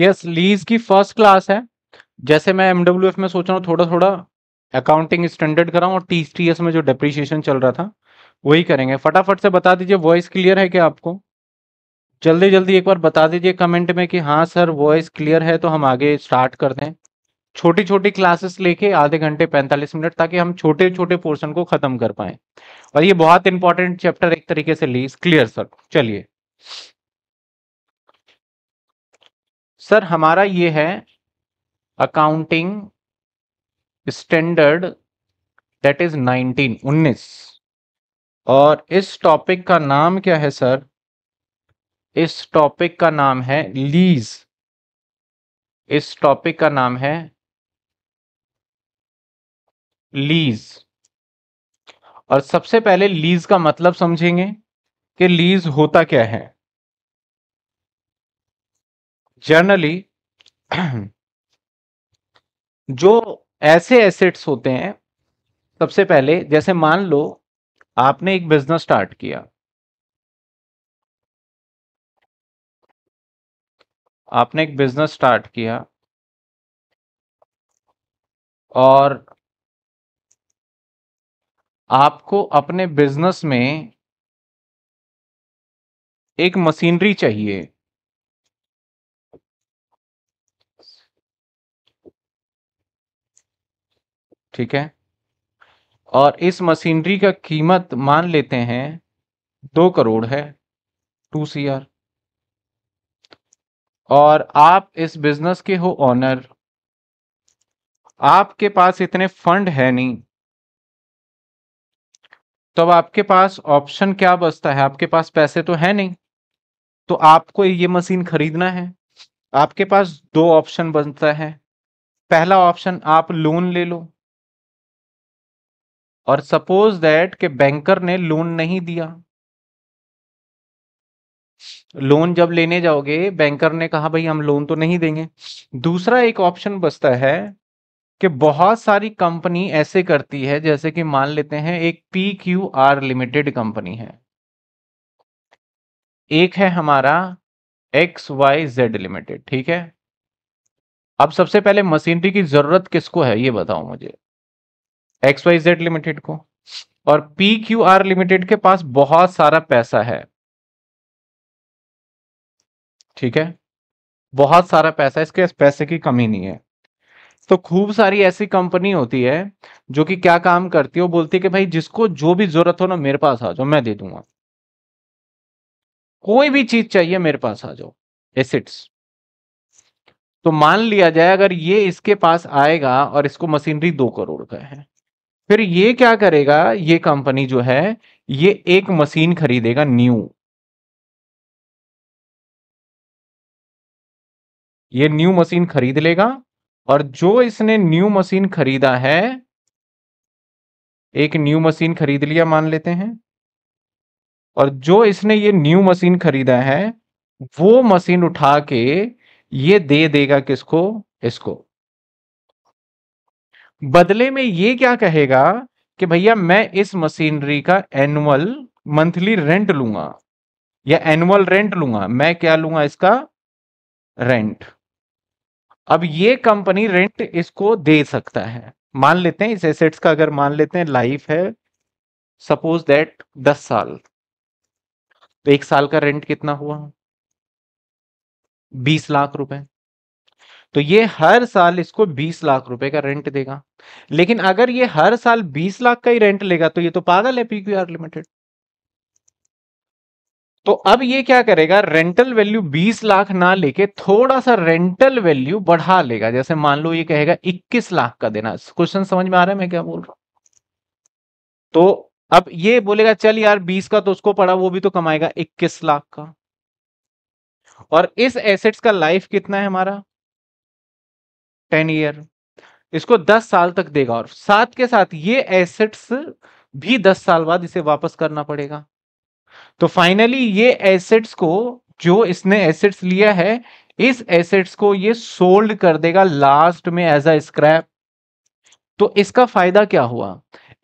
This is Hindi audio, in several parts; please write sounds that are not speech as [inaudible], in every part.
यस लीज की फर्स्ट क्लास है जैसे मैं एमडब्ल्यू में सोच रहा हूँ थोड़ा थोड़ा अकाउंटिंग स्टैंडर्ड कराऊँ और टी टी में जो डेप्रीशिएशन चल रहा था वही करेंगे फटाफट से बता दीजिए वॉइस क्लियर है क्या आपको जल्दी जल्दी एक बार बता दीजिए कमेंट में कि हाँ सर वॉइस क्लियर है तो हम आगे स्टार्ट कर दें छोटी छोटी क्लासेस लेके आधे घंटे 45 मिनट ताकि हम छोटे छोटे पोर्शन को खत्म कर पाए और ये बहुत इंपॉर्टेंट चैप्टर एक तरीके से लीज क्लियर सर चलिए सर हमारा ये है अकाउंटिंग स्टैंडर्ड दैट इज 19 19 और इस टॉपिक का नाम क्या है सर इस टॉपिक का नाम है लीज इस टॉपिक का नाम है लीज और सबसे पहले लीज का मतलब समझेंगे कि लीज होता क्या है जनरली [clears throat] जो ऐसे एसेट्स होते हैं सबसे पहले जैसे मान लो आपने एक बिजनेस स्टार्ट किया आपने एक बिजनेस स्टार्ट किया और आपको अपने बिजनेस में एक मशीनरी चाहिए ठीक है और इस मशीनरी का कीमत मान लेते हैं दो करोड़ है टू सी आर और आप इस बिजनेस के हो ऑनर आपके पास इतने फंड है नहीं तो अब आपके पास ऑप्शन क्या बचता है आपके पास पैसे तो है नहीं तो आपको ये मशीन खरीदना है आपके पास दो ऑप्शन बनता है पहला ऑप्शन आप लोन ले लो और सपोज दैट के बैंकर ने लोन नहीं दिया लोन जब लेने जाओगे बैंकर ने कहा भाई हम लोन तो नहीं देंगे दूसरा एक ऑप्शन बचता है कि बहुत सारी कंपनी ऐसे करती है जैसे कि मान लेते हैं एक P Q R limited company है एक है हमारा एक्स वाई जेड लिमिटेड ठीक है अब सबसे पहले मशीनरी की जरूरत किसको है ये बताओ मुझे एक्स वाई जेड लिमिटेड को और पी क्यू आर लिमिटेड के पास बहुत सारा पैसा है ठीक है बहुत सारा पैसा इसके पैसे की कमी नहीं है तो खूब सारी ऐसी कंपनी होती है जो कि क्या काम करती है वो बोलती है कि भाई जिसको जो भी जरूरत हो ना मेरे पास आ जाओ मैं दे दूंगा कोई भी चीज चाहिए मेरे पास आ जाओ एसिड्स तो मान लिया जाए अगर ये इसके पास आएगा और इसको मशीनरी दो करोड़ का है फिर ये क्या करेगा ये कंपनी जो है ये एक मशीन खरीदेगा न्यू ये न्यू मशीन खरीद लेगा और जो इसने न्यू मशीन खरीदा है एक न्यू मशीन खरीद लिया मान लेते हैं और जो इसने ये न्यू मशीन खरीदा है वो मशीन उठा के ये दे देगा किसको इसको बदले में ये क्या कहेगा कि भैया मैं इस मशीनरी का एनुअल मंथली रेंट लूंगा या एनुअल रेंट लूंगा मैं क्या लूंगा इसका रेंट अब ये कंपनी रेंट इसको दे सकता है मान लेते हैं इस एसेट्स का अगर मान लेते हैं लाइफ है सपोज दैट दस साल तो एक साल का रेंट कितना हुआ बीस लाख रुपए तो ये हर साल इसको 20 लाख रुपए का रेंट देगा लेकिन अगर ये हर साल 20 लाख का ही रेंट लेगा तो ये तो पागल है पीक्यूआर लिमिटेड तो अब ये क्या करेगा रेंटल वैल्यू 20 लाख ना लेके थोड़ा सा रेंटल वैल्यू बढ़ा लेगा जैसे मान लो ये कहेगा 21 लाख का देना क्वेश्चन समझ में आ रहा है मैं क्या बोल रहा हूं तो अब ये बोलेगा चल यार 20 का तो उसको पड़ा वो भी तो कमाएगा 21 लाख का और इस एसेट्स का लाइफ कितना है हमारा टेन ईयर इसको दस साल तक देगा और साथ के साथ ये एसेट्स भी दस साल बाद इसे वापस करना पड़ेगा तो फाइनली ये एसेट्स को जो इसने एसेट्स लिया है इस एसेट्स को ये सोल्ड कर देगा लास्ट में एज अ स्क्रैप तो इसका फायदा क्या हुआ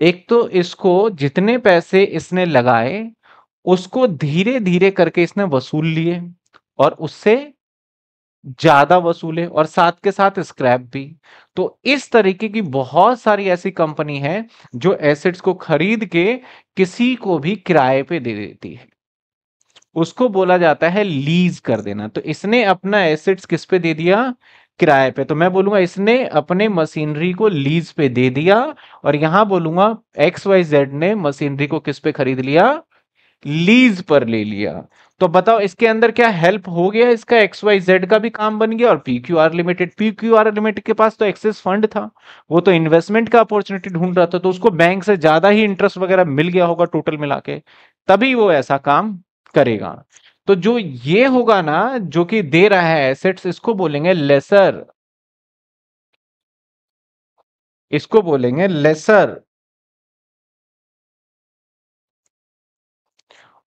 एक तो इसको जितने पैसे इसने लगाए उसको धीरे धीरे करके इसने वसूल लिए और उससे ज्यादा वसूले और साथ के साथ स्क्रैप भी तो इस तरीके की बहुत सारी ऐसी कंपनी है जो एसेट्स को खरीद के किसी को भी किराए पे दे देती है उसको बोला जाता है लीज कर देना तो इसने अपना एसेट्स किस पे दे दिया किराए पे तो मैं बोलूंगा इसने अपने मशीनरी को लीज पे दे दिया और यहां बोलूंगा एक्स वाई जेड ने मशीनरी को किस पे खरीद लिया लीज पर ले लिया तो बताओ इसके अंदर क्या हेल्प हो गया इसका एक्स वाई जेड का भी काम बन गया और P Q R limited P Q R limited के पास तो एक्सेस फंड था वो तो इन्वेस्टमेंट का अपॉर्चुनिटी ढूंढ रहा था तो उसको बैंक से ज्यादा ही इंटरेस्ट वगैरह मिल गया होगा टोटल मिला के तभी वो ऐसा काम करेगा तो जो ये होगा ना जो कि दे रहा है एसेट्स इसको बोलेंगे लेसर इसको बोलेंगे लेसर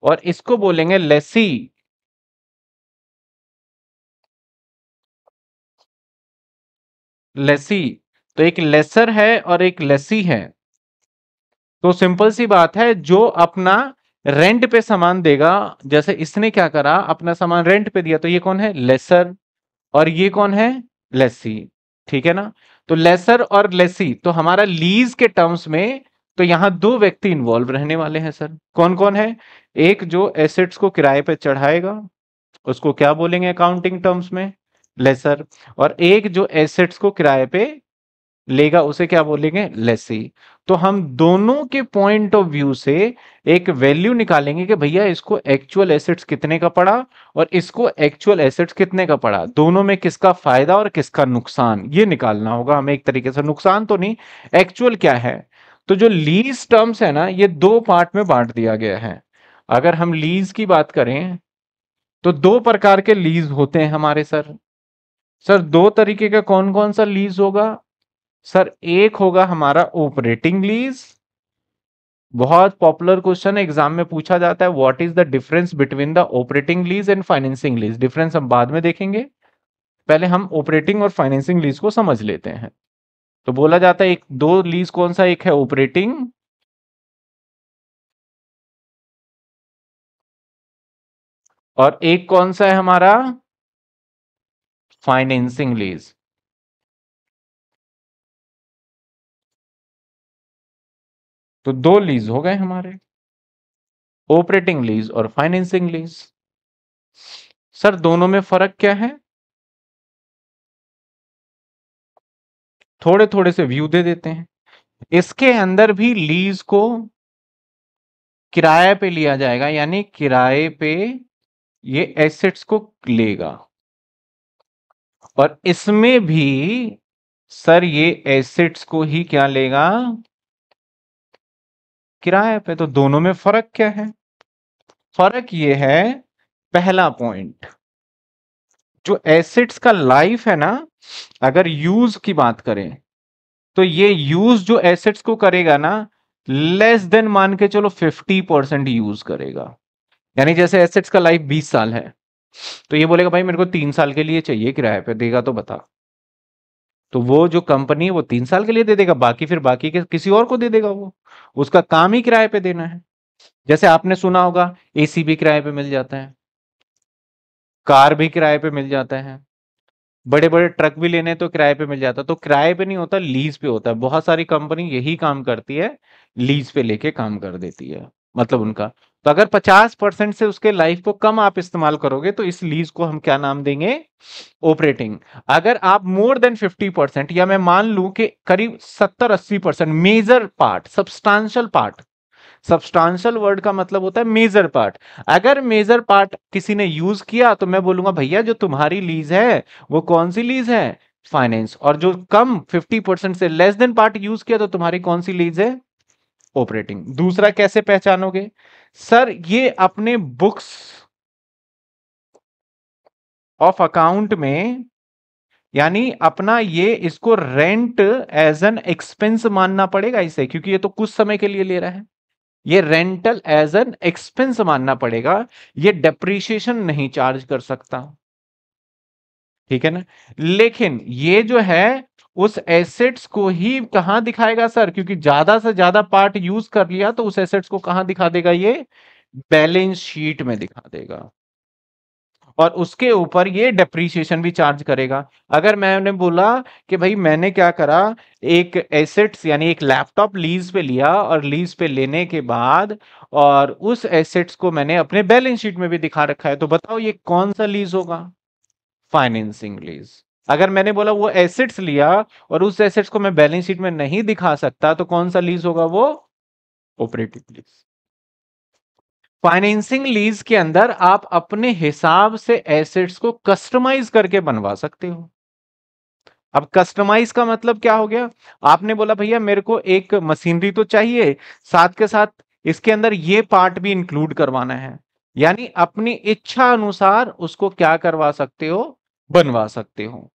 और इसको बोलेंगे लेसी लेसी तो एक लेसर है और एक लेसी है तो सिंपल सी बात है जो अपना रेंट पे सामान देगा जैसे इसने क्या करा अपना सामान रेंट पे दिया तो ये कौन है लेसर और ये कौन है लेसी ठीक है ना तो लेसर और लेसी तो हमारा लीज के टर्म्स में तो यहाँ दो व्यक्ति इन्वॉल्व रहने वाले हैं सर कौन कौन है एक जो एसेट्स को किराए पर चढ़ाएगा उसको क्या बोलेंगे अकाउंटिंग टर्म्स में लेसर और एक जो एसेट्स को किराए पे लेगा उसे क्या बोलेंगे लेसी तो हम दोनों के पॉइंट ऑफ व्यू से एक वैल्यू निकालेंगे कि भैया इसको एक्चुअल एसेट्स कितने का पड़ा और इसको एक्चुअल एसेट्स कितने का पड़ा दोनों में किसका फायदा और किसका नुकसान ये निकालना होगा हमें एक तरीके से नुकसान तो नहीं एक्चुअल क्या है तो जो लीज टर्म्स है ना ये दो पार्ट में बांट दिया गया है अगर हम लीज की बात करें तो दो प्रकार के लीज होते हैं हमारे सर सर दो तरीके का कौन कौन सा लीज होगा सर एक होगा हमारा ऑपरेटिंग लीज बहुत पॉपुलर क्वेश्चन एग्जाम में पूछा जाता है what is the difference between the operating lease and financing lease difference हम बाद में देखेंगे पहले हम ऑपरेटिंग और फाइनेंसिंग लीज को समझ लेते हैं तो बोला जाता है एक दो लीज कौन सा एक है ऑपरेटिंग और एक कौन सा है हमारा फाइनेंसिंग लीज तो दो लीज हो गए हमारे ऑपरेटिंग लीज और फाइनेंसिंग लीज सर दोनों में फर्क क्या है थोड़े थोड़े से व्यू दे देते हैं इसके अंदर भी लीज को किराए पे लिया जाएगा यानी किराए पे ये एसेट्स को लेगा और इसमें भी सर ये एसेट्स को ही क्या लेगा किराए पे तो दोनों में फर्क क्या है फर्क ये है पहला पॉइंट जो एसेट्स का लाइफ है ना अगर यूज की बात करें तो ये यूज जो एसेट्स को करेगा ना लेस देन मान के चलो 50 परसेंट यूज करेगा यानी जैसे एसेट्स का लाइफ 20 साल है तो ये बोलेगा भाई मेरे को तीन साल के लिए चाहिए किराए पे देगा तो बता तो वो जो कंपनी है वो तीन साल के लिए दे देगा बाकी फिर बाकी के किसी और को दे देगा वो उसका काम ही किराए पे देना है जैसे आपने सुना होगा एसी भी किराए पे मिल जाता है कार भी किराए पे मिल जाता है बड़े बड़े ट्रक भी लेने तो किराए पे मिल जाता तो किराए पे नहीं होता लीज पे होता है बहुत सारी कंपनी यही काम करती है लीज पे लेके काम कर देती है मतलब उनका तो अगर 50 परसेंट से उसके लाइफ को कम आप इस्तेमाल करोगे तो इस लीज को हम क्या नाम देंगे ऑपरेटिंग अगर आप मोर देन 50 परसेंट या मैं मान लू कि करीब 70-80 percent major part substantial part substantial word का मतलब होता है मेजर पार्ट अगर मेजर पार्ट किसी ने यूज किया तो मैं बोलूंगा भैया जो तुम्हारी लीज है वो कौन सी लीज है फाइनेंस और जो कम 50 परसेंट से लेस देन पार्ट यूज किया तो तुम्हारी कौन सी लीज है ऑपरेटिंग दूसरा कैसे पहचानोगे सर ये अपने बुक्स ऑफ अकाउंट में यानी अपना ये इसको रेंट एज एन एक्सपेंस मानना पड़ेगा इसे क्योंकि ये तो कुछ समय के लिए ले रहा है ये रेंटल एज एन एक्सपेंस मानना पड़ेगा ये डेप्रिशिएशन नहीं चार्ज कर सकता ठीक है ना लेकिन ये जो है उस एसेट्स को ही कहां दिखाएगा सर क्योंकि ज्यादा से ज्यादा पार्ट यूज कर लिया तो उस एसेट्स को कहां दिखा देगा ये बैलेंस शीट में दिखा देगा और उसके ऊपर ये डेप्रीसिएशन भी चार्ज करेगा अगर मैं उन्हें बोला कि भाई मैंने क्या करा एक एसेट्स यानी एक लैपटॉप लीज पे लिया और लीज पे लेने के बाद और उस एसेट्स को मैंने अपने बैलेंस शीट में भी दिखा रखा है तो बताओ ये कौन सा लीज होगा फाइनेंसिंग लीज अगर मैंने बोला वो एसेट्स लिया और उस एसेट्स को मैं बैलेंस शीट में नहीं दिखा सकता तो कौन सा लीज होगा वो ऑपरेटिव लीज फाइनेंसिंग लीज के अंदर आप अपने हिसाब से एसेट्स को कस्टमाइज करके बनवा सकते हो अब कस्टमाइज का मतलब क्या हो गया आपने बोला भैया मेरे को एक मशीनरी तो चाहिए साथ के साथ इसके अंदर ये पार्ट भी इंक्लूड करवाना है यानी अपनी इच्छा अनुसार उसको क्या करवा सकते हो बनवा सकते हो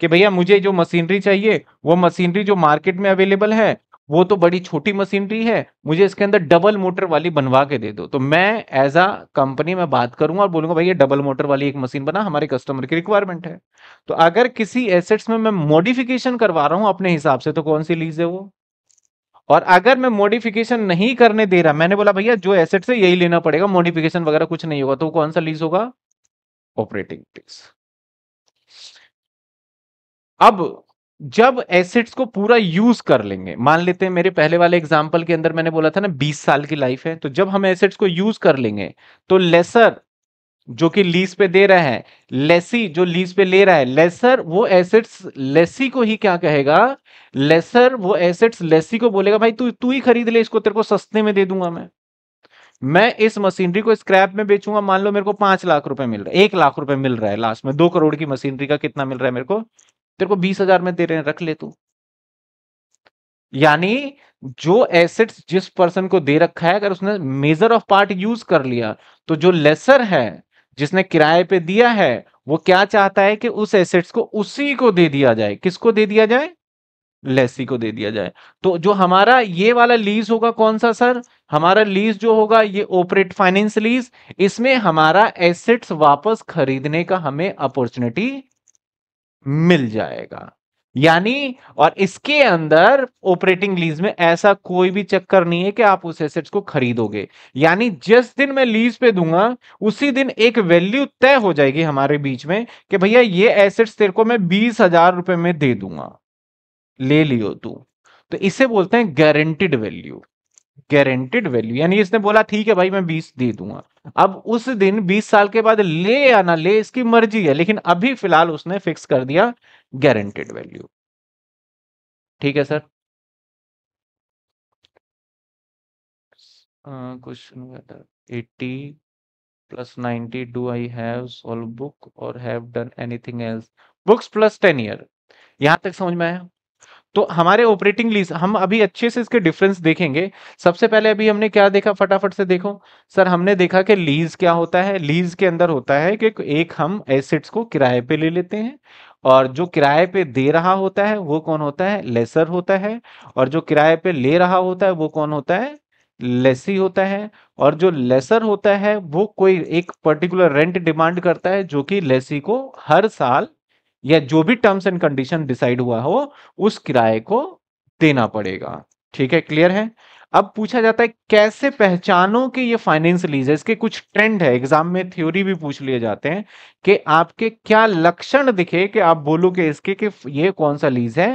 कि भैया मुझे जो मशीनरी चाहिए वो मशीनरी जो मार्केट में अवेलेबल है वो तो बड़ी छोटी मशीनरी है मुझे इसके अंदर डबल मोटर वाली बनवा के दे दो तो मैं एज अ कंपनी में बात करूंगा और बोलूंगा भाई ये डबल मोटर वाली एक मशीन बना हमारे कस्टमर की रिक्वायरमेंट है तो अगर किसी एसेट्स में मैं मॉडिफिकेशन करवा रहा हूं अपने हिसाब से तो कौन सी लीज है वो और अगर मैं मॉडिफिकेशन नहीं करने दे रहा मैंने बोला भैया जो एसेट्स है यही लेना पड़ेगा मॉडिफिकेशन वगैरह कुछ नहीं होगा तो कौन सा लीज होगा ऑपरेटिंग लीज अब जब एसेट्स को पूरा यूज कर लेंगे मान लेते हैं मेरे पहले वाले एग्जाम्पल के अंदर मैंने बोला था ना बीस साल की लाइफ है तो जब हम एसेट्स को यूज कर लेंगे तो लेसर जो कि लीज पे दे रहा है लेसी जो लीज पे ले रहा है लेसर वो एसेट्स लेसी को ही क्या कहेगा लेसर वो एसेट्स लेसी को बोलेगा भाई तू तू ही खरीद ले इसको तेरे को सस्ते में दे दूंगा मैं मैं इस मशीनरी को स्क्रैप में बेचूंगा मान लो मेरे को पांच लाख रुपए मिल रहा है एक लाख रुपए मिल रहा है लास्ट में दो करोड़ की मशीनरी का कितना मिल रहा है मेरे को तेरे को बीस हजार में दे रहे हैं रख ले तू यानी जो एसेट्स जिस पर्सन को दे रखा है अगर उसने मेजर ऑफ पार्ट यूज कर लिया तो जो लेसर है जिसने किराए पे दिया है वो क्या चाहता है कि उस एसेट्स को उसी को दे दिया जाए किसको दे दिया जाए लेसी को दे दिया जाए तो जो हमारा ये वाला लीज होगा कौन सा सर हमारा लीज जो होगा ये ऑपरेट फाइनेंस लीज इसमें हमारा एसेट्स वापस खरीदने का हमें अपॉर्चुनिटी मिल जाएगा यानी और इसके अंदर ऑपरेटिंग लीज में ऐसा कोई भी चक्कर नहीं है कि आप उस एसेट्स को खरीदोगे यानी जिस दिन मैं लीज पे दूंगा उसी दिन एक वैल्यू तय हो जाएगी हमारे बीच में कि भैया ये एसेट्स तेरे को मैं बीस हजार रुपए में दे दूंगा ले लियो तू तो इसे बोलते हैं गारंटेड वैल्यू गारंटेड वैल्यू यानी इसने बोला ठीक है भाई मैं बीस दे दूंगा अब उस दिन बीस साल के बाद ले या ना ले इसकी मर्जी है लेकिन अभी फिलहाल उसने फिक्स कर दिया गारंटेड वैल्यू ठीक है sir question eighty plus ninety do I have solve book और have done anything else books plus ten year यहां तक समझ में आया तो हमारे ऑपरेटिंग लीज हम अभी अच्छे से इसके डिफरेंस देखेंगे सबसे पहले अभी हमने क्या देखा फटाफट से देखो सर हमने देखा कि लीज क्या होता है लीज के अंदर होता है कि एक हम एसेट्स को किराए पे ले लेते हैं और जो किराए पे दे रहा होता है वो कौन होता है लेसर होता है और जो किराए पे ले रहा होता है वो कौन होता है लेसी होता है और जो लेसर होता है वो कोई एक पर्टिकुलर रेंट डिमांड करता है जो कि लेसी को हर साल या जो भी टर्म्स एंड कंडीशन डिसाइड हुआ हो उस किराए को देना पड़ेगा ठीक है क्लियर है अब पूछा जाता है कैसे पहचानो कि ये फाइनेंस लीज है इसके कुछ ट्रेंड है एग्जाम में थ्योरी भी पूछ लिए जाते हैं कि आपके क्या लक्षण दिखे कि आप बोलो कि इसके कि ये कौन सा लीज है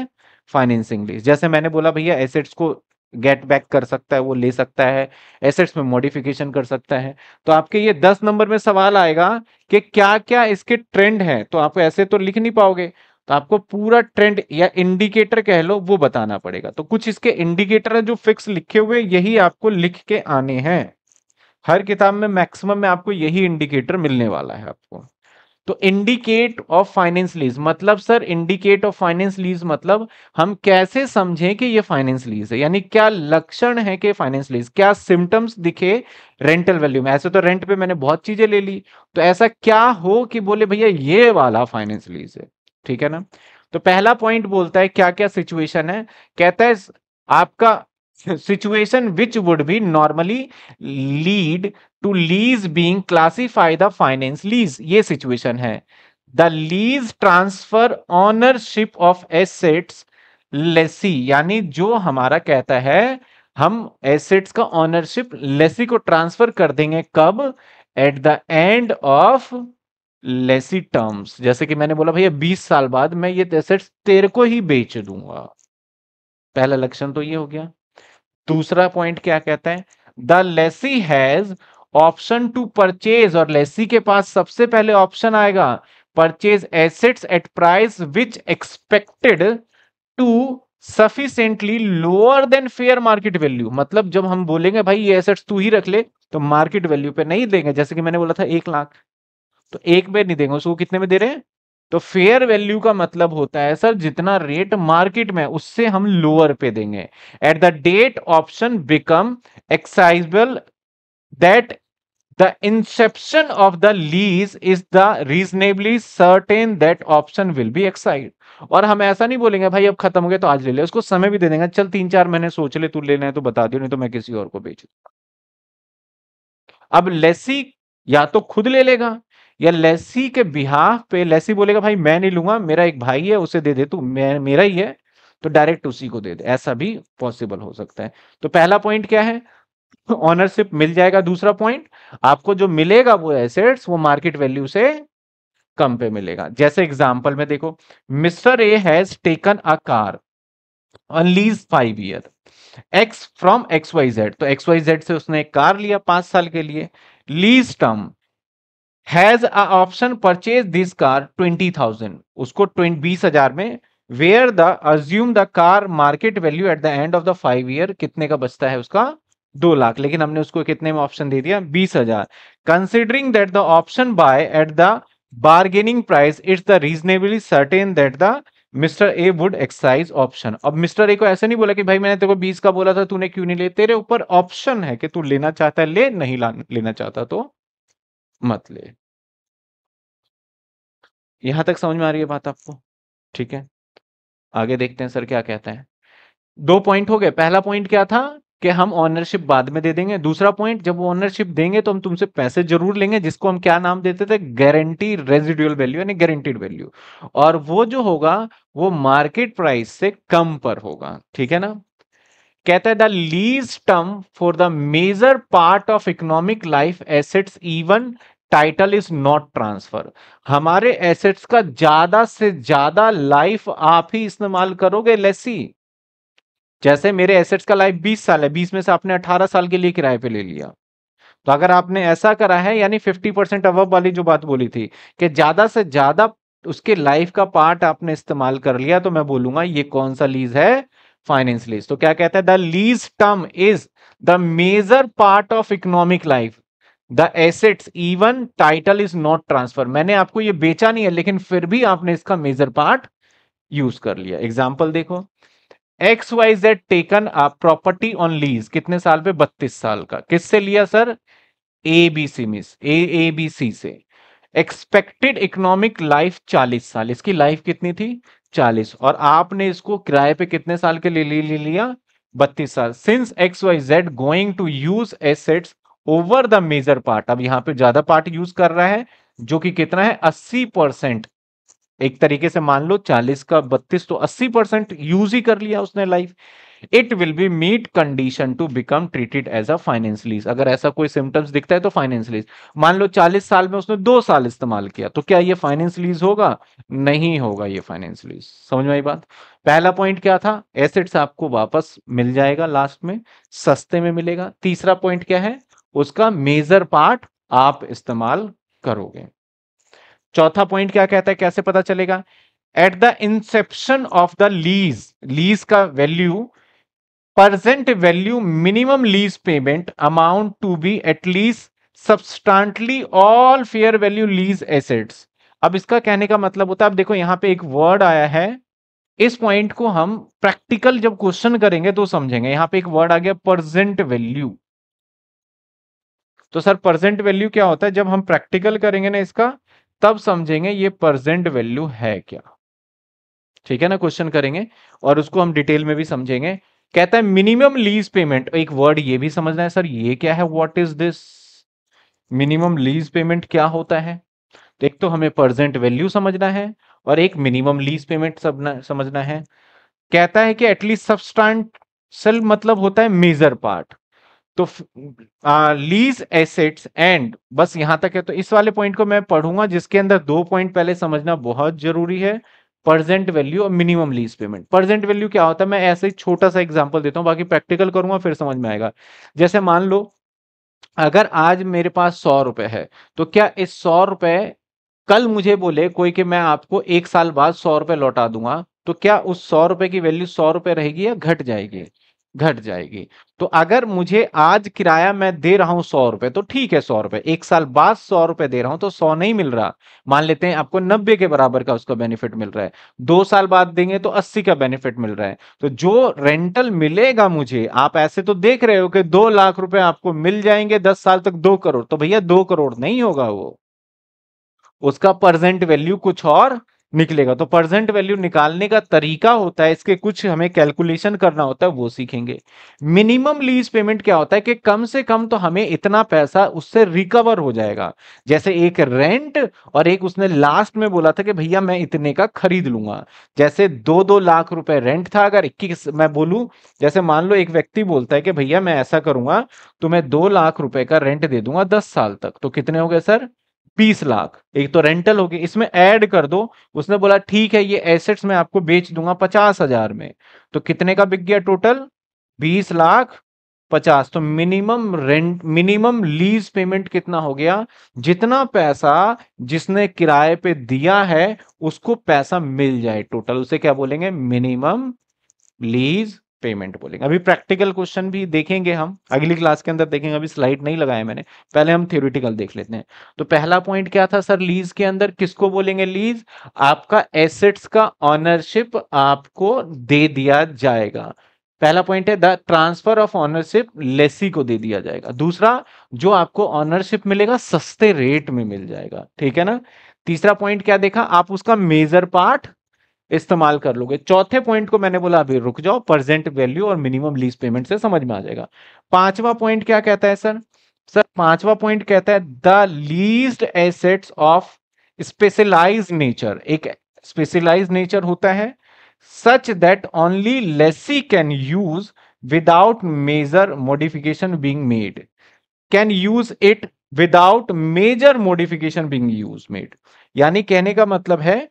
फाइनेंसिंग लीज जैसे मैंने बोला भैया एसेट्स को गेट बैक कर सकता है वो ले सकता है एसेट्स में मॉडिफिकेशन कर सकता है तो आपके ये दस नंबर में सवाल आएगा कि क्या क्या इसके ट्रेंड है तो आप ऐसे तो लिख नहीं पाओगे तो आपको पूरा ट्रेंड या इंडिकेटर कह लो वो बताना पड़ेगा तो कुछ इसके इंडिकेटर है जो फिक्स लिखे हुए यही आपको लिख के आने हैं हर किताब में मैक्सिमम में आपको यही इंडिकेटर मिलने वाला है आपको तो इंडिकेट ऑफ फाइनेंस लीज मतलब sir indicate of finance lease मतलब हम कैसे समझें कि ये फाइनेंस लीज है यानी क्या लक्षण है कि फाइनेंस लीज क्या सिम्टम्स दिखे रेंटल वैल्यू में ऐसे तो रेंट पे मैंने बहुत चीजें ले ली तो ऐसा क्या हो कि बोले भैया ये वाला फाइनेंस लीज है ठीक है ना तो पहला पॉइंट बोलता है क्या क्या सिचुएशन है कहता है आपका situation which would be normally lead to lease being classified the finance lease ये सिचुएशन है the lease transfer ownership of assets lessee यानी जो हमारा कहता है हम एसेट्स का ऑनरशिप लेसी को ट्रांसफर कर देंगे कब at the end of lessee terms जैसे कि मैंने बोला भैया 20 साल बाद मैं ये एसेट्स तेरे को ही बेच दूंगा पहला लक्षण तो ये हो गया दूसरा पॉइंट क्या कहता है the lessee has option to purchase और लेसी के पास सबसे पहले ऑप्शन आएगा purchase assets at price which expected to sufficiently lower than fair market value मतलब जब हम बोलेंगे भाई ये एसेट्स तू ही रख ले तो मार्केट वैल्यू पे नहीं देंगे जैसे कि मैंने बोला था एक लाख तो एक में नहीं देंगे उसको कितने में दे रहे हैं तो फेयर वैल्यू का मतलब होता है सर जितना रेट मार्केट में उससे हम लोअर पे देंगे at the date option become exercisable that the inception of the lease is the reasonably certain that option will be exercised और हम ऐसा नहीं बोलेंगे भाई अब खत्म हो गया तो आज ले ले उसको समय भी दे देंगे चल तीन चार महीने सोच ले तू लेना है तो बता दियो नहीं तो मैं किसी और को बेच दूंगा अब लेसी या तो खुद ले लेगा या लेसी के बिहाफ पे लेसी बोलेगा भाई मैं नहीं लूंगा मेरा एक भाई है उसे दे दे तू मैं मेरा ही है तो डायरेक्ट उसी को दे दे ऐसा भी पॉसिबल हो सकता है तो पहला पॉइंट क्या है ऑनरशिप मिल जाएगा दूसरा पॉइंट आपको जो मिलेगा वो एसेट्स वो मार्केट वैल्यू से कम पे मिलेगा जैसे एग्जाम्पल में देखो mister A has taken a car on lease five year X from X Y Z तो एक्स वाई जेड से उसने एक कार लिया पांच साल के लिए lease term has a option purchase this car twenty thousand उसको बीस हजार में where the assume the car market value at the end of the five year कितने का बचता है उसका दो लाख लेकिन हमने उसको कितने में ऑप्शन दे दिया बीस हजार considering that the option buy at the bargaining price it's the reasonably certain that the mister A would exercise option अब मिस्टर ए को ऐसे नहीं बोला कि भाई मैंने तेरे को बीस का बोला था तूने क्यों नहीं ले तेरे ऊपर ऑप्शन है कि तू लेना चाहता है ले नहीं लेना चाहता तो मत ले यहां तक समझ में आ रही है बात आपको ठीक है आगे देखते हैं सर क्या कहते हैं दो पॉइंट हो गए पहला पॉइंट क्या था कि हम ऑनरशिप बाद में दे देंगे दूसरा पॉइंट जब ऑनरशिप देंगे तो हम तुमसे पैसे जरूर लेंगे जिसको हम क्या नाम देते थे गारंटी रेजिडुअल वैल्यू यानी गारंटीड वैल्यू और वो जो होगा वो मार्केट प्राइस से कम पर होगा ठीक है ना कहता है the lease term for the major part of economic life assets even title is not transfer हमारे एसेट्स का ज्यादा से ज्यादा लाइफ आप ही इस्तेमाल करोगे लेसी जैसे मेरे एसेट्स का लाइफ 20 साल है 20 में से आपने 18 साल के लिए किराए पे ले लिया तो अगर आपने ऐसा करा है यानी 50 परसेंट वाली जो बात बोली थी कि ज्यादा से ज्यादा उसके लाइफ का पार्ट आपने इस्तेमाल कर लिया तो मैं बोलूंगा ये कौन सा लीज है फाइनेंस लीज तो क्या कहता है the lease term is the major part of economic life the assets even title is not transfer मैंने आपको ये बेचा नहीं है लेकिन फिर भी आपने इसका मेजर पार्ट यूज कर लिया एग्जाम्पल देखो एक्स वाई जेड टेकन आप प्रॉपर्टी ऑन लीज कितने साल पे बत्तीस साल का किससे लिया sir A B C miss A A B C से एक्सपेक्टेड इकोनॉमिक लाइफ चालीस साल इसकी लाइफ कितनी थी चालीस और आपने इसको किराए पे कितने साल के लिए ले लिया बत्तीस साल since X Y Z going to use assets over the major part अब यहाँ पे ज्यादा पार्ट यूज कर रहा है जो कि कितना है अस्सी परसेंट एक तरीके से मान लो चालीस का बत्तीस तो अस्सी परसेंट यूज ही कर लिया उसने life it will be meet condition to become treated as a finance lease अगर ऐसा कोई सिम्टम्स दिखता है तो फाइनेंस लीज मान लो 40 साल में उसने दो साल इस्तेमाल किया तो क्या ये फाइनेंस लीज होगा नहीं होगा ये फाइनेंस लीज समझ में आई बात पहला पॉइंट क्या था एसेट्स आपको वापस मिल जाएगा लास्ट में सस्ते में मिलेगा तीसरा पॉइंट क्या है उसका मेजर पार्ट आप इस्तेमाल करोगे चौथा पॉइंट क्या कहता है कैसे पता चलेगा at the inception of the lease lease का value present value minimum lease payment amount to be at least least all fair value lease assets अब इसका कहने का मतलब होता है अब देखो यहाँ पे एक वर्ड आया है इस पॉइंट को हम प्रैक्टिकल जब क्वेश्चन करेंगे तो समझेंगे यहाँ पे एक वर्ड आ गया परजेंट वैल्यू तो सर प्रजेंट वैल्यू क्या होता है जब हम प्रैक्टिकल करेंगे ना इसका तब समझेंगे ये परजेंट वैल्यू है क्या ठीक है ना क्वेश्चन करेंगे और उसको हम डिटेल में भी समझेंगे कहता है मिनिमम लीज पेमेंट एक वर्ड ये भी समझना है सर ये क्या है what is this minimum lease payment क्या होता है तो एक तो हमें प्रेजेंट वैल्यू समझना है और एक मिनिमम लीज पेमेंट समझना है कहता है कि एटलीस्ट सबस्टांट सेल मतलब होता है मेजर पार्ट तो लीज एसेट्स एंड बस यहां तक है तो इस वाले पॉइंट को मैं पढ़ूंगा जिसके अंदर दो पॉइंट पहले समझना बहुत जरूरी है प्रेजेंट वैल्यू और minimum lease payment present value क्या होता है मैं ऐसे ही छोटा सा एग्जांपल देता हूँ बाकी प्रैक्टिकल करूंगा फिर समझ में आएगा जैसे मान लो अगर आज मेरे पास सौ रुपए है तो क्या इस सौ रुपए कल मुझे बोले कोई कि मैं आपको एक साल बाद सौ रुपए लौटा दूंगा तो क्या उस सौ रुपए की वैल्यू सौ रुपए रहेगी या घट जाएगी घट जाएगी तो अगर मुझे आज किराया मैं दे रहा हूं सौ रुपए तो ठीक है सौ रुपए एक साल बाद सौ रुपए दे रहा हूं तो सौ नहीं मिल रहा मान लेते हैं आपको नब्बे के बराबर का उसका बेनिफिट मिल रहा है दो साल बाद देंगे तो अस्सी का बेनिफिट मिल रहा है तो जो रेंटल मिलेगा मुझे आप ऐसे तो देख रहे हो कि दो लाख रुपए आपको मिल जाएंगे दस साल तक दो करोड़ तो भैया दो करोड़ नहीं होगा वो उसका प्रेजेंट वैल्यू कुछ और निकलेगा तो प्रेजेंट वैल्यू निकालने का तरीका होता है इसके कुछ हमें कैलकुलेशन करना होता है वो सीखेंगे मिनिमम लीज पेमेंट क्या होता है कि कम से कम तो हमें इतना पैसा उससे रिकवर हो जाएगा जैसे एक रेंट और एक उसने लास्ट में बोला था कि भैया मैं इतने का खरीद लूंगा जैसे दो दो लाख रुपए रेंट था अगर इक्कीस मैं बोलू जैसे मान लो एक व्यक्ति बोलता है कि भैया मैं ऐसा करूंगा तो मैं दो लाख रुपए का रेंट दे दूंगा दस साल तक तो कितने हो गए सर बीस लाख एक तो रेंटल होगी इसमें ऐड कर दो उसने बोला ठीक है ये एसेट्स मैं आपको बेच दूंगा पचास हजार में तो कितने का बिक गया टोटल बीस लाख पचास तो minimum rent minimum lease payment कितना हो गया जितना पैसा जिसने किराए पे दिया है उसको पैसा मिल जाए टोटल उसे क्या बोलेंगे मिनिमम लीज पेमेंट बोलेंगे अभी प्रैक्टिकल क्वेश्चन भी देखेंगे हम अगली क्लास के अंदर देखेंगे अभी स्लाइड नहीं लगाया मैंने पहले हम थ्योरिटिकल देख लेते हैं तो पहला पॉइंट क्या था सर लीज के अंदर किसको बोलेंगे लीज आपका एसेट्स का ऑनरशिप आपको दे दिया जाएगा पहला पॉइंट है the transfer of ownership lessee को दे दिया जाएगा दूसरा जो आपको ऑनरशिप मिलेगा सस्ते रेट में मिल जाएगा ठीक है ना तीसरा पॉइंट क्या देखा आप उसका मेजर पार्ट इस्तेमाल कर लोगे चौथे पॉइंट को मैंने बोला अभी रुक जाओ प्रेजेंट वैल्यू और मिनिमम लीज पेमेंट से समझ में आ जाएगा पांचवा पॉइंट क्या कहता है सर सर पांचवा पॉइंट कहता है the lease assets of specialize nature एक स्पेशलाइज नेचर होता है such that only lessee can use without major modification being made can use it without major modification being use made यानी कहने का मतलब है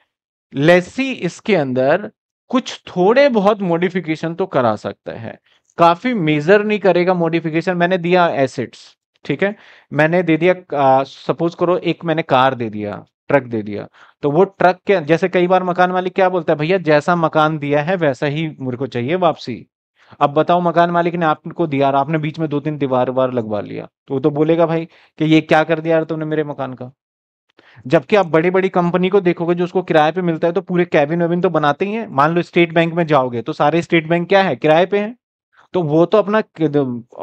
लेसी इसके अंदर कुछ थोड़े बहुत मॉडिफिकेशन तो करा सकता है काफी मेजर नहीं करेगा मॉडिफिकेशन मैंने दिया एसेट्स ठीक है मैंने दे दिया सपोज करो एक मैंने कार दे दिया ट्रक दे दिया तो वो ट्रक के जैसे कई बार मकान मालिक क्या बोलता है भैया जैसा मकान दिया है वैसा ही मुझे को चाहिए वापसी अब बताओ मकान मालिक ने आपको दिया आपने बीच में दो तीन दीवार वार लगवा लिया तो वो तो बोलेगा भाई कि ये क्या कर दिया यार तुमने मेरे मकान का जबकि आप बड़ी बड़ी कंपनी को देखोगे जो उसको किराए पे मिलता है तो पूरे कैबिन वेबिन तो बनाते ही है मान लो स्टेट बैंक में जाओगे तो सारे स्टेट बैंक क्या है किराए पे है तो वो तो अपना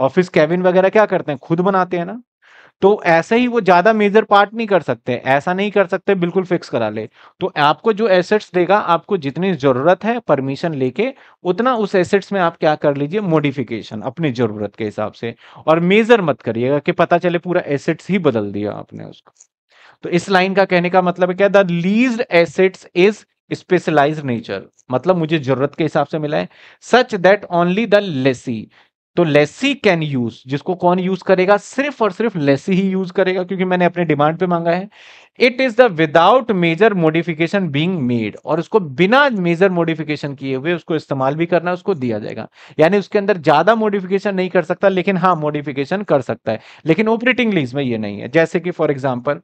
ऑफिस कैबिन वगैरह क्या करते हैं खुद बनाते हैं ना तो ऐसे ही वो ज्यादा मेजर पार्ट नहीं कर सकते ऐसा नहीं कर सकते बिल्कुल फिक्स करा ले तो आपको जो एसेट्स देगा आपको जितनी जरूरत है परमिशन लेके उतना उस एसेट्स में आप क्या कर लीजिए मॉडिफिकेशन अपनी जरूरत के हिसाब से और मेजर मत करिएगा कि पता चले पूरा एसेट्स ही बदल दिया आपने उसको तो इस लाइन का कहने का मतलब है क्या the lease assets is specialize nature मतलब मुझे जरूरत के हिसाब से मिला है such that only the lessee तो लेसी कैन यूज जिसको कौन यूज करेगा सिर्फ और सिर्फ लेसी ही यूज करेगा क्योंकि मैंने अपने डिमांड पे मांगा है it is the without major modification being made और उसको बिना मेजर मोडिफिकेशन किए हुए उसको इस्तेमाल भी करना उसको दिया जाएगा यानी उसके अंदर ज्यादा मोडिफिकेशन नहीं कर सकता लेकिन हाँ मोडिफिकेशन कर सकता है लेकिन ऑपरेटिंग लीज में ये नहीं है जैसे कि for example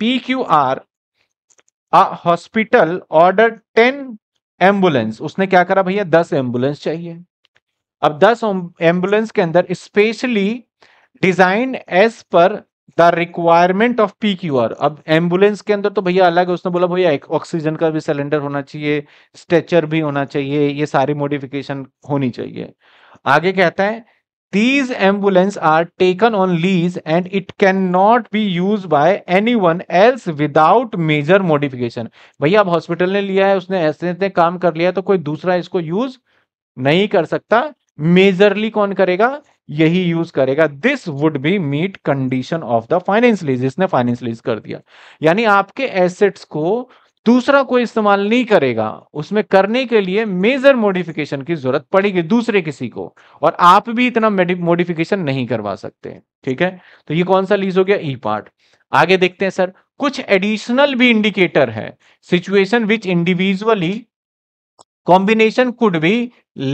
PQR hospital order ten ambulance उसने क्या करा भैया दस एम्बुलेंस चाहिए अब दस एम्बुलेंस के अंदर specially design as per the requirement of P Q R अब एम्बुलेंस के अंदर तो भैया अलग है उसने बोला भैया ऑक्सीजन का भी सिलेंडर होना चाहिए स्ट्रेचर भी होना चाहिए ये सारी मोडिफिकेशन होनी चाहिए आगे कहता है are taken on lease and it can not be use used any one else without major modification भैया अब हॉस्पिटल ने लिया है उसने ऐसे ऐसे काम कर लिया तो कोई दूसरा इसको यूज नहीं कर सकता मेजरली कौन करेगा यही यूज करेगा this would be meet condition of the finance lease इसने फाइनेंस लीज कर दिया यानी आपके एसेट्स को दूसरा कोई इस्तेमाल नहीं करेगा उसमें करने के लिए मेजर मॉडिफिकेशन की जरूरत पड़ेगी दूसरे किसी को और आप भी इतना मॉडिफिकेशन नहीं करवा सकते ठीक है तो ये कौन सा लीज हो गया ई e पार्ट आगे देखते हैं सर कुछ एडिशनल भी इंडिकेटर है situation which individually combination could भी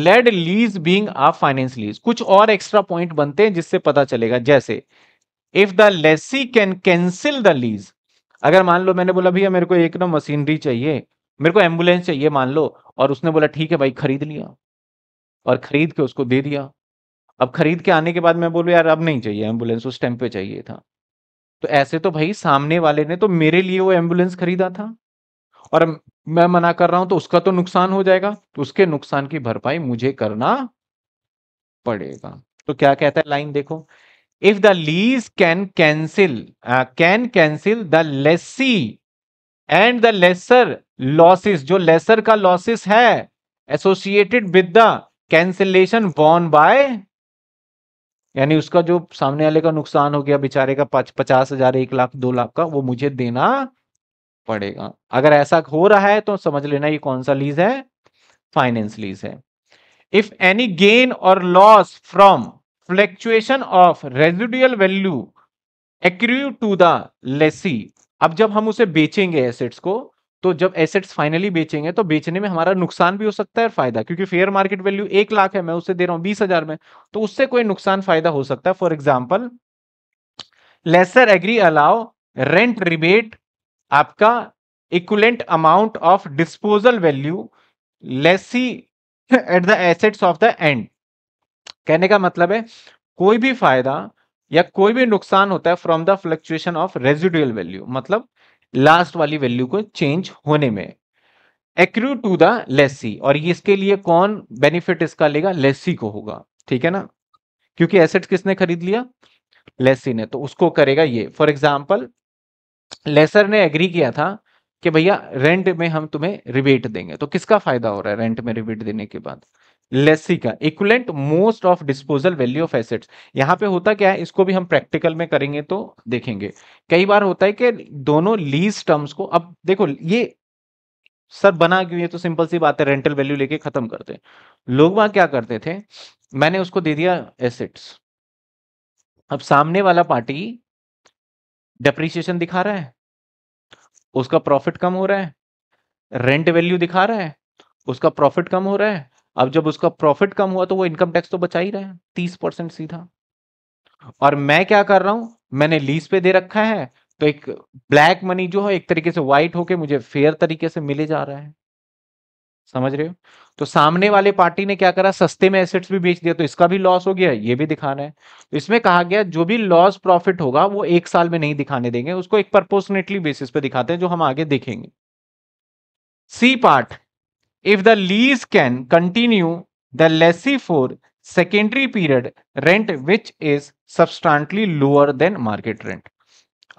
led lease being a finance lease कुछ और एक्स्ट्रा पॉइंट बनते हैं जिससे पता चलेगा जैसे if the lessee can cancel the lease अगर मान लो मैंने बोला भैया मेरे को एक ना मशीनरी चाहिए मेरे को एम्बुलेंस चाहिए मान लो और उसने बोला ठीक है भाई खरीद लिया और खरीद के उसको दे दिया अब खरीद के आने के बाद मैं बोलूँ यार अब नहीं चाहिए एम्बुलेंस उस टाइम पे चाहिए था तो ऐसे तो भाई सामने वाले ने तो मेरे लिए वो एम्बुलेंस खरीदा था और मैं मना कर रहा हूं तो उसका तो नुकसान हो जाएगा तो उसके नुकसान की भरपाई मुझे करना पड़ेगा तो क्या कहता है लाइन देखो if the lease can cancel uh, can cancel the lessee and the lesser losses जो lesser का losses है associated with the cancellation borne by यानी उसका जो सामने वाले का नुकसान हो गया बेचारे का पच, पचास हजार एक लाख दो लाख का वो मुझे देना पड़ेगा अगर ऐसा हो रहा है तो समझ लेना ये कौन सा लीज है फाइनेंस लीज है इफ एनी गेन और loss from fluctuation of residual value accrue to the lessee अब जब हम उसे बेचेंगे एसेट्स को तो जब एसेट्स फाइनली बेचेंगे तो बेचने में हमारा नुकसान भी हो सकता है और फायदा क्योंकि फेयर मार्केट वैल्यू एक लाख है मैं उसे दे रहा हूं बीस हजार में तो उससे कोई नुकसान फायदा हो सकता है for example lessor agree allow rent rebate आपका equivalent amount of disposal value lessee at the assets of the end कहने का मतलब है कोई भी फायदा या कोई भी नुकसान होता है from the fluctuation of residual value मतलब लास्ट वाली वैल्यू को चेंज होने में एक्रू टू द लेसी और इसके लिए कौन बेनिफिट इसका लेगा लेसी को होगा ठीक है ना क्योंकि एसेट्स किसने खरीद लिया लेसी ने तो उसको करेगा ये फॉर एग्जाम्पल लेसर ने एग्री किया था कि भैया रेंट में हम तुम्हें रिबेट देंगे तो किसका फायदा हो रहा है रेंट में रिबेट देने के बाद लेसी का equivalent most of disposal value of assets यहाँ पे होता क्या है इसको भी हम प्रैक्टिकल में करेंगे तो देखेंगे कई बार होता है कि दोनों लीज टर्म्स को अब देखो ये सर बना क्यों ये तो सिंपल सी बात है रेंटल वैल्यू लेके खत्म करते लोग वहां क्या करते थे मैंने उसको दे दिया एसेट्स अब सामने वाला पार्टी डेप्रिसिएशन दिखा रहा है उसका प्रॉफिट कम हो रहा है रेंट वैल्यू दिखा रहा है उसका प्रॉफिट कम हो रहा है अब जब उसका प्रॉफिट कम हुआ तो वो इनकम टैक्स तो बचा ही रहे तीस परसेंट सीधा और मैं क्या कर रहा हूं मैंने लीज पे दे रखा है तो एक ब्लैक मनी जो है एक तरीके से व्हाइट होके मुझे फेयर तरीके से मिले जा रहा है समझ रहे हो तो सामने वाले पार्टी ने क्या करा सस्ते में एसेट्स भी बेच दिया तो इसका भी लॉस हो गया ये भी दिखाना है तो इसमें कहा गया जो भी लॉस प्रॉफिट होगा वो एक साल में नहीं दिखाने देंगे उसको एक परपोर्सनेटली बेसिस पे दिखाते हैं जो हम आगे देखेंगे C part If the lease can continue the lessee for secondary period rent which is substantially lower than market rent.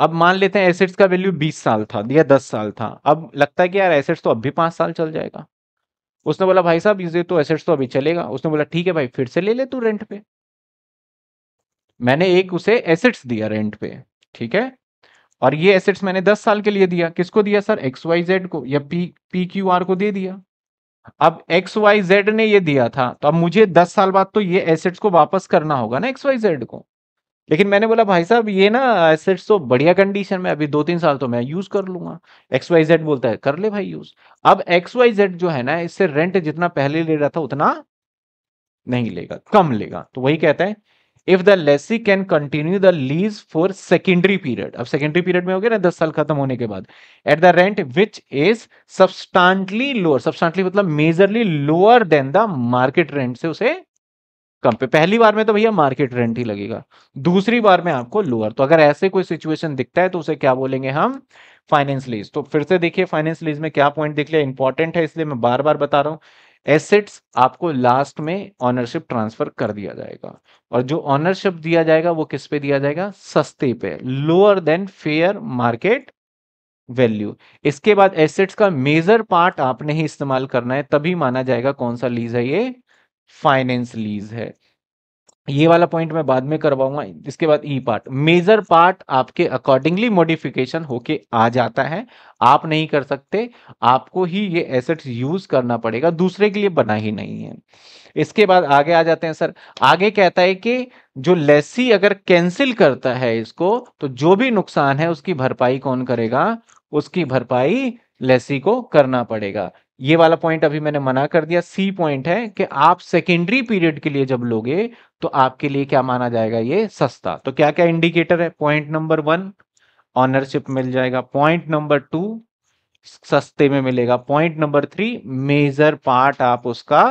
अब मान लेते हैं एसेट्स का वैल्यू 20 साल था या 10 साल था अब लगता है कि यार एसेट्स तो अब भी पांच साल चल जाएगा उसने बोला भाई साहब ये तो एसेट्स तो अभी चलेगा उसने बोला ठीक है भाई फिर से ले ले तू रेंट पे मैंने एक उसे एसेट्स दिया रेंट पे ठीक है और ये एसेट्स मैंने 10 साल के लिए दिया किसको दिया सर एक्स वाई जेड को या पी पी क्यू आर को दे दिया अब एक्स वाई जेड ने ये दिया था तो अब मुझे दस साल बाद तो ये एसेट्स को वापस करना होगा ना एक्स वाई जेड को लेकिन मैंने बोला भाई साहब ये ना एसेट्स तो बढ़िया कंडीशन में अभी दो तीन साल तो मैं यूज कर लूंगा एक्स वाई जेड बोलता है कर ले भाई यूज अब एक्स वाई जेड जो है ना इससे रेंट जितना पहले ले रहा था उतना नहीं लेगा कम लेगा तो वही कहते हैं if the lessee can continue the lease for secondary period अब सेकेंडरी पीरियड में हो गया ना दस साल खत्म होने के बाद at the rent which is substantially lower substantially मतलब majorly lower than the market rent से उसे कम पे पहली बार में तो भैया मार्केट रेंट ही लगेगा दूसरी बार में आपको लोअर तो अगर ऐसे कोई सिचुएशन दिखता है तो उसे क्या बोलेंगे हम फाइनेंस लीज तो फिर से देखिए फाइनेंस लीज में क्या पॉइंट देख लिया इंपॉर्टेंट है इसलिए मैं बार बार बता रहा हूं एसेट्स आपको लास्ट में ऑनरशिप ट्रांसफर कर दिया जाएगा और जो ऑनरशिप दिया जाएगा वो किस पे दिया जाएगा सस्ते पे lower than fair market value इसके बाद एसेट्स का मेजर पार्ट आपने ही इस्तेमाल करना है तभी माना जाएगा कौन सा लीज है ये फाइनेंस लीज है ये वाला पॉइंट मैं बाद में करवाऊंगा इसके बाद ई पार्ट मेजर पार्ट आपके अकॉर्डिंगली मॉडिफिकेशन होके आ जाता है आप नहीं कर सकते आपको ही ये एसेट्स यूज करना पड़ेगा दूसरे के लिए बना ही नहीं है इसके बाद आगे आ जाते हैं सर आगे कहता है कि जो लेसी अगर कैंसिल करता है इसको तो जो भी नुकसान है उसकी भरपाई कौन करेगा उसकी भरपाई लेसी को करना पड़ेगा ये वाला पॉइंट अभी मैंने मना कर दिया सी पॉइंट है कि आप सेकेंडरी पीरियड के लिए जब लोगे तो आपके लिए क्या माना जाएगा ये सस्ता तो क्या क्या इंडिकेटर है पॉइंट नंबर वन ऑनरशिप मिल जाएगा पॉइंट नंबर टू सस्ते में मिलेगा point number three major part आप उसका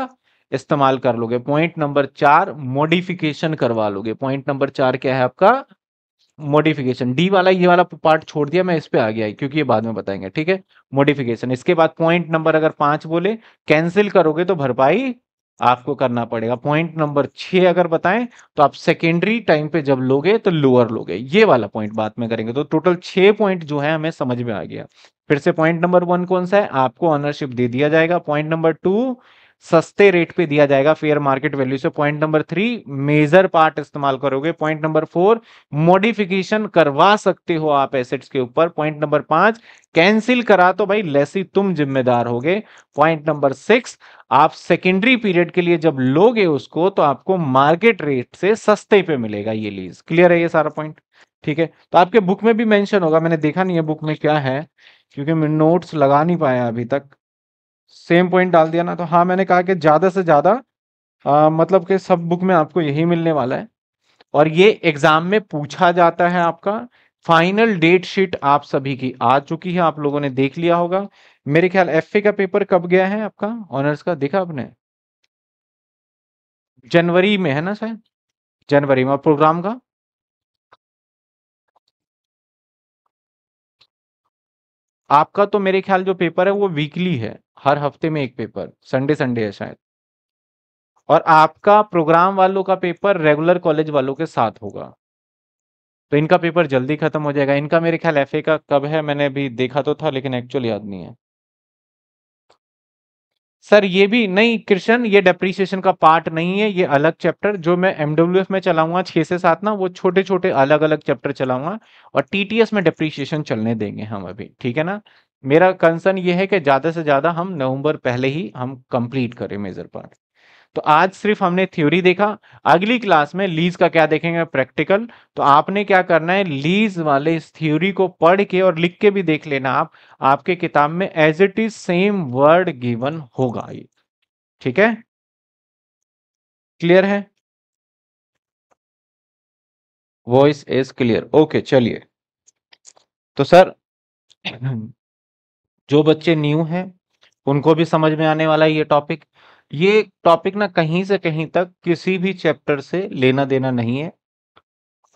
इस्तेमाल कर लोगे पॉइंट नंबर चार मॉडिफिकेशन करवा लोगे पॉइंट नंबर चार क्या है आपका मोडिफिकेशन डी वाला ये वाला पार्ट छोड़ दिया मैं इस पे आ गया है क्योंकि ये बाद में बताएंगे ठीक है मोडिफिकेशन इसके बाद पॉइंट नंबर अगर पांच बोले कैंसिल करोगे तो भरपाई आपको करना पड़ेगा पॉइंट नंबर छह अगर बताएं तो आप सेकेंडरी टाइम पे जब लोगे तो लोअर लोगे ये वाला पॉइंट बाद में करेंगे तो टोटल छह पॉइंट जो है हमें समझ में आ गया फिर से पॉइंट नंबर वन कौन सा है आपको ऑनरशिप दे दिया जाएगा पॉइंट नंबर टू सस्ते रेट पे दिया जाएगा फेयर मार्केट वैल्यू से point number three major part इस्तेमाल करोगे पॉइंट नंबर फोर मॉडिफिकेशन करवा सकते हो आप एसेट्स के ऊपर पॉइंट नंबर पांच कैंसिल करा तो भाई लेसी तुम जिम्मेदार होगे पॉइंट नंबर सिक्स आप सेकेंडरी पीरियड के लिए जब लोगे उसको तो आपको मार्केट रेट से सस्ते पे मिलेगा ये लीज क्लियर है ये सारा पॉइंट ठीक है तो आपके बुक में भी मेंशन होगा मैंने देखा नहीं है बुक में क्या है क्योंकि मैं नोट्स लगा नहीं पाया अभी तक सेम पॉइंट डाल दिया ना तो हाँ मैंने कहा कि ज़्यादा से ज़्यादा मतलब कि सब बुक में आपको यही मिलने वाला है और ये एग्ज़ाम में पूछा जाता है आपका फाइनल डेट शीट आप सभी की आ चुकी है आप लोगों ने देख लिया होगा मेरे ख्याल एफ का पेपर कब गया है आपका ऑनर्स का देखा आपने जनवरी में है ना सर जनवरी में प्रोग्राम का आपका तो मेरे ख्याल जो पेपर है वो वीकली है हर हफ्ते में एक पेपर संडे संडे है शायद और आपका प्रोग्राम वालों का पेपर रेगुलर कॉलेज वालों के साथ होगा तो इनका पेपर जल्दी खत्म हो जाएगा इनका मेरे ख्याल एफ का कब है मैंने अभी देखा तो था लेकिन एक्चुअल याद नहीं है सर ये भी नहीं कृष्ण ये डेप्रीसिएशन का पार्ट नहीं है ये अलग चैप्टर जो मैं एमडब्ल्यू में चलाऊंगा छह से सात ना वो छोटे छोटे अलग अलग चैप्टर चलाऊंगा और टीटीएस में डेप्रीसिएशन चलने देंगे हम अभी ठीक है ना मेरा कंसर्न ये है कि ज्यादा से ज्यादा हम नवंबर पहले ही हम कंप्लीट करें मेजर पार्ट तो आज सिर्फ हमने थ्योरी देखा अगली क्लास में लीज का क्या देखेंगे प्रैक्टिकल तो आपने क्या करना है लीज वाले इस थ्योरी को पढ़ के और लिख के भी देख लेना आप आपके किताब में as it is same word given होगा ये ठीक है क्लियर है वॉइस इज क्लियर ओके चलिए तो सर जो बच्चे न्यू हैं उनको भी समझ में आने वाला है ये टॉपिक ये टॉपिक ना कहीं से कहीं तक किसी भी चैप्टर से लेना देना नहीं है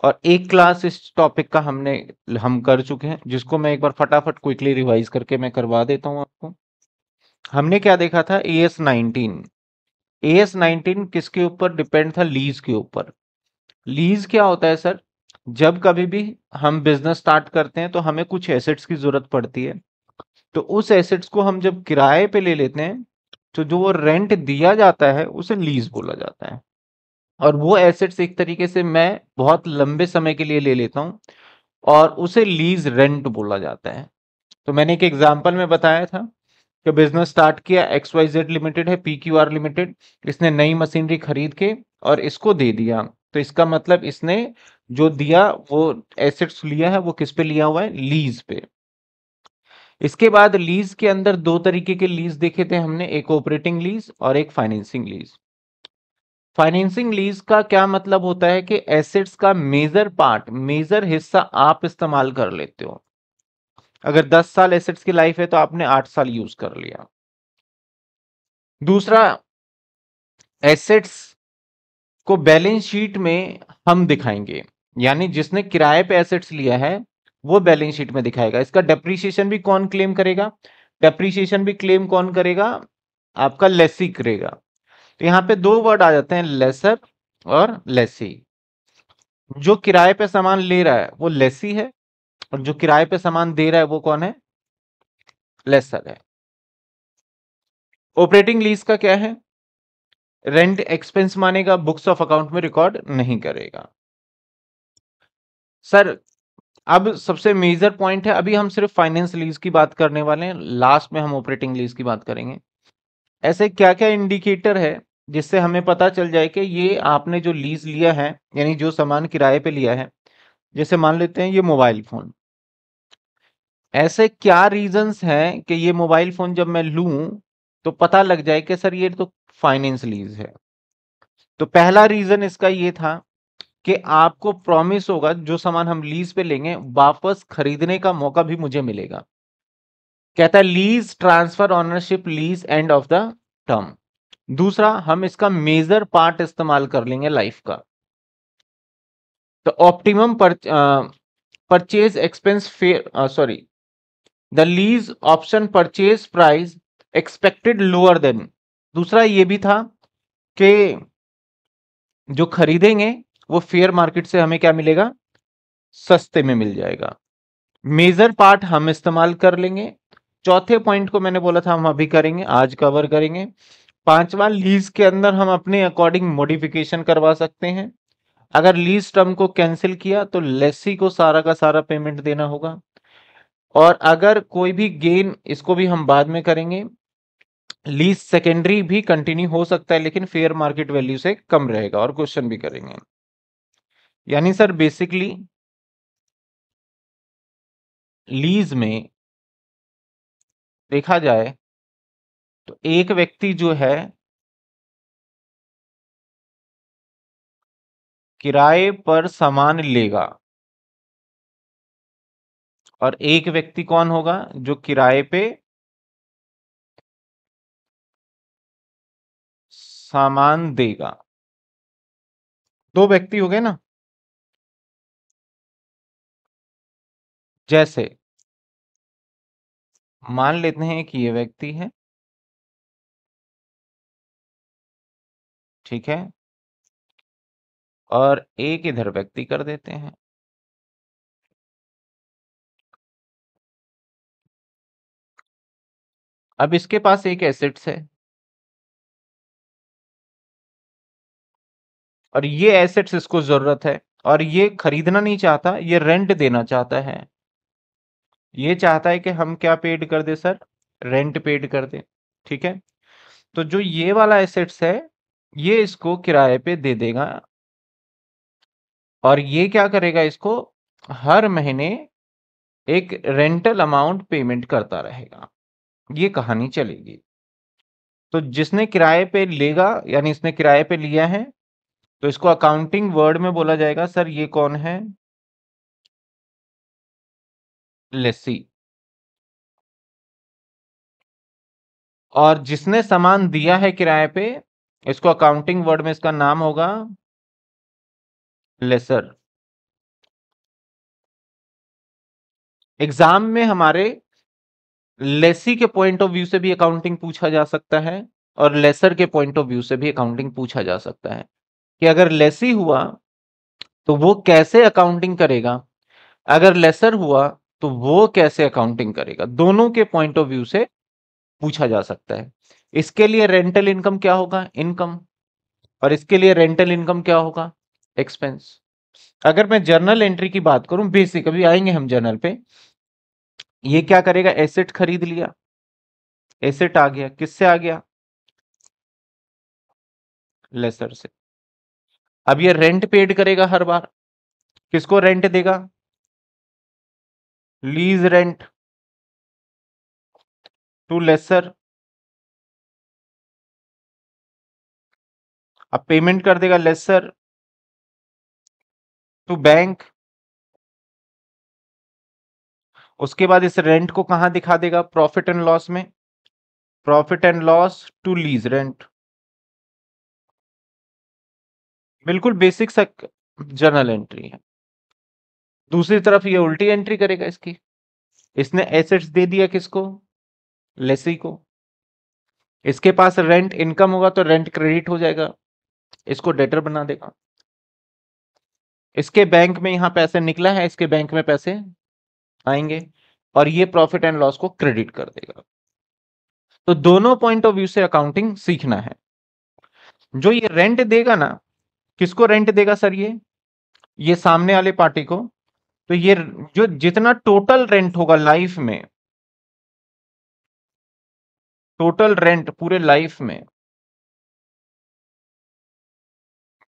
और एक क्लास इस टॉपिक का हमने हम कर चुके हैं जिसको मैं एक बार फटाफट क्विकली रिवाइज करके मैं करवा देता हूं आपको हमने क्या देखा था A S nineteen A S nineteen किसके ऊपर डिपेंड था लीज के ऊपर लीज क्या होता है सर जब कभी भी हम बिजनेस स्टार्ट करते हैं तो हमें कुछ एसेट्स की जरूरत पड़ती है तो उस एसेट्स को हम जब किराए पे ले लेते हैं तो जो वो रेंट दिया जाता है उसे लीज बोला जाता है और वो एसेट्स एक तरीके से मैं बहुत लंबे समय के लिए ले लेता हूँ और उसे लीज रेंट बोला जाता है तो मैंने एक एग्जाम्पल में बताया था कि बिजनेस स्टार्ट किया एक्स वाई जेड लिमिटेड है पी क्यू आर लिमिटेड इसने नई मशीनरी खरीद के और इसको दे दिया तो इसका मतलब इसने जो दिया वो एसेट्स लिया है वो किस पे लिया हुआ है लीज पे इसके बाद लीज के अंदर दो तरीके के लीज देखे थे हमने एक ऑपरेटिंग लीज और एक फाइनेंसिंग लीज फाइनेंसिंग लीज का क्या मतलब होता है कि एसेट्स का मेजर पार्ट मेजर हिस्सा आप इस्तेमाल कर लेते हो अगर 10 साल एसेट्स की लाइफ है तो आपने 8 साल यूज कर लिया दूसरा एसेट्स को बैलेंस शीट में हम दिखाएंगे यानी जिसने किराए पे एसेट्स लिया है वो बैलेंस शीट में दिखाएगा इसका डेप्रीशिएशन भी कौन क्लेम करेगा डेप्रीशिएशन भी क्लेम कौन करेगा आपका लेसी करेगा तो यहाँ पे दो वर्ड आ जाते हैं लेसर और लेसी जो किराए पे सामान ले रहा है वो लेसी है और जो किराए पे सामान दे रहा है वो कौन है लेसर है ऑपरेटिंग लीज का क्या है रेंट एक्सपेंस मानेगा बुक्स ऑफ अकाउंट में रिकॉर्ड नहीं करेगा सर अब सबसे मेजर पॉइंट है अभी हम सिर्फ फाइनेंस लीज की बात करने वाले हैं लास्ट में हम ऑपरेटिंग लीज की बात करेंगे ऐसे क्या क्या इंडिकेटर है जिससे हमें पता चल जाए कि ये आपने जो लीज लिया है यानी जो सामान किराए पे लिया है जैसे मान लेते हैं ये मोबाइल फोन ऐसे क्या रीजंस हैं कि ये मोबाइल फोन जब मैं लू तो पता लग जाए कि सर ये तो फाइनेंस लीज है तो पहला रीजन इसका ये था कि आपको प्रॉमिस होगा जो सामान हम लीज पे लेंगे वापस खरीदने का मौका भी मुझे मिलेगा कहता है lease transfer ownership lease end of the term दूसरा हम इसका मेजर पार्ट इस्तेमाल कर लेंगे लाइफ का तो optimum purchase expense fair sorry the lease option purchase price expected lower than दूसरा ये भी था कि जो खरीदेंगे वो फेयर मार्केट से हमें क्या मिलेगा सस्ते में मिल जाएगा मेजर पार्ट हम इस्तेमाल कर लेंगे चौथे पॉइंट को मैंने बोला था हम अभी करेंगे आज कवर करेंगे पांचवा लीज के अंदर हम अपने अकॉर्डिंग मॉडिफिकेशन करवा सकते हैं अगर लीज टर्म को कैंसिल किया तो लेसी को सारा का सारा पेमेंट देना होगा और अगर कोई भी गेन इसको भी हम बाद में करेंगे लीज सेकेंडरी भी कंटिन्यू हो सकता है लेकिन फेयर मार्केट वैल्यू से कम रहेगा और क्वेश्चन भी करेंगे यानी सर बेसिकली लीज में देखा जाए तो एक व्यक्ति जो है किराए पर सामान लेगा और एक व्यक्ति कौन होगा जो किराए पे सामान देगा दो व्यक्ति हो गए ना जैसे मान लेते हैं कि ये व्यक्ति है ठीक है और एक इधर व्यक्ति कर देते हैं अब इसके पास एक एसेट्स है और ये एसेट्स इसको जरूरत है और ये खरीदना नहीं चाहता ये रेंट देना चाहता है ये चाहता है कि हम क्या पेड कर दे सर रेंट पेड कर दे ठीक है तो जो ये वाला एसेट्स है ये इसको किराए पे दे देगा और ये क्या करेगा इसको हर महीने एक रेंटल अमाउंट पेमेंट करता रहेगा ये कहानी चलेगी तो जिसने किराए पे लेगा यानी इसने किराए पे लिया है तो इसको अकाउंटिंग वर्ड में बोला जाएगा सर ये कौन है लेसी और जिसने सामान दिया है किराए पे इसको अकाउंटिंग वर्ड में इसका नाम होगा लेसर एग्जाम में हमारे लेसी के पॉइंट ऑफ व्यू से भी अकाउंटिंग पूछा जा सकता है और लेसर के पॉइंट ऑफ व्यू से भी अकाउंटिंग पूछा जा सकता है कि अगर लेसी हुआ तो वो कैसे अकाउंटिंग करेगा अगर लेसर हुआ तो वो कैसे अकाउंटिंग करेगा दोनों के पॉइंट ऑफ व्यू से पूछा जा सकता है इसके लिए रेंटल इनकम क्या होगा इनकम और इसके लिए रेंटल इनकम क्या होगा एक्सपेंस अगर मैं जर्नल एंट्री की बात करूं बेसिक अभी आएंगे हम जर्नल पे ये क्या करेगा एसेट खरीद लिया एसेट आ गया किससे आ गया लेसर से अब ये रेंट पेड करेगा हर बार किसको रेंट देगा lease rent to lesser अब पेमेंट कर देगा लेसर टू बैंक उसके बाद इस रेंट को कहां दिखा देगा प्रॉफिट एंड लॉस में profit and loss to lease rent बिल्कुल बेसिक सक जर्नल एंट्री है दूसरी तरफ ये उल्टी एंट्री करेगा इसकी इसने एसेट्स दे दिया किसको लेसी को इसके पास रेंट इनकम होगा तो रेंट क्रेडिट हो जाएगा इसको डेटर बना देगा इसके बैंक में यहां पैसे निकला है इसके बैंक में पैसे आएंगे और ये प्रॉफिट एंड लॉस को क्रेडिट कर देगा तो दोनों पॉइंट ऑफ व्यू से अकाउंटिंग सीखना है जो ये रेंट देगा ना किसको रेंट देगा सर ये ये सामने वाले पार्टी को तो ये जो जितना टोटल रेंट होगा लाइफ में टोटल रेंट पूरे लाइफ में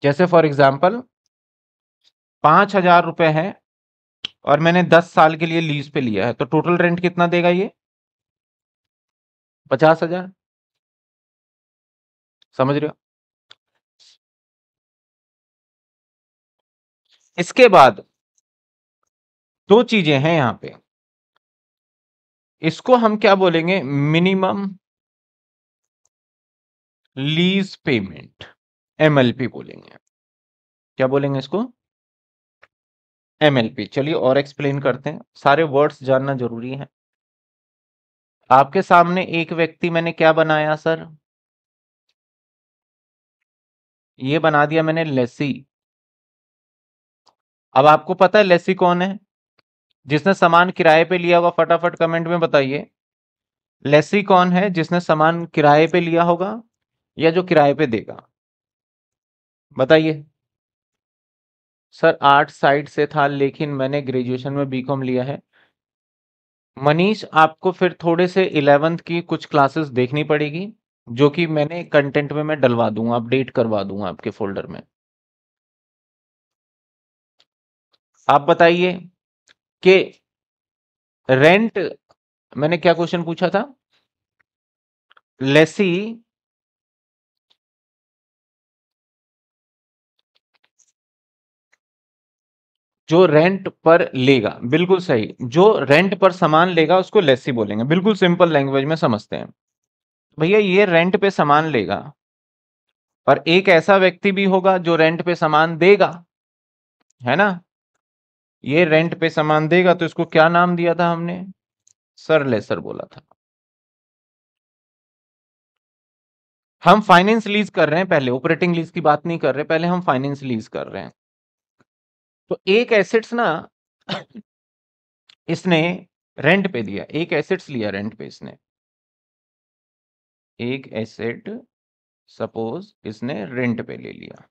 जैसे फॉर एग्जाम्पल पांच हजार रुपए है और मैंने दस साल के लिए लीज पे लिया है तो टोटल रेंट कितना देगा ये पचास हजार समझ रहे हो इसके बाद दो चीजें हैं यहां पे इसको हम क्या बोलेंगे मिनिमम लीज पेमेंट एमएलपी बोलेंगे क्या बोलेंगे इसको एमएलपी चलिए और एक्सप्लेन करते हैं सारे वर्ड्स जानना जरूरी है आपके सामने एक व्यक्ति मैंने क्या बनाया सर ये बना दिया मैंने लेसी अब आपको पता है लेसी कौन है जिसने सामान किराए पे लिया होगा फटाफट कमेंट में बताइए लेसी कौन है जिसने सामान किराए पे लिया होगा या जो किराए पे देगा बताइए सर आर्ट साइड से था लेकिन मैंने ग्रेजुएशन में बीकॉम लिया है मनीष आपको फिर थोड़े से इलेवेंथ की कुछ क्लासेस देखनी पड़ेगी जो कि मैंने कंटेंट में मैं डलवा दूंगा अपडेट करवा दूंगा आपके फोल्डर में आप बताइए के रेंट मैंने क्या क्वेश्चन पूछा था लेसी जो रेंट पर लेगा बिल्कुल सही जो रेंट पर सामान लेगा उसको लेसी बोलेंगे बिल्कुल सिंपल लैंग्वेज में समझते हैं भैया ये रेंट पे सामान लेगा और एक ऐसा व्यक्ति भी होगा जो रेंट पे सामान देगा है ना ये रेंट पे सामान देगा तो इसको क्या नाम दिया था हमने सर लेसर बोला था हम फाइनेंस लीज कर रहे हैं पहले ऑपरेटिंग लीज की बात नहीं कर रहे पहले हम फाइनेंस लीज कर रहे हैं तो एक एसेट्स ना इसने रेंट पे दिया एक एसेट्स लिया रेंट पे इसने एक एसेट सपोज इसने रेंट पे ले लिया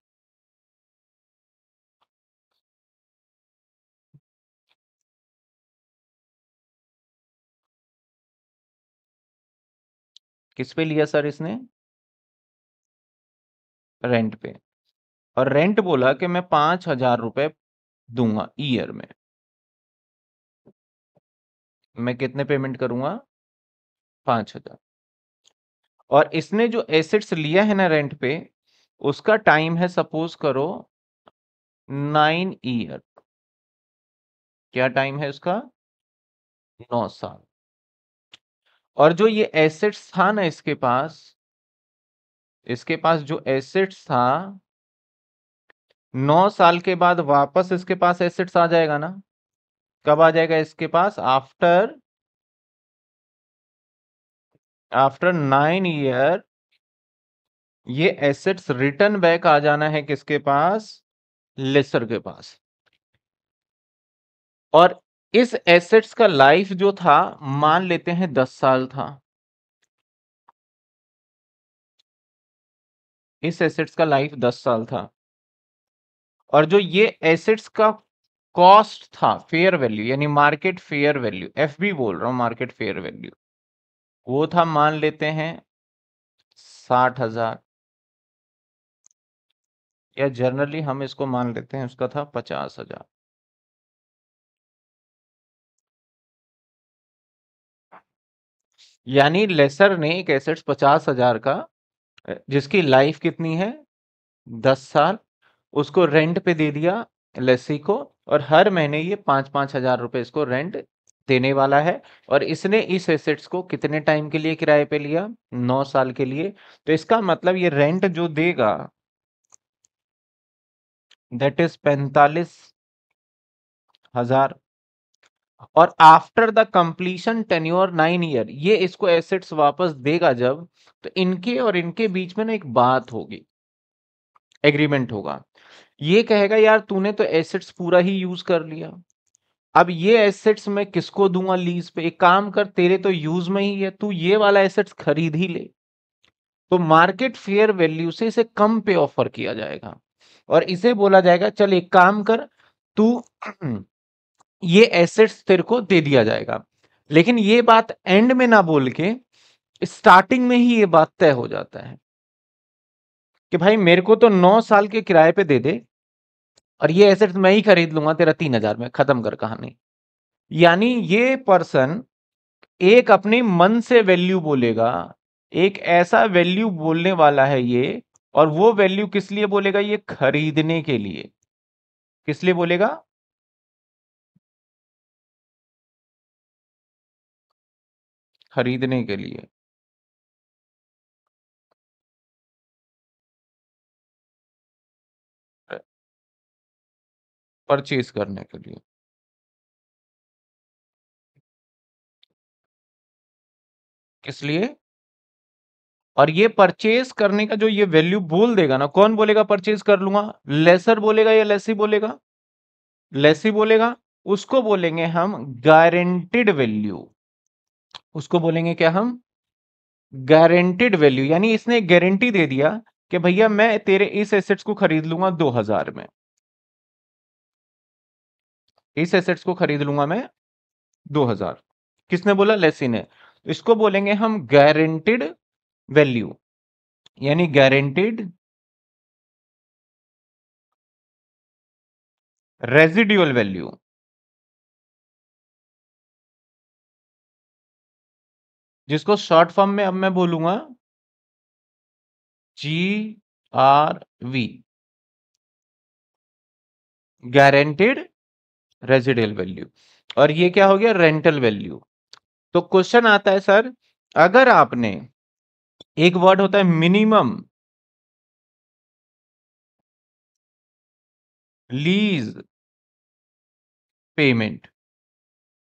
किस पे लिया सर इसने रेंट पे और रेंट बोला कि मैं पांच हजार रुपए दूंगा ईयर में मैं कितने पेमेंट करूंगा पांच हजार और इसने जो एसेट्स लिया है ना रेंट पे उसका टाइम है सपोज करो नाइन ईयर क्या टाइम है उसका नौ साल और जो ये एसेट्स था ना इसके पास इसके पास जो एसेट्स था नौ साल के बाद वापस इसके पास एसेट्स आ जाएगा ना कब आ जाएगा इसके पास आफ्टर आफ्टर नाइन ईयर ये एसेट्स रिटर्न बैक आ जाना है किसके पास लेसर के पास और इस एसेट्स का लाइफ जो था मान लेते हैं दस साल था इस एसेट्स का लाइफ दस साल था और जो ये एसेट्स का कॉस्ट था फेयर वैल्यू यानी market fair value F B बोल रहा हूं मार्केट फेयर वैल्यू वो था मान लेते हैं साठ हजार या जनरली हम इसको मान लेते हैं उसका था पचास हजार यानी लेसर ने एक एसेट्स पचास हजार का जिसकी लाइफ कितनी है दस साल उसको रेंट पे दे दिया लेसी को और हर महीने ये पांच पांच हजार रुपए इसको रेंट देने वाला है और इसने इस एसेट्स को कितने टाइम के लिए किराए पे लिया नौ साल के लिए तो इसका मतलब ये रेंट जो देगा दैट इज पैंतालीस हजार और after the completion tenure nine year ये इसको एसेट्स वापस देगा जब तो इनके और इनके बीच में ना एक बात होगी एग्रीमेंट होगा ये कहेगा यार तूने तो एसेट्स पूरा ही यूज कर लिया अब ये एसेट्स मैं किसको दूंगा लीज पे एक काम कर तेरे तो यूज में ही है तू ये वाला एसेट्स खरीद ही ले तो मार्केट फेयर वैल्यू से इसे कम पे ऑफर किया जाएगा और इसे बोला जाएगा चल एक काम कर तू [clears throat] ये एसेट्स तेरे को दे दिया जाएगा लेकिन ये बात एंड में ना बोल के स्टार्टिंग में ही ये बात तय हो जाता है कि भाई मेरे को तो नौ साल के किराए पे दे दे और ये एसेट्स मैं ही खरीद लूंगा तेरा तीन हजार में खत्म कर कहानी यानी ये पर्सन एक अपने मन से वैल्यू बोलेगा एक ऐसा वैल्यू बोलने वाला है ये और वो वैल्यू किस लिए बोलेगा ये खरीदने के लिए किस लिए बोलेगा खरीदने के लिए परचेज़ करने के लिए। किस लिए? और ये परचेज़ करने का जो ये वैल्यू बोल देगा ना, कौन बोलेगा परचेज़ कर लूंगा लेसर बोलेगा या लेसी बोलेगा? लेसी बोलेगा, उसको बोलेंगे हम गारंटेड वैल्यू। उसको बोलेंगे क्या हम गारंटेड वैल्यू यानी इसने एक गारंटी दे दिया कि भैया मैं तेरे इस एसेट्स को खरीद लूंगा दो हजार में इस एसेट्स को खरीद लूंगा मैं दो हजार किसने बोला लेसी ने इसको बोलेंगे हम गारंटेड वैल्यू यानी गारंटेड रेजिड्यूअल वैल्यू जिसको शॉर्ट फॉर्म में अब मैं बोलूंगा G R V guaranteed residual value और ये क्या हो गया रेंटल वैल्यू तो क्वेश्चन आता है सर अगर आपने एक वर्ड होता है मिनिमम लीज पेमेंट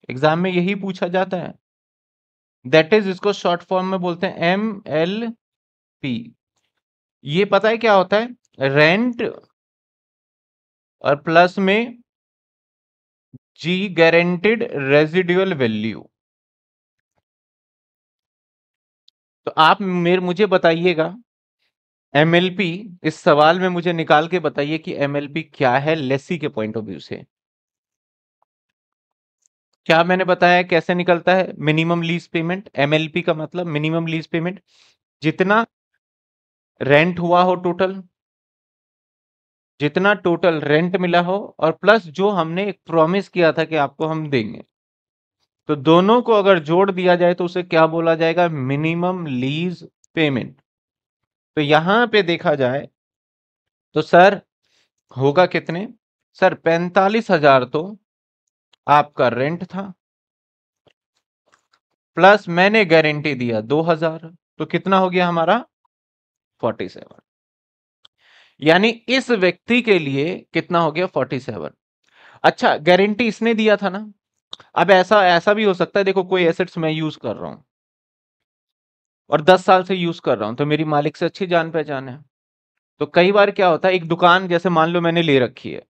एग्जाम में यही पूछा जाता है दैट इज इसको शॉर्ट फॉर्म में बोलते हैं एम एल पी ये पता है क्या होता है रेंट और प्लस में जी गारंटेड रेजिडुअल वैल्यू तो आप मेरे मुझे बताइएगा एमएलपी इस सवाल में मुझे निकाल के बताइए कि एमएलपी क्या है लेसी के पॉइंट ऑफ व्यू से क्या मैंने बताया कैसे निकलता है मिनिमम लीज पेमेंट एमएलपी का मतलब मिनिमम लीज पेमेंट जितना रेंट हुआ हो टोटल जितना टोटल रेंट मिला हो और प्लस जो हमने एक प्रॉमिस किया था कि आपको हम देंगे तो दोनों को अगर जोड़ दिया जाए तो उसे क्या बोला जाएगा मिनिमम लीज पेमेंट तो यहां पे देखा जाए तो सर होगा कितने सर पैंतालीस हजार तो आपका रेंट था प्लस मैंने गारंटी दिया दो हजार तो कितना हो गया हमारा फोर्टी सेवन यानी इस व्यक्ति के लिए कितना हो गया फोर्टी सेवन अच्छा गारंटी इसने दिया था ना अब ऐसा ऐसा भी हो सकता है देखो कोई एसेट्स मैं यूज कर रहा हूं और दस साल से यूज कर रहा हूं तो मेरी मालिक से अच्छी जान पहचान है तो कई बार क्या होता है एक दुकान जैसे मान लो मैंने ले रखी है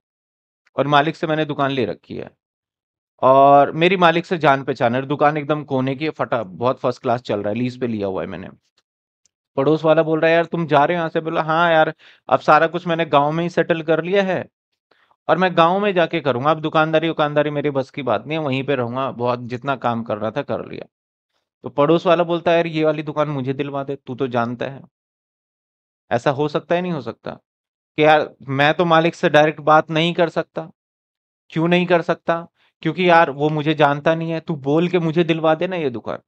और मालिक से मैंने दुकान ले रखी है और मेरी मालिक से जान पहचान है दुकान एकदम कोने की फटा बहुत फर्स्ट क्लास चल रहा है लीज पे लिया हुआ है मैंने पड़ोस वाला बोल रहा है यार तुम जा रहे हो यहाँ से बोला हाँ यार अब सारा कुछ मैंने गाँव में ही सेटल कर लिया है और मैं गाँव में जाके करूंगा अब दुकानदारी उकानदारी मेरी बस की बात नहीं है वहीं पे रहूंगा बहुत जितना काम कर रहा था कर लिया तो पड़ोस वाला बोलता है यार ये वाली दुकान मुझे दिलवा दे तू तो जानता है ऐसा हो सकता है नहीं हो सकता कि यार मैं तो मालिक से डायरेक्ट बात नहीं कर सकता क्यों नहीं कर सकता क्योंकि यार वो मुझे जानता नहीं है तू बोल के मुझे दिलवा देना ये दुकान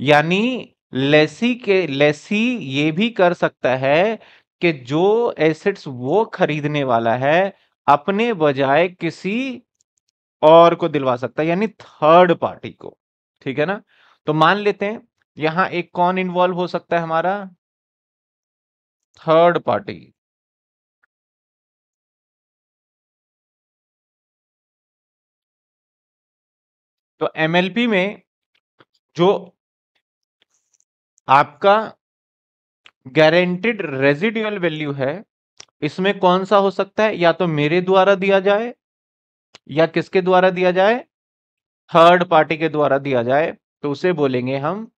यानी लेसी के लेसी ये भी कर सकता है कि जो एसेट्स वो खरीदने वाला है अपने बजाय किसी और को दिलवा सकता है यानी थर्ड पार्टी को ठीक है ना तो मान लेते हैं यहां एक कौन इन्वॉल्व हो सकता है हमारा थर्ड पार्टी तो एमएलपी में जो आपका गारंटेड रेजिडुअल वैल्यू है इसमें कौन सा हो सकता है या तो मेरे द्वारा दिया जाए या किसके द्वारा दिया जाए थर्ड पार्टी के द्वारा दिया जाए तो उसे बोलेंगे हम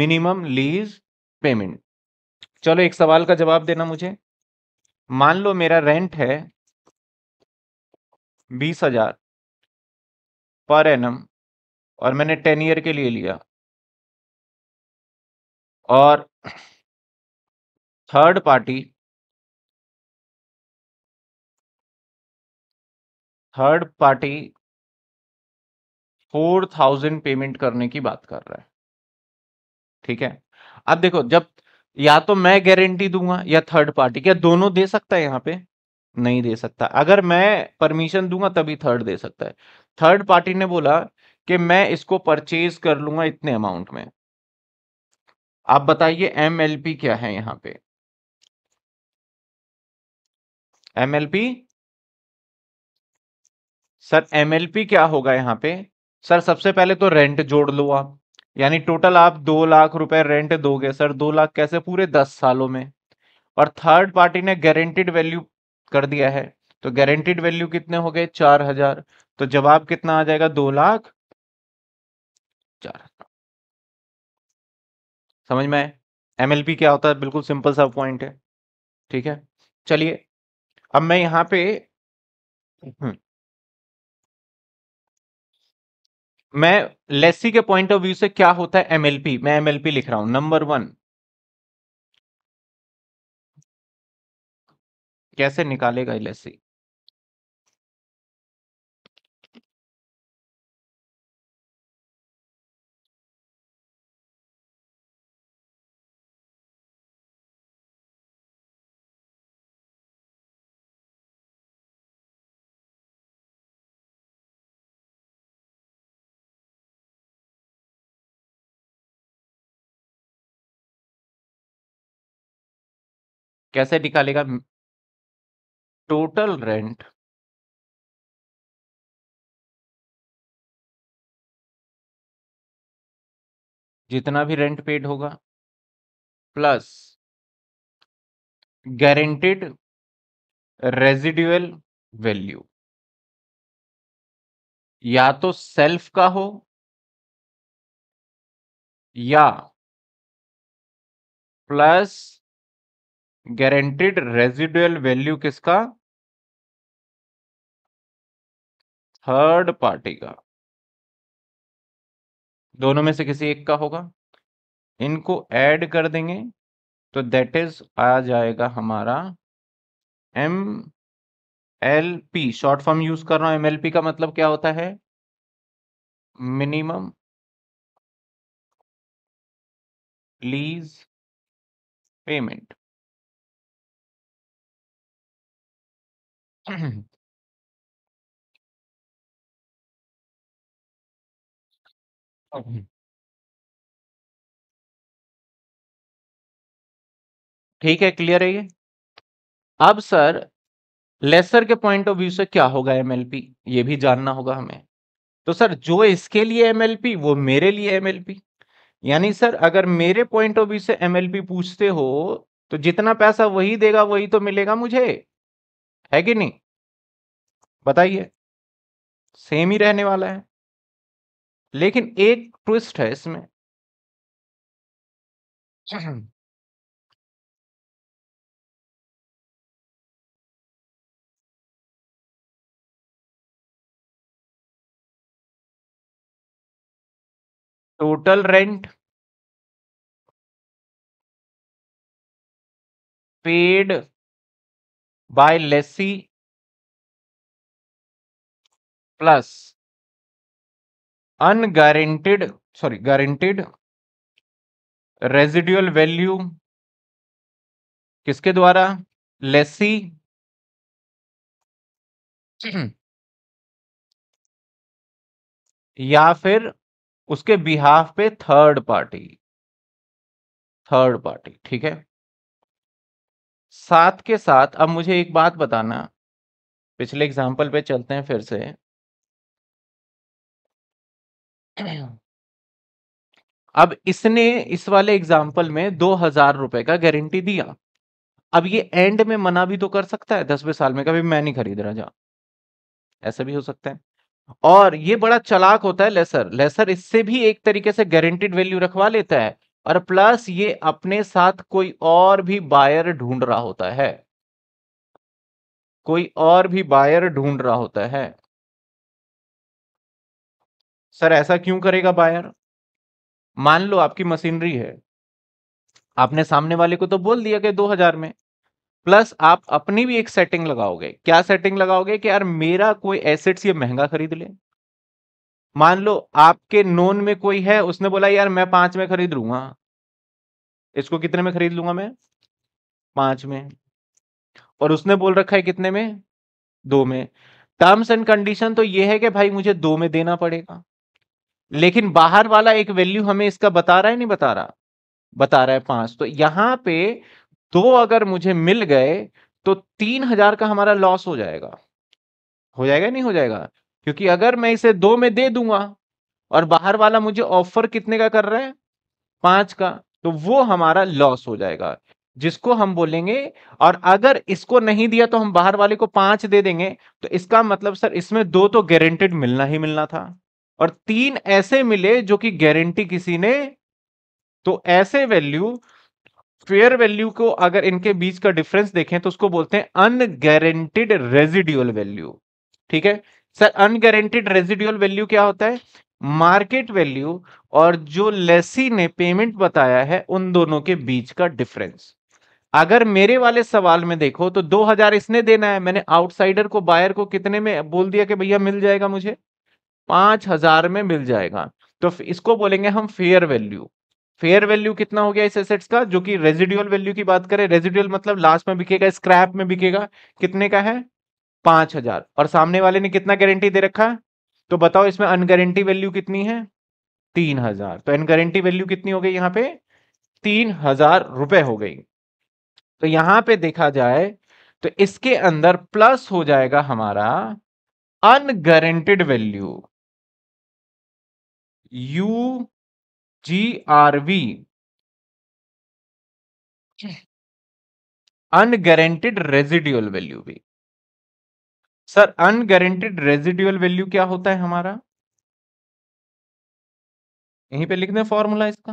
मिनिमम लीज पेमेंट चलो एक सवाल का जवाब देना मुझे मान लो मेरा रेंट है बीस हजार पर एनम और मैंने टेन ईयर के लिए लिया और third party third party four thousand payment करने की बात कर रहा है ठीक है अब देखो जब या तो मैं गारंटी दूंगा या थर्ड पार्टी क्या दोनों दे सकता है यहां पे नहीं दे सकता अगर मैं परमिशन दूंगा तभी थर्ड दे सकता है थर्ड पार्टी ने बोला कि मैं इसको परचेज कर लूंगा इतने अमाउंट में आप बताइए एम क्या है यहां पे एम सर एम क्या होगा यहाँ पे सर सबसे पहले तो रेंट जोड़ लो आप यानी टोटल आप दो लाख रुपए रेंट दोगे सर दो लाख कैसे पूरे दस सालों में और थर्ड पार्टी ने गारंटेड वैल्यू कर दिया है तो गारंटेड वैल्यू कितने हो गए चार हजार तो जवाब कितना आ जाएगा दो लाख चार समझ में आए एमएलपी क्या होता है बिल्कुल सिंपल सा पॉइंट है ठीक है चलिए अब मैं यहां पे हम्म। मैं लेसी e के पॉइंट ऑफ व्यू से क्या होता है एमएलपी मैं एमएलपी लिख रहा हूं नंबर वन कैसे निकालेगा लेसी कैसे निकालेगा टोटल रेंट जितना भी रेंट पेड होगा प्लस गारंटेड रेजिडुअल वैल्यू या तो सेल्फ का हो या प्लस गारंटेड रेजिडुअल वैल्यू किसका थर्ड पार्टी का दोनों में से किसी एक का होगा इनको ऐड कर देंगे तो दैट इज आ जाएगा हमारा M L P short form use कर रहा हूं एम एल पी का मतलब क्या होता है मिनिमम लीज पेमेंट [clears throat] ठीक है, क्लियर है ये? अब सर, लेसर के पॉइंट ऑफ व्यू से क्या होगा एमएलपी? ये भी जानना होगा हमें। तो सर जो इसके लिए एमएलपी वो मेरे लिए एमएलपी। यानी सर अगर मेरे पॉइंट ऑफ व्यू से एमएलपी पूछते हो, तो जितना पैसा वही देगा वही तो मिलेगा मुझे। है कि नहीं बताइए सेम ही रहने वाला है लेकिन एक ट्विस्ट है इसमें [clears throat] total rent paid by Lessee plus unguaranteed sorry guaranteed residual value किसके द्वारा लेसी [clears throat] या फिर उसके बिहाफ पे थर्ड पार्टी थर्ड पार्टी ठीक है साथ के साथ अब मुझे एक बात बताना पिछले एग्जाम्पल पे चलते हैं फिर से अब इसने इस वाले एग्जाम्पल में दो हजार रुपए का गारंटी दिया अब ये एंड में मना भी तो कर सकता है दसवें साल में कभी मैं नहीं खरीद रहा जा ऐसा भी हो सकता है और ये बड़ा चलाक होता है लेसर लेसर इससे भी एक तरीके से गारंटेड वैल्यू रखवा लेता है और प्लस ये अपने साथ कोई और भी बायर ढूंढ रहा होता है कोई और भी बायर ढूंढ रहा होता है सर ऐसा क्यों करेगा बायर मान लो आपकी मशीनरी है आपने सामने वाले को तो बोल दिया कि 2000 में प्लस आप अपनी भी एक सेटिंग लगाओगे क्या सेटिंग लगाओगे कि यार मेरा कोई एसेट्स ये महंगा खरीद ले मान लो आपके नोन में कोई है उसने बोला यार मैं पांच में खरीद लूंगा इसको कितने में खरीद लूंगा मैं पांच में और उसने बोल रखा है कितने में दो में टर्म्स एंड कंडीशन तो ये है कि भाई मुझे दो में देना पड़ेगा लेकिन बाहर वाला एक वैल्यू हमें इसका बता रहा है नहीं बता रहा बता रहा है पांच तो यहां पे दो अगर मुझे मिल गए तो तीन हजार का हमारा लॉस हो जाएगा हो जाएगा नहीं हो जाएगा क्योंकि अगर मैं इसे दो में दे दूंगा और बाहर वाला मुझे ऑफर कितने का कर रहा है पांच का तो वो हमारा लॉस हो जाएगा जिसको हम बोलेंगे और अगर इसको नहीं दिया तो हम बाहर वाले को पांच दे देंगे तो इसका मतलब सर इसमें दो तो गारंटेड मिलना ही मिलना था और तीन ऐसे मिले जो कि गारंटी किसी ने तो ऐसे वैल्यू फेयर वैल्यू को अगर इनके बीच का डिफरेंस देखें तो उसको बोलते हैं अनगारंटेड रेजिड्यूअल वैल्यू ठीक है सर अनगारंटेड रेजिडुअल वैल्यू क्या होता है मार्केट वैल्यू और जो लेसी ने पेमेंट बताया है उन दोनों के बीच का डिफरेंस अगर मेरे वाले सवाल में देखो तो 2000 इसने देना है मैंने आउटसाइडर को बायर को कितने में बोल दिया कि भैया मिल जाएगा मुझे 5000 में मिल जाएगा तो इसको बोलेंगे हम फेयर वैल्यू फेयर वैल्यू कितना हो गया इस एसेट्स का जो कि रेजिडुअल वैल्यू की बात करें रेजिडुअल मतलब लास्ट में बिकेगा स्क्रैप में बिकेगा कितने का है पांच हजार और सामने वाले ने कितना गारंटी दे रखा है तो बताओ इसमें अनगारंटी वैल्यू कितनी है तीन हजार तो अनगारंटी वैल्यू कितनी हो गई यहाँ पे तीन हजार रुपए हो गई तो यहां पे देखा जाए तो इसके अंदर प्लस हो जाएगा हमारा unguaranteed value U G R V unguaranteed residual value भी सर अनगारंटेड रेजिड्यूअल वैल्यू क्या होता है हमारा यहीं पे लिख दें फॉर्मूला इसका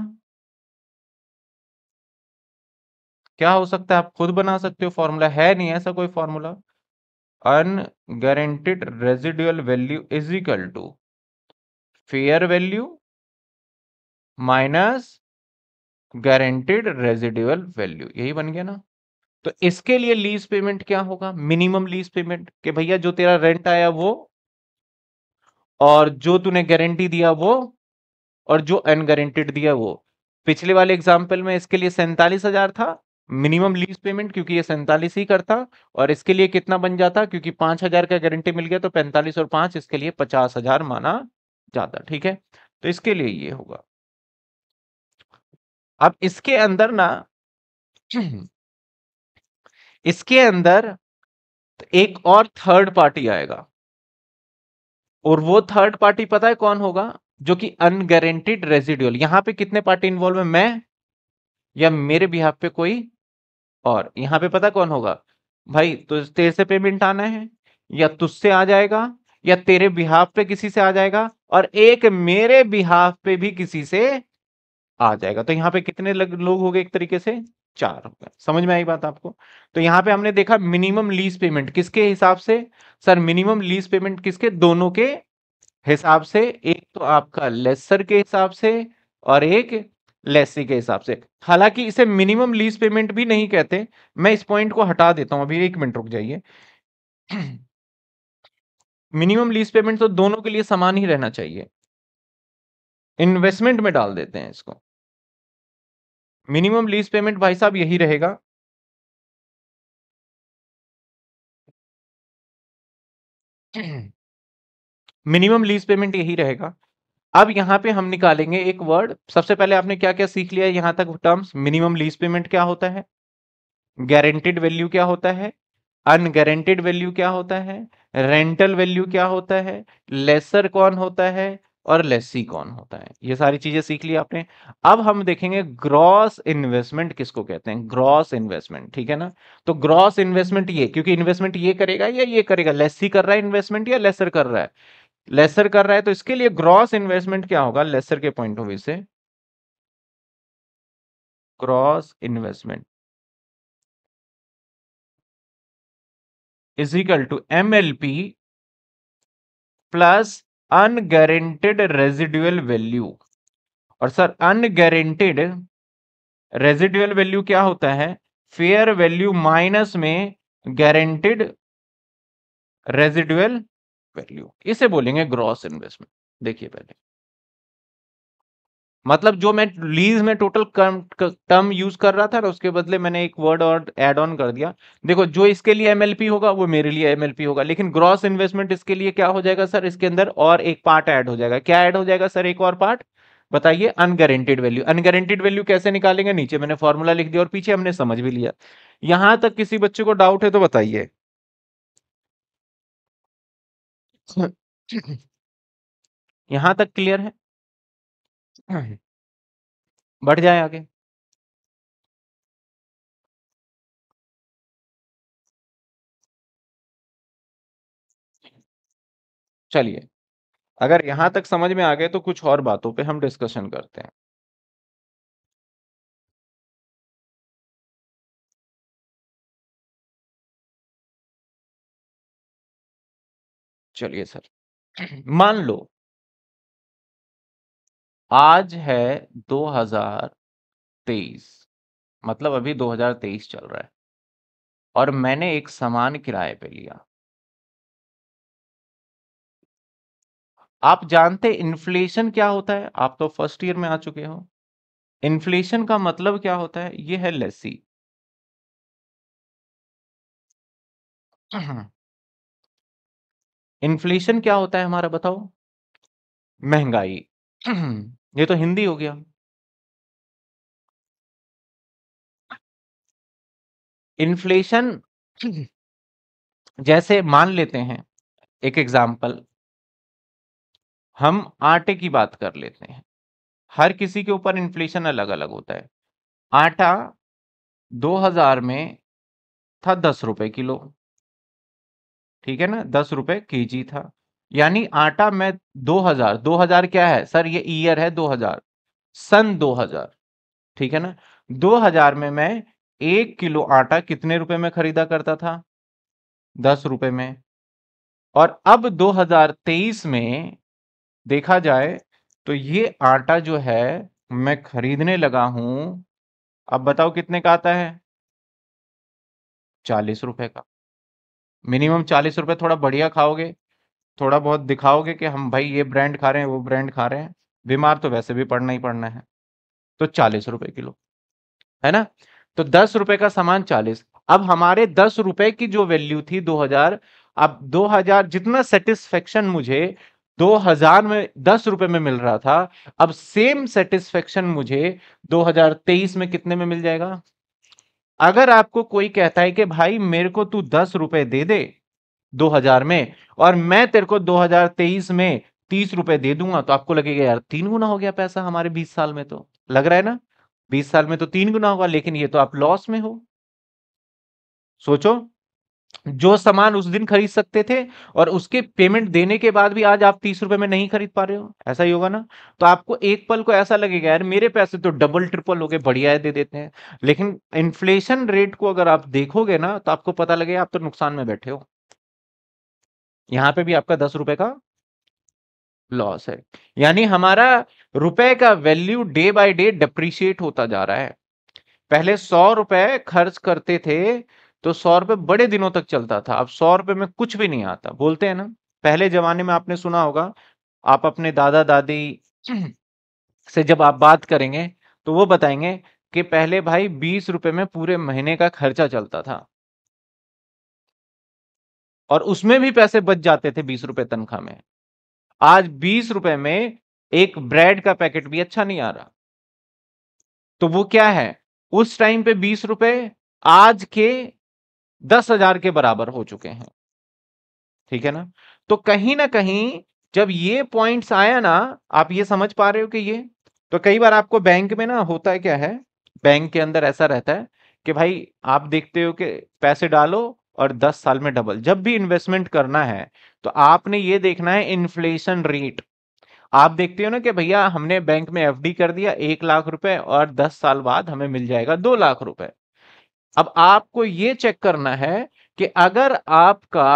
क्या हो सकता है आप खुद बना सकते हो फॉर्मूला है नहीं ऐसा कोई formula unguaranteed residual value is equal to fair value minus guaranteed residual value यही बन गया ना तो इसके लिए लीज पेमेंट क्या होगा मिनिमम लीज पेमेंट कि भैया जो तेरा रेंट आया वो और जो तूने गारंटी दिया वो और जो अनगरेंटेड दिया वो पिछले वाले एग्जाम्पल में इसके लिए सैंतालीस हजार था मिनिमम लीज पेमेंट क्योंकि ये सैंतालीस ही करता और इसके लिए कितना बन जाता क्योंकि पांच हजार का गारंटी मिल गया तो पैंतालीस और पांच इसके लिए पचास हजार माना जाता ठीक है तो इसके लिए ये होगा अब इसके अंदर ना [clears throat] हम्म। इसके अंदर एक और थर्ड पार्टी आएगा और वो थर्ड पार्टी पता है कौन होगा जो कि अनगारंटेड रेजिड्यूल यहाँ पे कितने पार्टी इन्वॉल्व है मैं या मेरे बिहाफ पे कोई और यहां पे पता कौन होगा भाई तो तेरे से पेमेंट आना है या तुझसे आ जाएगा या तेरे बिहाफ पे किसी से आ जाएगा और एक मेरे बिहाफ पे भी किसी से आ जाएगा तो यहाँ पे कितने लोग हो गए एक तरीके से चार हो गया समझ में आई बात आपको तो यहाँ पे हमने देखा मिनिमम लीज पेमेंट किसके हिसाब से सर मिनिमम लीज पेमेंट किसके दोनों के हिसाब से एक तो आपका लेसर के हिसाब से और एक लेसी के हिसाब से हालांकि इसे मिनिमम लीज पेमेंट भी नहीं कहते मैं इस पॉइंट को हटा देता हूं अभी एक मिनट रुक जाइए मिनिमम लीज पेमेंट तो दोनों के लिए समान ही रहना चाहिए इन्वेस्टमेंट में डाल देते हैं इसको मिनिमम लीज पेमेंट भाई साहब यही रहेगा मिनिमम लीज पेमेंट यही रहेगा अब यहाँ पे हम निकालेंगे एक वर्ड सबसे पहले आपने क्या क्या सीख लिया यहाँ तक टर्म्स मिनिमम लीज पेमेंट क्या होता है गारंटेड वैल्यू क्या होता है अनगारंटेड वैल्यू क्या होता है रेंटल वैल्यू क्या होता है लेसर कौन होता है और लेसी कौन होता है ये सारी चीजें सीख ली आपने अब हम देखेंगे ग्रॉस इन्वेस्टमेंट किसको कहते हैं ग्रॉस इन्वेस्टमेंट ठीक है ना तो ग्रॉस इन्वेस्टमेंट ये क्योंकि इन्वेस्टमेंट ये करेगा या ये करेगा लेसी कर रहा है इन्वेस्टमेंट या लेसर कर रहा है लेसर कर रहा है तो इसके लिए ग्रॉस इन्वेस्टमेंट क्या होगा लेसर के पॉइंट ऑफ व्यू से gross investment is equal to M L P plus unguaranteed residual value और सर अनगरेंटेड रेजिडुअल वैल्यू क्या होता है फेयर वैल्यू माइनस में गारंटेड रेजिडुअल वैल्यू इसे बोलेंगे ग्रॉस इन्वेस्टमेंट देखिए पहले मतलब जो मैं लीज में टोटल टर्म यूज कर रहा था और उसके बदले मैंने एक वर्ड और एड ऑन कर दिया देखो जो इसके लिए एमएलपी होगा वो मेरे लिए एमएलपी होगा लेकिन ग्रॉस इन्वेस्टमेंट इसके लिए क्या हो जाएगा सर इसके अंदर और एक पार्ट ऐड हो जाएगा क्या ऐड हो जाएगा सर एक और पार्ट बताइए अनगारंटेड वैल्यू अनगारंटेड वैल्यू कैसे निकालेंगे नीचे मैंने फॉर्मूला लिख दिया और पीछे हमने समझ भी लिया यहां तक किसी बच्चे को डाउट है तो बताइए [coughs] यहां तक क्लियर है [laughs] बढ़ जाए आगे चलिए अगर यहां तक समझ में आ गए तो कुछ और बातों पे हम डिस्कशन करते हैं चलिए सर [clears throat] मान लो आज है 2023 मतलब अभी 2023 चल रहा है और मैंने एक सामान किराए पे लिया आप जानते इन्फ्लेशन क्या होता है आप तो फर्स्ट ईयर में आ चुके हो इन्फ्लेशन का मतलब क्या होता है ये है लेसी इन्फ्लेशन क्या होता है हमारा बताओ महंगाई ये तो हिंदी हो गया इन्फ्लेशन जैसे मान लेते हैं एक एग्जाम्पल हम आटे की बात कर लेते हैं हर किसी के ऊपर इन्फ्लेशन अलग अलग होता है आटा 2000 में था दस रुपए किलो ठीक है ना दस रुपए के जी था यानी आटा मैं 2000 2000 क्या है सर ये ईयर है 2000 सन 2000 ठीक है ना 2000 में मैं एक किलो आटा कितने रुपए में खरीदा करता था दस रुपए में और अब 2023 में देखा जाए तो ये आटा जो है मैं खरीदने लगा हूं अब बताओ कितने का आता है चालीस रुपए का मिनिमम चालीस रुपए थोड़ा बढ़िया खाओगे थोड़ा बहुत दिखाओगे कि हम भाई ये ब्रांड खा रहे हैं वो ब्रांड खा रहे हैं बीमार तो वैसे भी पड़ना ही पड़ना है तो चालीस रुपए किलो है ना तो दस रुपए का सामान चालीस अब हमारे दस रुपए की जो वैल्यू थी दो हजार अब दो हजार जितना सेटिस्फेक्शन मुझे दो हजार में दस रुपए में मिल रहा था अब सेम सेटिस्फेक्शन मुझे दो हजार तेईस में कितने में मिल जाएगा अगर आपको कोई कहता है कि भाई मेरे को तू दस रुपए दे दे 2000 में और मैं तेरे को 2023 में तीस रुपए दे दूंगा तो आपको लगेगा यार तीन गुना हो गया पैसा हमारे बीस साल में तो लग रहा है ना बीस साल में तो तीन गुना होगा लेकिन ये तो आप लॉस में हो सोचो जो सामान उस दिन खरीद सकते थे और उसके पेमेंट देने के बाद भी आज आप तीस रुपए में नहीं खरीद पा रहे हो ऐसा ही होगा ना तो आपको एक पल को ऐसा लगेगा यार मेरे पैसे तो डबल ट्रिपल हो गए बढ़िया दे देते हैं लेकिन इन्फ्लेशन रेट को अगर आप देखोगे ना तो आपको पता लगेगा आप तो नुकसान में बैठे हो यहाँ पे भी आपका दस रुपए का लॉस है यानी हमारा रुपए का value day by day depreciate होता जा रहा है पहले सौ रुपए खर्च करते थे तो सौ रुपए बड़े दिनों तक चलता था अब सौ रुपए में कुछ भी नहीं आता बोलते हैं ना पहले जमाने में आपने सुना होगा आप अपने दादा दादी [clears throat] से जब आप बात करेंगे तो वो बताएंगे कि पहले भाई बीस रुपए में पूरे महीने का खर्चा चलता था और उसमें भी पैसे बच जाते थे बीस रुपए तनख्वाह में आज बीस रुपए में एक ब्रेड का पैकेट भी अच्छा नहीं आ रहा तो वो क्या है उस टाइम पे बीस रुपए आज के दस हजार के बराबर हो चुके हैं ठीक है ना तो कहीं ना कहीं जब ये पॉइंट्स आया ना आप ये समझ पा रहे हो कि ये तो कई बार आपको बैंक में ना होता है क्या है बैंक के अंदर ऐसा रहता है कि भाई आप देखते हो कि पैसे डालो और 10 साल में डबल जब भी इन्वेस्टमेंट करना है तो आपने ये देखना है इन्फ्लेशन रेट आप देखते हो ना कि भैया हमने बैंक में एफडी कर दिया एक लाख रुपए और 10 साल बाद हमें मिल जाएगा दो लाख रुपए अब आपको ये चेक करना है कि अगर आपका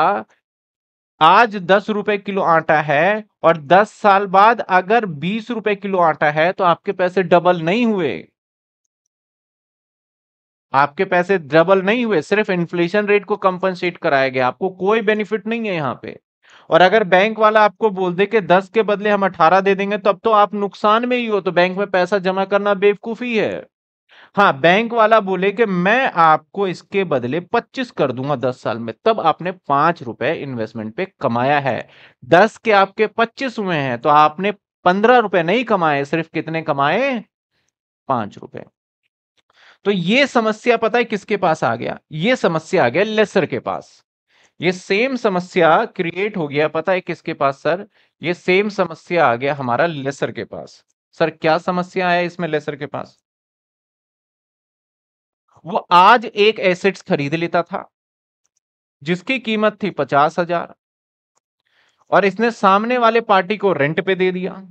आज दस रुपए किलो आटा है और दस साल बाद अगर बीस रुपए किलो आटा है तो आपके पैसे डबल नहीं हुए आपके पैसे डबल नहीं हुए सिर्फ इन्फ्लेशन रेट को कंपनसेट कराया गया आपको कोई बेनिफिट नहीं है यहाँ पे और अगर बैंक वाला आपको बोल दे कि दस के बदले हम अठारह दे देंगे तो अब तो आप नुकसान में ही हो तो बैंक में पैसा जमा करना बेवकूफी है हाँ बैंक वाला बोले कि मैं आपको इसके बदले पच्चीस कर दूंगा दस साल में तब आपने पांच रुपए इन्वेस्टमेंट पे कमाया है दस के आपके पच्चीस हुए हैं तो आपने पंद्रह रुपए नहीं कमाए सिर्फ कितने कमाए पांच रुपए तो ये समस्या पता है किसके पास आ गया ये समस्या आ गया लेसर के पास ये सेम समस्या क्रिएट हो गया पता है किसके पास सर ये सेम समस्या आ गया हमारा लेसर के पास सर क्या समस्या आया इसमें लेसर के पास वो आज एक एसेट्स खरीद लेता था जिसकी कीमत थी पचास हजार और इसने सामने वाले पार्टी को रेंट पे दे दिया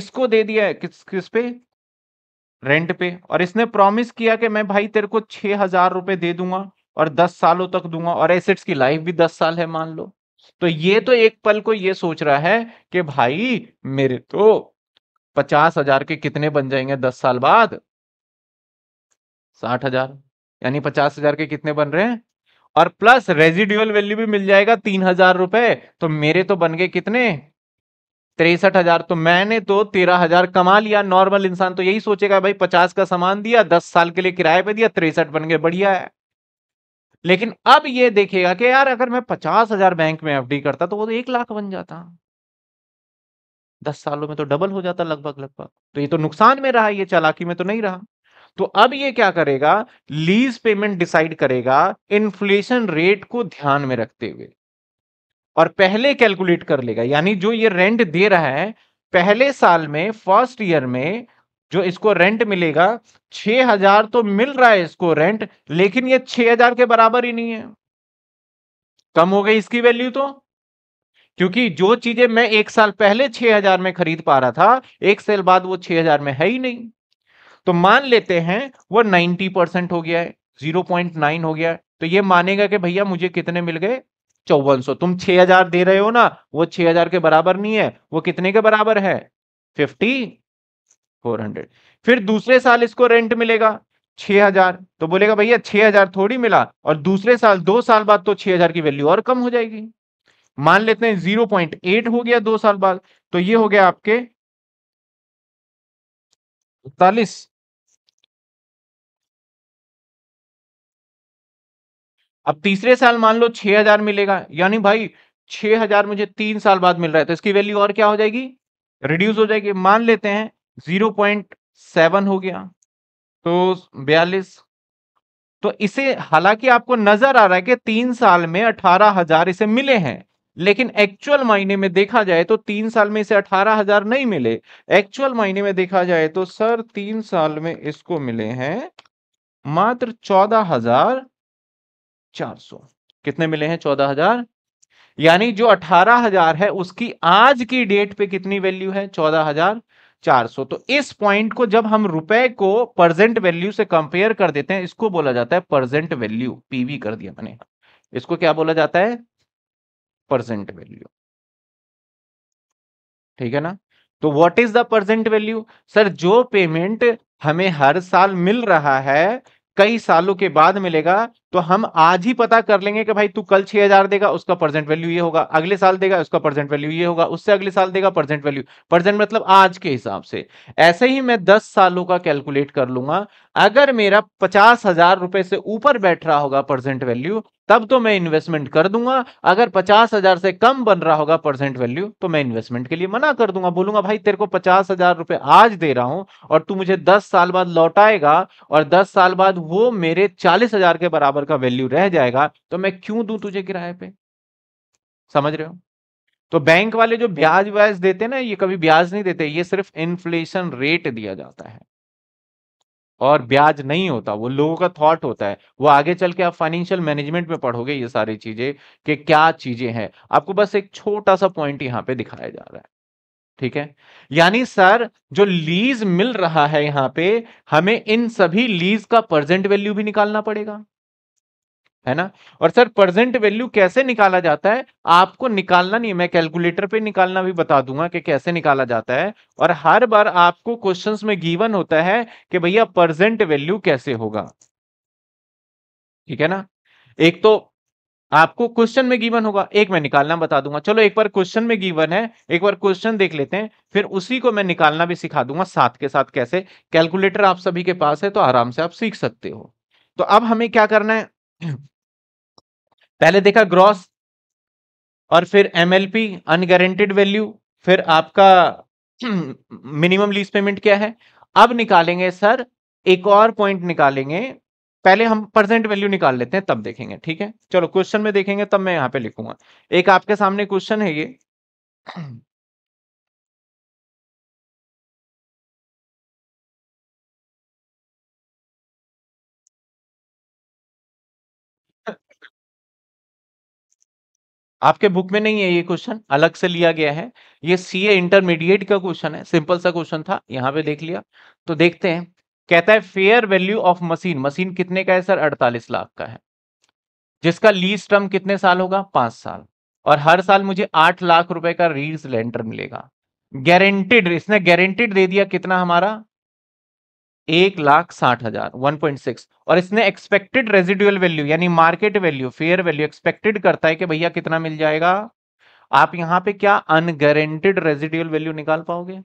इसको दे दिया है किस किस पे रेंट पे और इसने प्रॉमिस किया कि मैं भाई तेरे को छह हजार रुपए दे दूंगा और दस सालों तक दूंगा और एसेट्स की लाइफ भी दस साल है मान लो तो ये तो एक पल को ये सोच रहा है कि भाई मेरे तो पचास हजार के कितने बन जाएंगे दस साल बाद साठ हजार यानी पचास हजार के कितने बन रहे हैं और प्लस रेजिड्यूअल वैल्यू भी मिल जाएगा तीन हजार रुपए तो मेरे तो बन गए कितने तिरसठ हजार तो मैंने तो तेरह हजार कमा लिया नॉर्मल इंसान तो यही सोचेगा भाई पचास का सामान दिया दस साल के लिए किराए पे दिया तिरसठ बन गए बढ़िया है लेकिन अब ये देखेगा कि यार अगर मैं पचास हजार बैंक में एफडी करता तो वो तो एक लाख बन जाता दस सालों में तो डबल हो जाता लगभग लगभग तो ये तो नुकसान में रहा ये चालाकी में तो नहीं रहा तो अब ये क्या करेगा लीज पेमेंट डिसाइड करेगा इन्फ्लेशन रेट को ध्यान में रखते हुए और पहले कैलकुलेट कर लेगा यानी जो ये रेंट दे रहा है पहले साल में फर्स्ट ईयर में जो इसको रेंट मिलेगा छह हजार तो मिल रहा है इसको रेंट लेकिन ये छह हजार के बराबर ही नहीं है कम हो गई इसकी वैल्यू तो क्योंकि जो चीजें मैं एक साल पहले छह हजार में खरीद पा रहा था एक साल बाद वो छह हजार में है ही नहीं तो मान लेते हैं वो नाइनटी परसेंट हो गया है जीरो पॉइंट नाइन हो गया है तो ये मानेगा कि भैया मुझे कितने मिल गए चौवन सौ तुम छह हजार दे रहे हो ना वो छह हजार के बराबर नहीं है वो कितने के बराबर है फिफ्टी फोर हंड्रेड फिर दूसरे साल इसको रेंट मिलेगा छह हजार तो बोलेगा भैया छह हजार थोड़ी मिला और दूसरे साल दो साल बाद तो छह हजार की वैल्यू और कम हो जाएगी मान लेते हैं जीरो पॉइंट एट हो गया दो साल बाद तो ये हो गया आपके अड़तालीस अब तीसरे साल मान लो छह हजार मिलेगा यानी भाई छह हजार मुझे तीन साल बाद मिल रहा है तो इसकी वैल्यू और क्या हो जाएगी रिड्यूस हो जाएगी मान लेते हैं जीरो पॉइंट सेवन हो गया तो बयालीस तो इसे हालांकि आपको नजर आ रहा है कि तीन साल में अठारह हजार इसे मिले हैं लेकिन एक्चुअल मायने में देखा जाए तो तीन साल में इसे अठारह हजार नहीं मिले एक्चुअल मायने में देखा जाए तो सर तीन साल में इसको मिले हैं मात्र चौदह हजार चार सौ कितने मिले हैं चौदह हजार यानी जो अठारह हजार है उसकी आज की डेट पे कितनी वैल्यू है चौदह हजार चार सौ तो इस पॉइंट को जब हम रुपए को प्रेजेंट वैल्यू से कंपेयर कर देते हैं इसको बोला जाता है प्रेजेंट वैल्यू पीवी कर दिया मैंने इसको क्या बोला जाता है प्रेजेंट वैल्यू ठीक है ना तो what is the present value sir जो पेमेंट हमें हर साल मिल रहा है कई सालों के बाद मिलेगा तो हम आज ही पता कर लेंगे कि भाई तू कल 6000 देगा उसका प्रेजेंट वैल्यू ये होगा अगले साल देगा उसका प्रेजेंट वैल्यू ये होगा उससे अगले साल देगा प्रेजेंट वैल्यू प्रेजेंट मतलब आज के हिसाब से ऐसे ही मैं 10 सालों का कैलकुलेट कर लूंगा अगर मेरा पचास हजार रुपए से ऊपर बैठ रहा होगा प्रेजेंट वैल्यू तब तो मैं इन्वेस्टमेंट कर दूंगा अगर पचास हजार से कम बन रहा होगा प्रेजेंट वैल्यू तो मैं इन्वेस्टमेंट के लिए मना कर दूंगा बोलूंगा भाई तेरे को पचास हजार रुपए आज दे रहा हूं और तू मुझे दस साल बाद लौटाएगा और दस साल बाद वो मेरे चालीस हजार के बराबर डॉलर का वैल्यू रह जाएगा तो मैं क्यों दू तुझे किराए पे समझ रहे हो तो बैंक वाले जो ब्याज व्याज देते ना ये कभी ब्याज नहीं देते ये सिर्फ इन्फ्लेशन रेट दिया जाता है और ब्याज नहीं होता वो लोगों का थॉट होता है वो आगे चल के आप फाइनेंशियल मैनेजमेंट में पढ़ोगे ये सारी चीजें कि क्या चीजें हैं आपको बस एक छोटा सा पॉइंट यहां पे दिखाया जा रहा है ठीक है यानी सर जो लीज मिल रहा है यहां पे हमें इन सभी लीज का प्रेजेंट वैल्यू भी निकालना पड़ेगा है ना और सर प्रेजेंट वैल्यू कैसे निकाला जाता है आपको निकालना नहीं मैं कैलकुलेटर पे निकालना भी बता दूंगा कि कैसे निकाला जाता है और हर बार आपको क्वेश्चंस में गिवन होता है कि भैया प्रेजेंट वैल्यू कैसे होगा ठीक है ना एक तो आपको क्वेश्चन में गिवन होगा एक मैं निकालना बता दूंगा चलो एक बार क्वेश्चन में गिवन है एक बार क्वेश्चन देख लेते हैं फिर उसी को मैं निकालना भी सिखा दूंगा साथ के साथ कैसे कैलकुलेटर आप सभी के पास है तो आराम से आप सीख सकते हो तो अब हमें क्या करना है पहले देखा ग्रॉस और फिर M L P unguaranteed value फिर आपका मिनिमम लीज पेमेंट क्या है अब निकालेंगे सर एक और पॉइंट निकालेंगे पहले हम परसेंट वैल्यू निकाल लेते हैं तब देखेंगे ठीक है चलो क्वेश्चन में देखेंगे तब मैं यहां पे लिखूंगा एक आपके सामने क्वेश्चन है ये [clears throat] आपके बुक में नहीं है ये क्वेश्चन अलग से लिया गया है ये सीए इंटरमीडिएट का क्वेश्चन है सिंपल सा क्वेश्चन था यहाँ पे देख लिया तो देखते हैं कहता है fair value of machine machine कितने का है सर 48 लाख का है जिसका लीज टर्म कितने साल होगा पांच साल और हर साल मुझे आठ लाख रुपए का रीज लेंटर मिलेगा गारंटेड इसने गारंटेड दे दिया कितना हमारा एक लाख साठ हजार वन पॉइंट सिक्स और इसने एक्सपेक्टेड रेजिडुअल वैल्यू यानी market value fair value expected करता है कि भैया कितना मिल जाएगा आप यहां पे क्या अनगरेंटेड रेजिडुअल वैल्यू निकाल पाओगे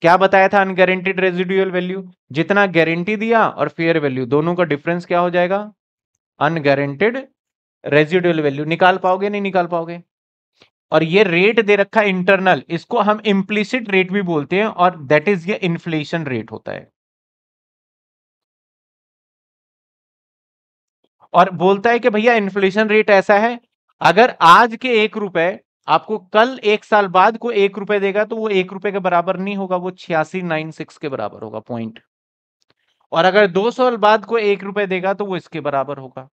क्या बताया था अनगारंटेड रेजिडुअल वैल्यू जितना गारंटी दिया और फेयर वैल्यू दोनों का डिफरेंस क्या हो जाएगा अनगारंटेड रेजिडुअल वैल्यू निकाल पाओगे नहीं निकाल पाओगे और ये रेट दे रखा है इंटरनल इसको हम इम्प्लीसिट रेट भी बोलते हैं और दैट इज ये इन्फ्लेशन रेट होता है और बोलता है कि भैया इन्फ्लेशन रेट ऐसा है अगर आज के एक रुपए आपको कल एक साल बाद को एक रुपए देगा तो वो एक रुपए के बराबर नहीं होगा वो छियासी नाइन सिक्स के बराबर होगा पॉइंट और अगर दो साल बाद को एक रुपए देगा तो वो इसके बराबर होगा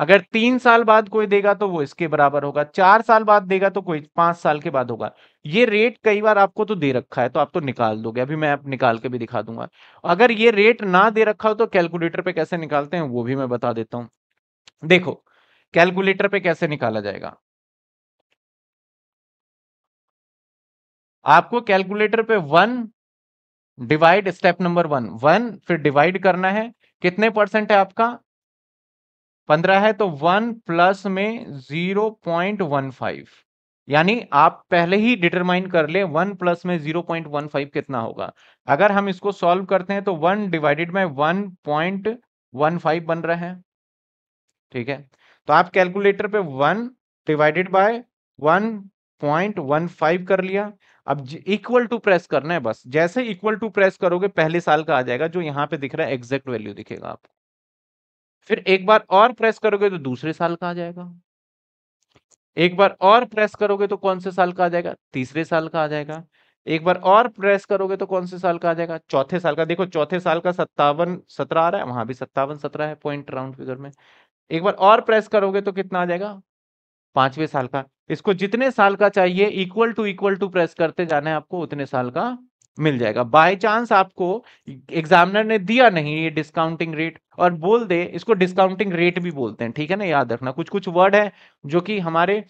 अगर तीन साल बाद कोई देगा तो वो इसके बराबर होगा चार साल बाद देगा तो कोई पांच साल के बाद होगा ये रेट कई बार आपको तो दे रखा है तो आप तो निकाल दोगे अभी मैं आप निकाल के भी दिखा दूंगा अगर ये रेट ना दे रखा हो तो कैलकुलेटर पे कैसे निकालते हैं वो भी मैं बता देता हूं देखो कैलकुलेटर पे कैसे निकाला जाएगा आपको कैलकुलेटर पे one divide step number one one फिर डिवाइड करना है कितने परसेंट है आपका पंद्रह है तो वन प्लस में जीरो पॉइंट वन फाइव यानी आप पहले ही डिटरमाइन कर ले वन प्लस में जीरो पॉइंट वन फाइव कितना होगा अगर हम इसको सॉल्व करते हैं तो वन डिवाइडेड में वन पॉइंट वन फाइव बन रहा है ठीक है तो आप कैलकुलेटर पे one divided by one point one five कर लिया अब इक्वल टू प्रेस करना है बस जैसे इक्वल टू प्रेस करोगे पहले साल का आ जाएगा जो यहाँ पे दिख रहा है एग्जैक्ट वैल्यू दिखेगा आपको फिर एक बार और प्रेस करोगे तो दूसरे साल का आ जाएगा एक बार और प्रेस करोगे तो कौन से साल का आ जाएगा तीसरे साल का आ जाएगा एक बार और प्रेस करोगे तो कौन से साल का आ जाएगा चौथे साल का देखो चौथे साल का सत्तावन सत्रह आ रहा है वहां भी सत्तावन सत्रह है पॉइंट राउंड फिगर में एक बार और प्रेस करोगे तो कितना आ जाएगा पांचवें साल का इसको जितने साल का चाहिए equal to equal to press करते जाना है आपको उतने साल का मिल जाएगा बाय चांस आपको एग्जामिनर ने दिया नहीं ये डिस्काउंटिंग रेट और बोल दे इसको डिस्काउंटिंग रेट भी बोलते हैं ठीक है ना याद रखना कुछ कुछ वर्ड है जो कि हमारे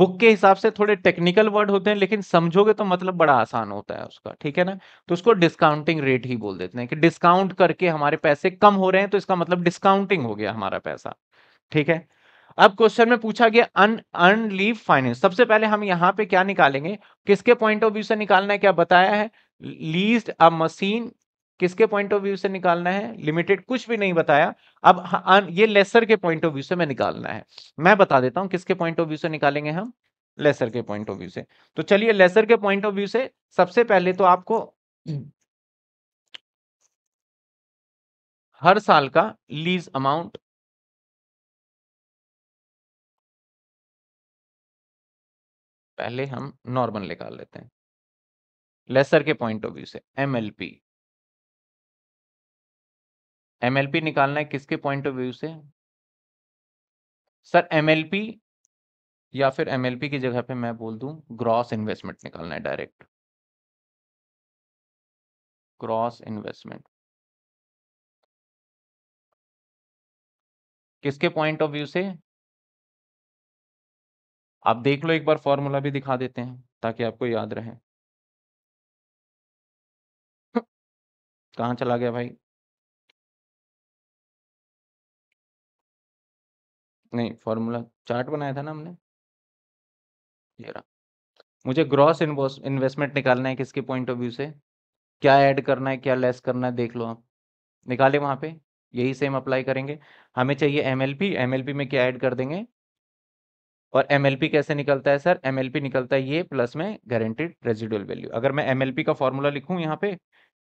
बुक के हिसाब से थोड़े टेक्निकल वर्ड होते हैं लेकिन समझोगे तो मतलब बड़ा आसान होता है उसका ठीक है ना तो उसको डिस्काउंटिंग रेट ही बोल देते हैं कि डिस्काउंट करके हमारे पैसे कम हो रहे हैं तो इसका मतलब डिस्काउंटिंग हो गया हमारा पैसा ठीक है अब क्वेश्चन में पूछा गया अन अर्न लीव फाइनेंस सबसे पहले हम यहाँ पे क्या निकालेंगे किसके पॉइंट ऑफ व्यू से निकालना है क्या बताया है लीज अ मशीन किसके पॉइंट ऑफ व्यू से निकालना है लिमिटेड कुछ भी नहीं बताया अब ये लेसर के पॉइंट ऑफ व्यू से मैं निकालना है मैं बता देता हूँ किसके पॉइंट ऑफ व्यू से निकालेंगे हम लेसर के पॉइंट ऑफ व्यू से तो चलिए लेसर के पॉइंट ऑफ व्यू से सबसे पहले तो आपको हर साल का लीज अमाउंट पहले हम नॉर्मल निकाल लेते हैं लेसर के पॉइंट ऑफ व्यू से M L P M L P निकालना है किसके पॉइंट ऑफ व्यू से सर एम एल पी या फिर एम एल पी की जगह पे मैं बोल दूं ग्रॉस इन्वेस्टमेंट निकालना है डायरेक्ट ग्रॉस इन्वेस्टमेंट किसके पॉइंट ऑफ व्यू से आप देख लो एक बार फॉर्मूला भी दिखा देते हैं ताकि आपको याद रहे [laughs] कहाँ चला गया भाई नहीं फॉर्मूला चार्ट बनाया था ना हमने ये रहा मुझे ग्रॉस इन्वेस्टमेंट निकालना है किसके पॉइंट ऑफ व्यू से क्या ऐड करना है क्या लेस करना है देख लो आप निकाले वहाँ पे यही सेम अप्लाई करेंगे हमें चाहिए एमएलपी एमएलपी में क्या ऐड कर देंगे और एम कैसे निकलता है सर एम निकलता है ये प्लस में गारंटेड रेजिडुअल वैल्यू अगर मैं एम का फॉर्मूला लिखूं यहाँ पे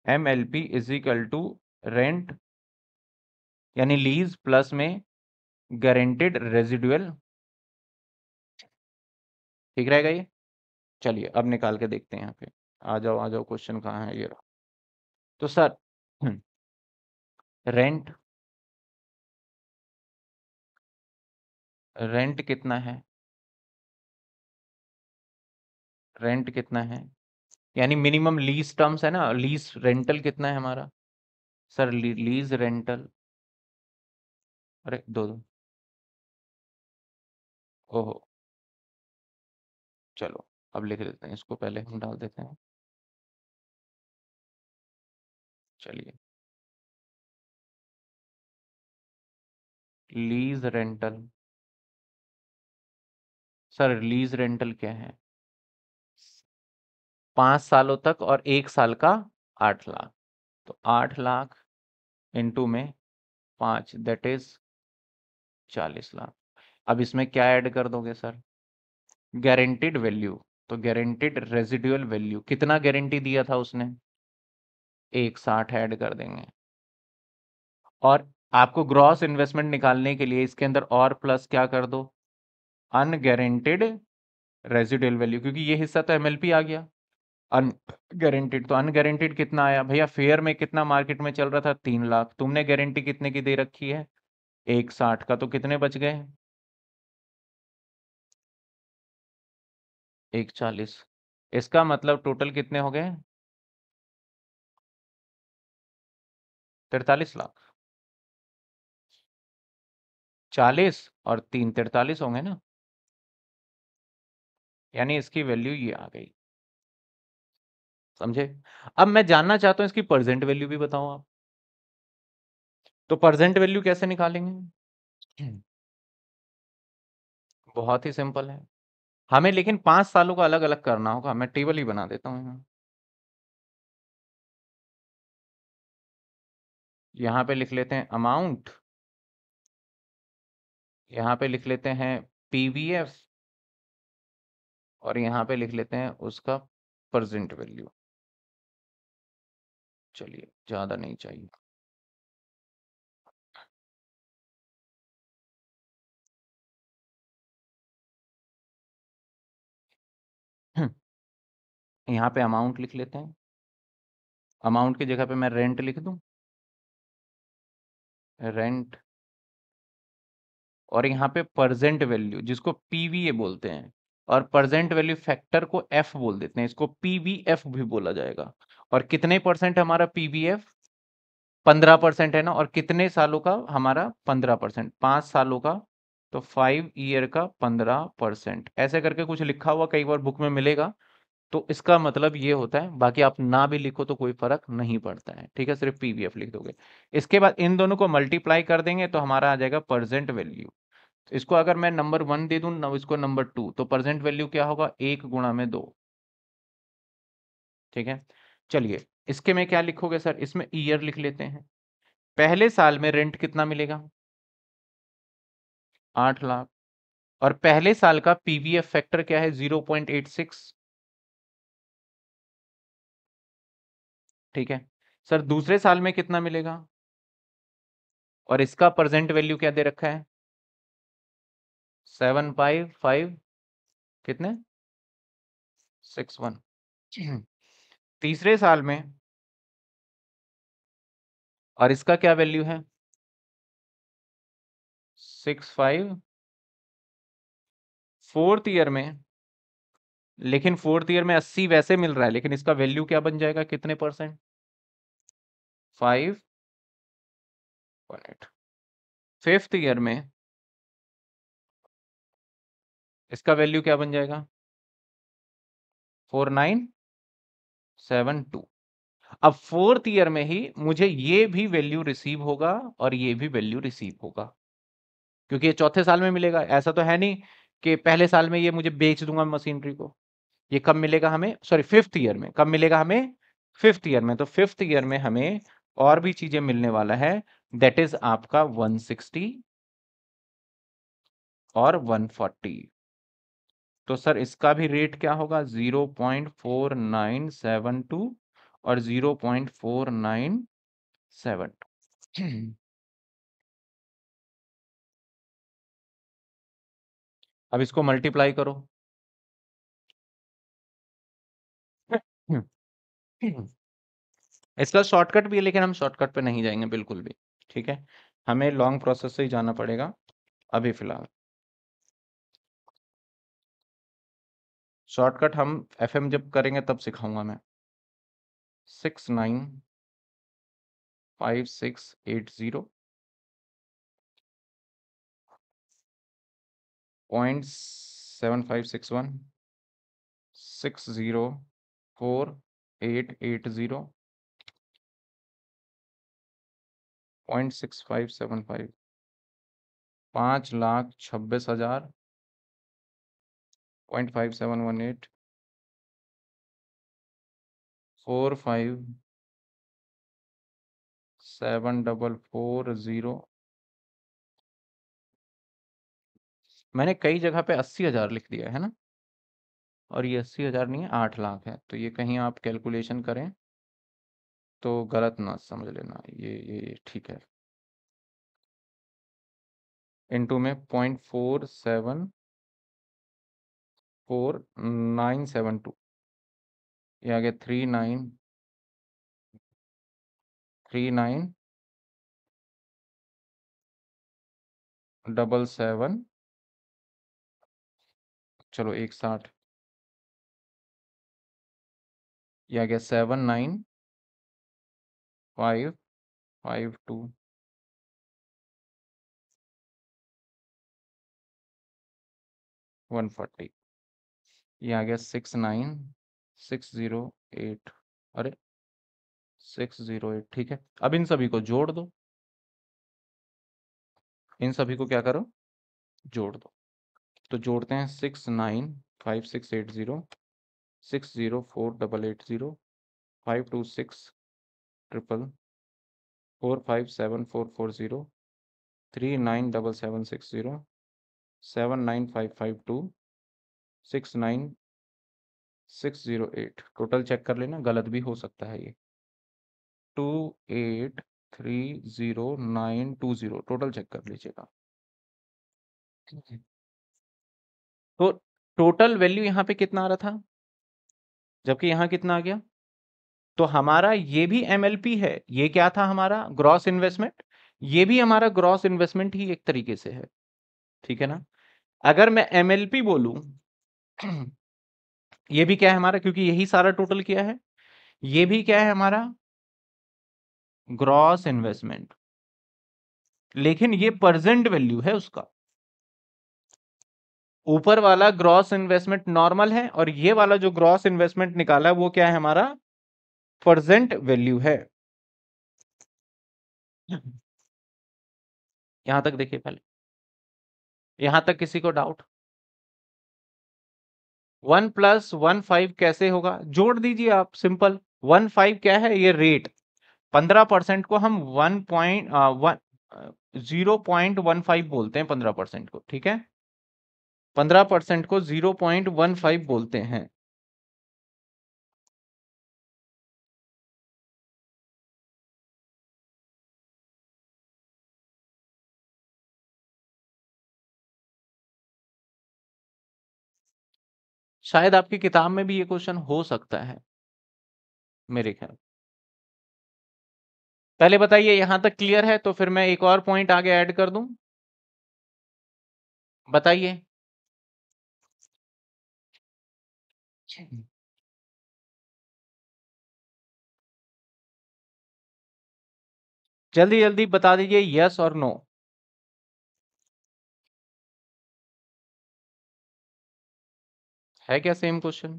M L P is equal to rent यानी लीज प्लस में गारंटेड रेजिडुअल ठीक रहेगा ये चलिए अब निकाल के देखते हैं यहाँ पे आ जाओ आ जाओ क्वेश्चन कहाँ है ये रहा तो सर रेंट रेंट कितना है रेंट कितना है यानी मिनिमम लीज टर्म्स है ना लीज रेंटल कितना है हमारा सर लीज रेंटल अरे दो दो ओहो चलो अब लिख देते हैं इसको पहले हम डाल देते हैं चलिए lease rental sir lease rental क्या है पांच सालों तक और एक साल का आठ लाख तो आठ लाख इंटू में पांच दैट इज चालीस लाख अब इसमें क्या ऐड कर दोगे सर गारंटीड वैल्यू तो गारंटीड रेजिडुअल वैल्यू कितना गारंटी दिया था उसने एक साठ ऐड कर देंगे और आपको ग्रॉस इन्वेस्टमेंट निकालने के लिए इसके अंदर और प्लस क्या कर दो अनगारंटेड रेजिडुअल वैल्यू क्योंकि ये हिस्सा तो एमएलपी आ गया अन गारंटेड तो अनगारंटेड कितना आया भैया फेयर में कितना मार्केट में चल रहा था तीन लाख तुमने गारंटी कितने की दे रखी है एक साठ का तो कितने बच गए एक चालीस इसका मतलब टोटल कितने हो गए तिरतालीस लाख चालीस और तीन तिरतालीस होंगे ना यानी इसकी वैल्यू ये आ गई समझे अब मैं जानना चाहता हूं इसकी प्रेजेंट वैल्यू भी बताओ आप तो प्रेजेंट वैल्यू कैसे निकालेंगे [clears throat] बहुत ही सिंपल है हमें लेकिन पांच सालों का अलग अलग करना होगा मैं टेबल ही बना देता हूं यहां यहां पे लिख लेते हैं अमाउंट यहां पे लिख लेते हैं पीवीएफ और यहां पे लिख लेते हैं उसका प्रेजेंट वैल्यू चलिए ज़्यादा नहीं चाहिए। यहां यहाँ पे अमाउंट लिख लेते हैं। अमाउंट की जगह पे मैं रेंट लिख दू रेंट और यहाँ पे प्रेज़ेंट वैल्यू जिसको पीवीए बोलते हैं और प्रेज़ेंट वैल्यू फैक्टर को एफ बोल देते हैं। इसको पीवीएफ भी बोला जाएगा। और कितने परसेंट हमारा पीबीएफ पंद्रह परसेंट है ना और कितने सालों का हमारा पंद्रह परसेंट पांच सालों का तो फाइव ईयर का पंद्रह परसेंट ऐसे करके कुछ लिखा हुआ कई बार बुक में मिलेगा तो इसका मतलब ये होता है बाकी आप ना भी लिखो तो कोई फर्क नहीं पड़ता है ठीक है सिर्फ पीवीएफ लिख दोगे इसके बाद इन दोनों को मल्टीप्लाई कर देंगे तो हमारा आ जाएगा परसेंट वैल्यू तो इसको अगर मैं नंबर वन दे दूं ना इसको नंबर टू तो परसेंट वैल्यू क्या होगा एक गुणा में दो ठीक है चलिए इसके में क्या लिखोगे सर इसमें ईयर लिख लेते हैं पहले साल में रेंट कितना मिलेगा आठ लाख और पहले साल का पीवीएफ फैक्टर क्या है जीरो पॉइंट एट सिक्स ठीक है सर दूसरे साल में कितना मिलेगा और इसका प्रेजेंट वैल्यू क्या दे रखा है सेवन फाइव फाइव कितने सिक्स वन [clears throat] तीसरे साल में और इसका क्या वैल्यू है सिक्स फाइव फोर्थ ईयर में लेकिन फोर्थ ईयर में अस्सी वैसे मिल रहा है लेकिन इसका वैल्यू क्या बन जाएगा कितने percent five point fifth year में इसका वैल्यू क्या बन जाएगा फोर नाइन सेवन टू अब फोर्थ ईयर में ही मुझे ये भी वैल्यू रिसीव होगा और ये भी वैल्यू रिसीव होगा क्योंकि ये चौथे साल में मिलेगा ऐसा तो है नहीं कि पहले साल में ये मुझे बेच दूंगा मशीनरी को ये कब मिलेगा हमें सॉरी फिफ्थ ईयर में कब मिलेगा हमें फिफ्थ ईयर में तो फिफ्थ ईयर में हमें और भी चीजें मिलने वाला है दैट इज आपका 160 और 140 तो सर इसका भी रेट क्या होगा zero point four nine seven two और zero point four nine seven two अब इसको मल्टीप्लाई करो इसका शॉर्टकट भी है लेकिन हम शॉर्टकट पे नहीं जाएंगे बिल्कुल भी ठीक है हमें लॉन्ग प्रोसेस से ही जाना पड़ेगा अभी फिलहाल शॉर्टकट हम एफ जब करेंगे तब सिखाऊंगा मैं six nine five six eight zero point seven five six one six zero four eight eight zero point six five seven five पाँच लाख छब्बीस हज़ार point five seven one eight four five seven double four zero मैंने कई जगह पे अस्सी हज़ार लिख दिया है ना और ये अस्सी हज़ार नहीं है आठ लाख है तो ये कहीं आप कैलकुलेशन करें तो गलत ना समझ लेना ये ये ठीक है इनटू में point four seven four nine seven two ये आ गया three nine three nine double seven चलो एक साठ ये आ गया seven nine five five two one forty ये आ गया six nine six zero eight अरे सिक्स ज़ीरो एट ठीक है अब इन सभी को जोड़ दो इन सभी को क्या करो जोड़ दो तो जोड़ते हैं six nine five six eight zero six zero four double eight zero five two six triple four five seven four four zero three nine double seven six zero seven nine five five two six nine six zero eight total check कर लेना गलत भी हो सकता है ये two eight three zero nine two zero total check कर लीजिएगा तो टोटल वैल्यू यहाँ पे कितना आ रहा था जबकि यहाँ कितना आ गया तो हमारा ये भी एम है ये क्या था हमारा ग्रॉस इन्वेस्टमेंट ये भी हमारा ग्रॉस इन्वेस्टमेंट ही एक तरीके से है ठीक है ना अगर मैं एम एल पी बोलू ये भी क्या है हमारा क्योंकि यही सारा टोटल किया है ये भी क्या है हमारा ग्रॉस इन्वेस्टमेंट लेकिन ये प्रेजेंट वैल्यू है उसका ऊपर वाला ग्रॉस इन्वेस्टमेंट नॉर्मल है और ये वाला जो ग्रॉस इन्वेस्टमेंट निकाला वो क्या है हमारा प्रेजेंट वैल्यू है यहां तक देखिए पहले यहां तक किसी को doubt one plus one five कैसे होगा जोड़ दीजिए आप सिंपल वन फाइव क्या है ये रेट पंद्रह परसेंट को हम one point zero point one five बोलते हैं पंद्रह परसेंट को ठीक है पंद्रह परसेंट को जीरो पॉइंट वन फाइव बोलते हैं शायद आपकी किताब में भी ये क्वेश्चन हो सकता है मेरे ख्याल पहले बताइए यहां तक क्लियर है तो फिर मैं एक और पॉइंट आगे ऐड कर दूं बताइए जल्दी जल्दी बता दीजिए यस और नो है क्या सेम क्वेश्चन?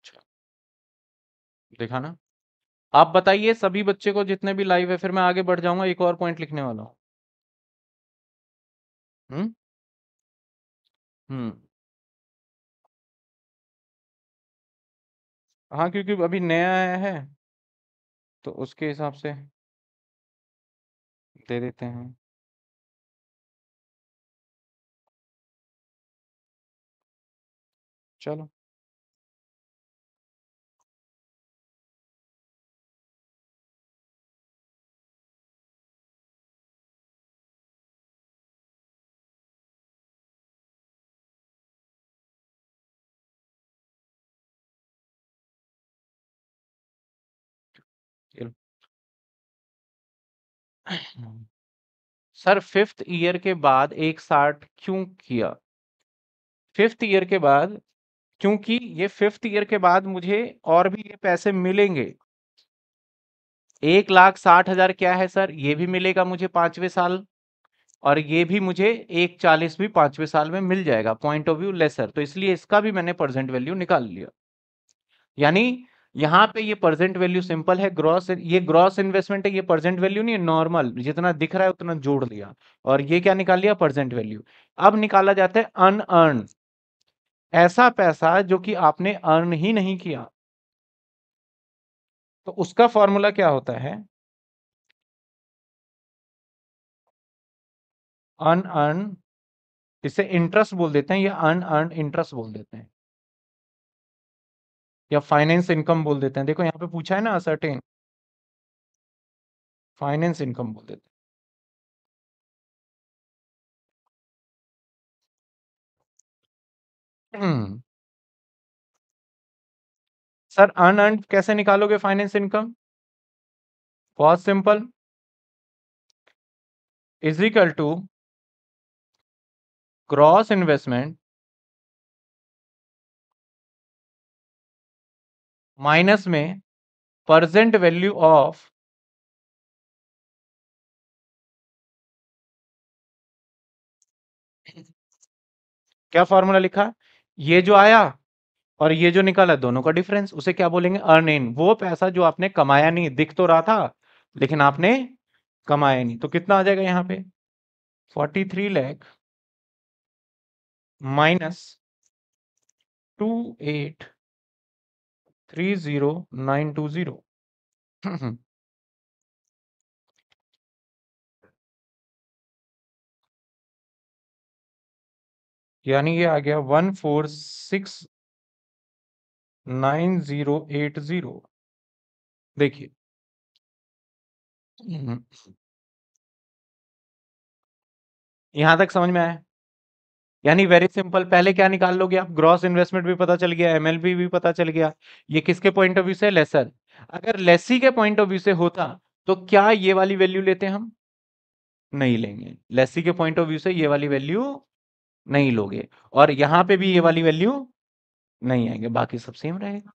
अच्छा। देखा ना? आप बताइए सभी बच्चे को जितने भी लाइव है फिर मैं आगे बढ़ जाऊंगा एक और पॉइंट लिखने वाला हूँ। हम्म हाँ, क्योंकि अभी नया आया है, तो उसके हिसाब से दे देते हैं। चलो चलो। सर फिफ्थ ईयर के बाद एक साठ क्यों किया फिफ्थ ईयर के बाद क्योंकि ये फिफ्थ ईयर के बाद मुझे और भी ये पैसे मिलेंगे एक लाख साठ हजार क्या है सर ये भी मिलेगा मुझे पांचवें साल और ये भी मुझे एक चालीस भी पांचवें साल में मिल जाएगा पॉइंट ऑफ व्यू लेसर तो इसलिए इसका भी मैंने प्रजेंट वैल्यू निकाल लिया यानी यहाँ पे ये प्रेजेंट वैल्यू सिंपल है ग्रॉस ये ग्रॉस इन्वेस्टमेंट है ये प्रेजेंट वैल्यू नहीं नॉर्मल जितना दिख रहा है उतना जोड़ लिया और ये क्या निकाल लिया प्रजेंट वैल्यू अब निकाला जाता है अनअर्न ऐसा पैसा जो कि आपने अर्न ही नहीं किया तो उसका फॉर्मूला क्या होता है अन अर्न इसे इंटरेस्ट बोल देते हैं या अन अर्न इंटरेस्ट बोल देते हैं या फाइनेंस इनकम बोल देते हैं देखो यहां पे पूछा है ना असर्टेन फाइनेंस इनकम बोल देते हैं हम्म। सर अन कैसे निकालोगे फाइनेंस इनकम? बहुत simple. Is equal to gross investment minus में प्रेज़ेंट वैल्यू ऑफ क्या फ़ॉर्मूला लिखा है? ये जो आया और ये जो निकाला दोनों का डिफरेंस उसे क्या बोलेंगे अर्न इन वो पैसा जो आपने कमाया नहीं दिख तो रहा था लेकिन आपने कमाया नहीं तो कितना आ जाएगा यहाँ पे forty three lakh minus two eight three zero nine two zero यानी ये आ गया one four six nine zero eight zero देखिए हम्म। यहां तक समझ में आया यानी वेरी सिंपल पहले क्या निकाल लोगे आप ग्रॉस इन्वेस्टमेंट भी पता चल गया एमएलबी भी पता चल गया ये किसके पॉइंट ऑफ व्यू से लेसर अगर लेसी के पॉइंट ऑफ व्यू से होता तो क्या ये वाली वैल्यू लेते हम नहीं लेंगे लेसी के पॉइंट ऑफ व्यू से ये वाली वैल्यू नहीं लोगे और यहां पे भी ये वाली वैल्यू नहीं आएगी बाकी सब सेम रहेगा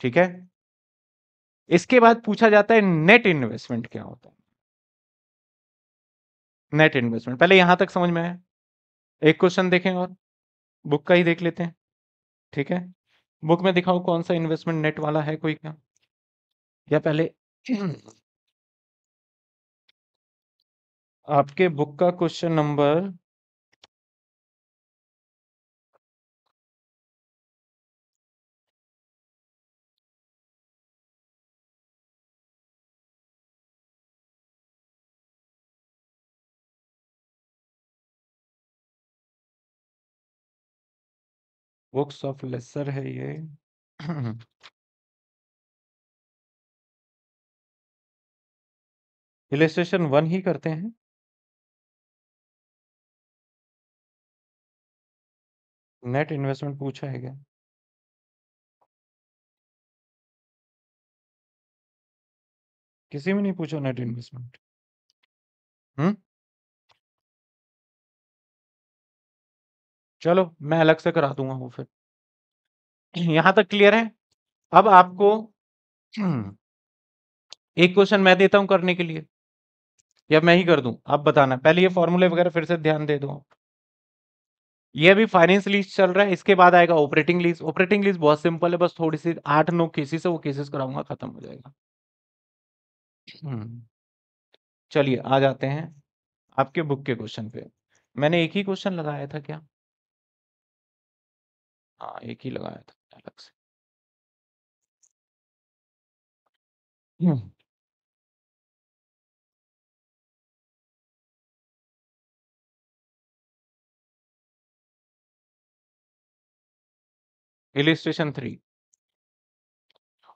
ठीक है इसके बाद पूछा जाता है नेट इन्वेस्टमेंट क्या होता है नेट इन्वेस्टमेंट पहले यहां तक समझ में आया एक क्वेश्चन देखें और बुक का ही देख लेते हैं ठीक है बुक में दिखाओ कौन सा इन्वेस्टमेंट नेट वाला है कोई क्या या पहले आपके बुक का question number books of lessor है ये [clears throat] इलेस्ट्रेशन वन ही करते हैं नेट इन्वेस्टमेंट पूछा है क्या किसी में नहीं पूछा नेट इन्वेस्टमेंट हम्म चलो मैं अलग से करा दूंगा वो फिर यहां तक क्लियर है अब आपको एक क्वेश्चन मैं देता हूं करने के लिए या मैं ही कर दूं आप बताना पहले ये फॉर्मूले वगैरह फिर से ध्यान दे दो आप ये अभी फाइनेंस लीज चल रहा है इसके बाद आएगा ऑपरेटिंग लीज ऑपरेटिंग लीज बहुत सिंपल है बस थोड़ी सी आठ नौ केसेस है वो केसेस कराऊंगा खत्म हो जाएगा हम्म। चलिए आ जाते हैं आपके बुक के क्वेश्चन पे मैंने एक ही क्वेश्चन लगाया था क्या हाँ एक ही लगाया था अलग से हम्म। इलिस्ट्रेशन थ्री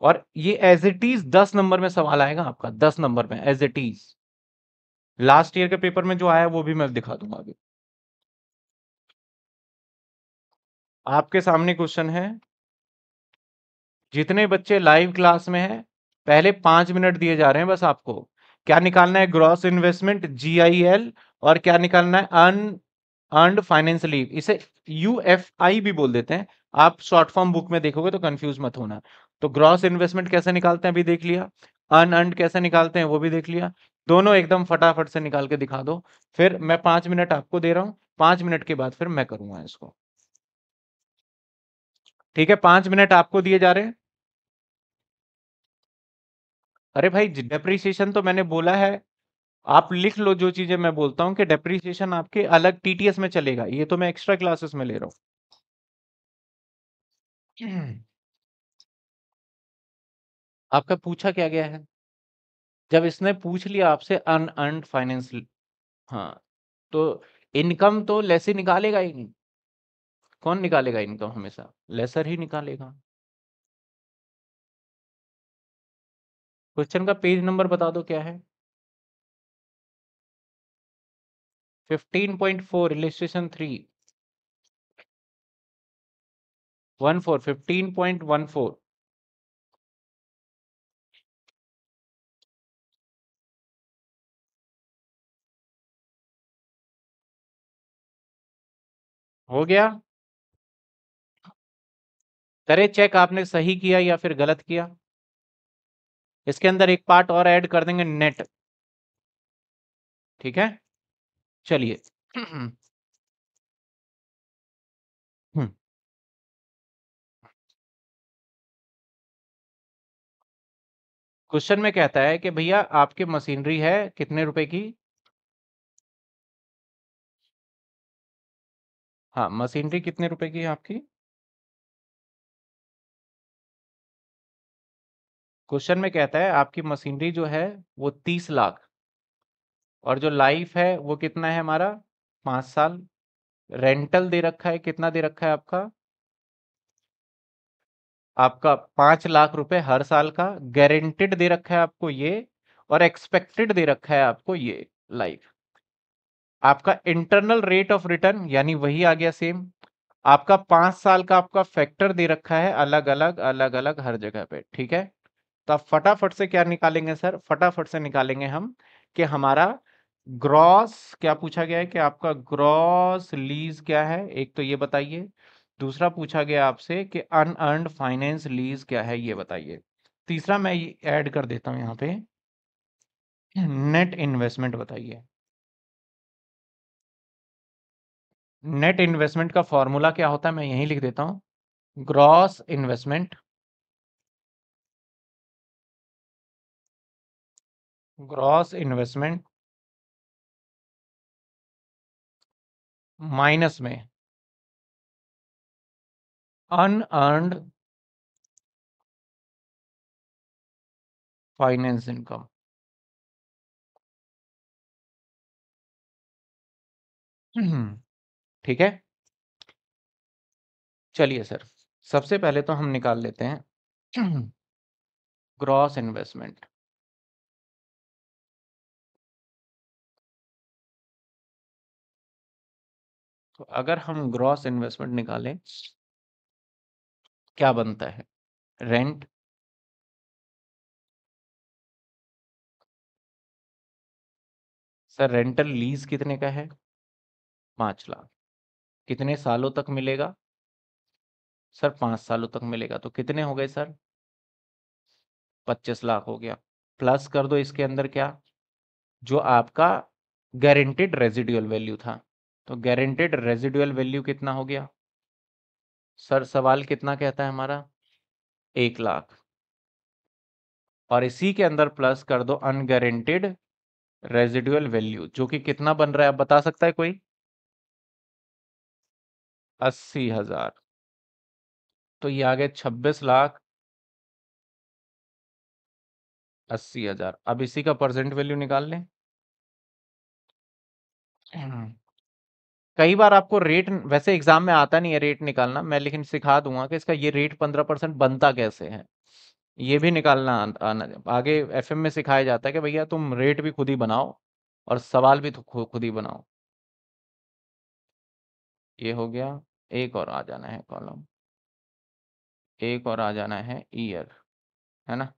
और ये एज इट इज दस नंबर में सवाल आएगा आपका दस नंबर में as it is last year के पेपर में जो आया वो भी मैं दिखा दूंगा अभी आपके सामने क्वेश्चन है जितने बच्चे लाइव क्लास में हैं पहले पांच मिनट दिए जा रहे हैं बस आपको क्या निकालना है ग्रॉस इन्वेस्टमेंट जी और क्या निकालना है अन अर्न फाइनेंस लीव इसे यूएफआई भी बोल देते हैं आप शॉर्ट फॉर्म बुक में देखोगे तो कंफ्यूज मत होना तो ग्रॉस इन्वेस्टमेंट कैसे निकालते हैं अभी देख लिया अन अंड कैसे निकालते हैं वो भी देख लिया दोनों एकदम फटाफट से निकाल के दिखा दो फिर मैं पांच मिनट आपको दे रहा हूँ पांच मिनट के बाद फिर मैं करूंगा इसको ठीक है पांच मिनट आपको दिए जा रहे हैं अरे भाई डेप्रिसिएशन तो मैंने बोला है आप लिख लो जो चीजें मैं बोलता हूं कि डेप्रिसिएशन आपके अलग टीटीएस में चलेगा ये तो मैं एक्स्ट्रा क्लासेस में ले रहा हूं [clears throat] आपका पूछा क्या गया है? जब इसने पूछ लिया आपसे अर्न फाइनेंस हाँ, तो इनकम तो लेस ही निकालेगा ही नहीं। कौन निकालेगा इनकम हमेशा? लेसर ही निकालेगा। क्वेश्चन का पेज नंबर बता दो क्या है? 15.4 illustration three one four fifteen point one four हो गया करे चेक आपने सही किया या फिर गलत किया इसके अंदर एक पार्ट और ऐड कर देंगे नेट ठीक है चलिए [clears throat] क्वेश्चन में कहता है कि भैया आपकी मशीनरी है कितने रुपए की हाँ मशीनरी कितने रुपए की है आपकी क्वेश्चन में कहता है आपकी मशीनरी जो है वो तीस लाख और जो लाइफ है वो कितना है हमारा पांच साल रेंटल दे रखा है कितना दे रखा है आपका आपका पांच लाख रुपए हर साल का गारंटेड दे रखा है आपको ये और एक्सपेक्टेड दे रखा है आपको ये लाइफ आपका इंटरनल रेट ऑफ रिटर्न यानी वही आ गया सेम आपका पांच साल का आपका फैक्टर दे रखा है अलग अलग अलग अलग हर जगह पे ठीक है तो आप फटाफट से क्या निकालेंगे सर फटाफट से निकालेंगे हम कि हमारा ग्रॉस क्या पूछा गया है कि आपका ग्रॉस लीज क्या है एक तो ये बताइए दूसरा पूछा गया आपसे कि अनअर्न फाइनेंस लीज क्या है ये बताइए तीसरा मैं ऐड कर देता हूं यहां पे नेट इन्वेस्टमेंट बताइए नेट इन्वेस्टमेंट का फॉर्मूला क्या होता है मैं यही लिख देता हूं gross investment gross investment minus में unearned फाइनेंस इनकम [clears throat] ठीक है चलिए सर सबसे पहले तो हम निकाल लेते हैं [clears throat] ग्रॉस इन्वेस्टमेंट तो अगर हम ग्रॉस इन्वेस्टमेंट निकालें क्या बनता है रेंट सर रेंटल लीज कितने का है पांच लाख कितने सालों तक मिलेगा सर पांच सालों तक मिलेगा तो कितने हो गए सर पच्चीस लाख हो गया प्लस कर दो इसके अंदर क्या जो आपका गारंटेड रेजिडुअल वैल्यू था तो गारंटेड रेजिडुअल वैल्यू कितना हो गया सर सवाल कितना कहता है हमारा एक लाख और इसी के अंदर प्लस कर दो अनगरेंटेड रेजिडुअल वैल्यू जो कि कितना बन रहा है आप बता सकता है कोई अस्सी हजार तो ये आ छब्बीस लाख अस्सी हजार अब इसी का परसेंट वैल्यू निकाल लें [clears throat] हम्म। कई बार आपको रेट वैसे एग्जाम में आता नहीं है रेट निकालना मैं लेकिन सिखा दूंगा कि इसका ये रेट पंद्रह परसेंट बनता कैसे है ये भी निकालना आना आगे एफ में सिखाया जाता है कि भैया तुम रेट भी खुद ही बनाओ और सवाल भी खुद ही बनाओ ये हो गया एक और आ जाना है कॉलम एक और आ जाना है ईयर है ना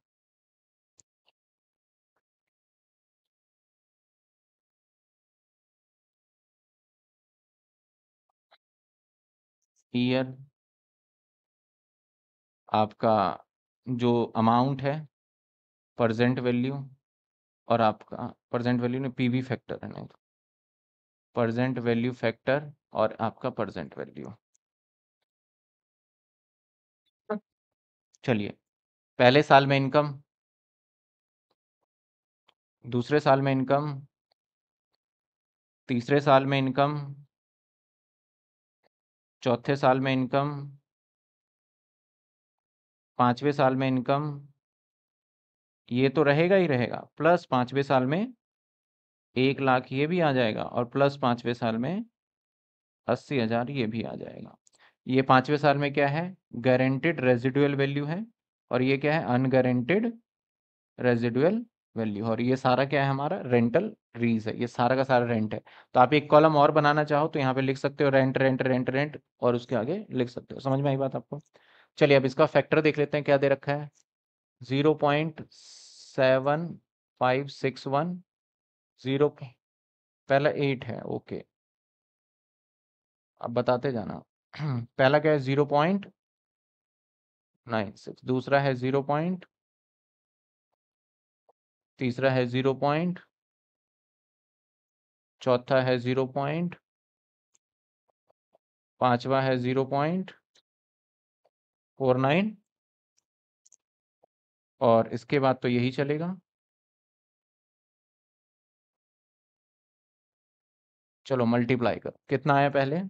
ईयर आपका जो अमाउंट है प्रजेंट वैल्यू और आपका प्रजेंट वैल्यू ने पीवी फैक्टर है नहीं प्रजेंट वैल्यू फैक्टर और आपका प्रजेंट वैल्यू हाँ। चलिए पहले साल में इनकम दूसरे साल में इनकम तीसरे साल में इनकम चौथे साल में इनकम पांचवें साल में इनकम ये तो रहेगा ही रहेगा प्लस पांचवें साल में एक लाख ये भी आ जाएगा और प्लस पांचवें साल में अस्सी हजार ये भी आ जाएगा ये पांचवें साल में क्या है गारंटेड रेजिडुअल वैल्यू है और ये क्या है अनगारंटेड रेजिडुअल वैल्यू और ये सारा क्या है हमारा रेंटल ट्रीज है ये सारा का सारा रेंट है तो आप एक कॉलम और बनाना चाहो तो यहाँ पे लिख सकते हो रेंट रेंट रेंट रेंट और उसके आगे लिख सकते हो समझ में आई बात आपको चलिए अब इसका फैक्टर देख लेते हैं क्या दे रखा है zero point seven five six one zero पहला एट है ओके अब बताते जाना [clears throat] पहला क्या है जीरो पॉइंट नाइन सिक्स दूसरा है जीरो पॉइंट तीसरा है जीरो पॉइंट चौथा है जीरो पॉइंट पांचवा है जीरो पॉइंट फोर नाइन और इसके बाद तो यही चलेगा चलो मल्टीप्लाई कर कितना आया पहले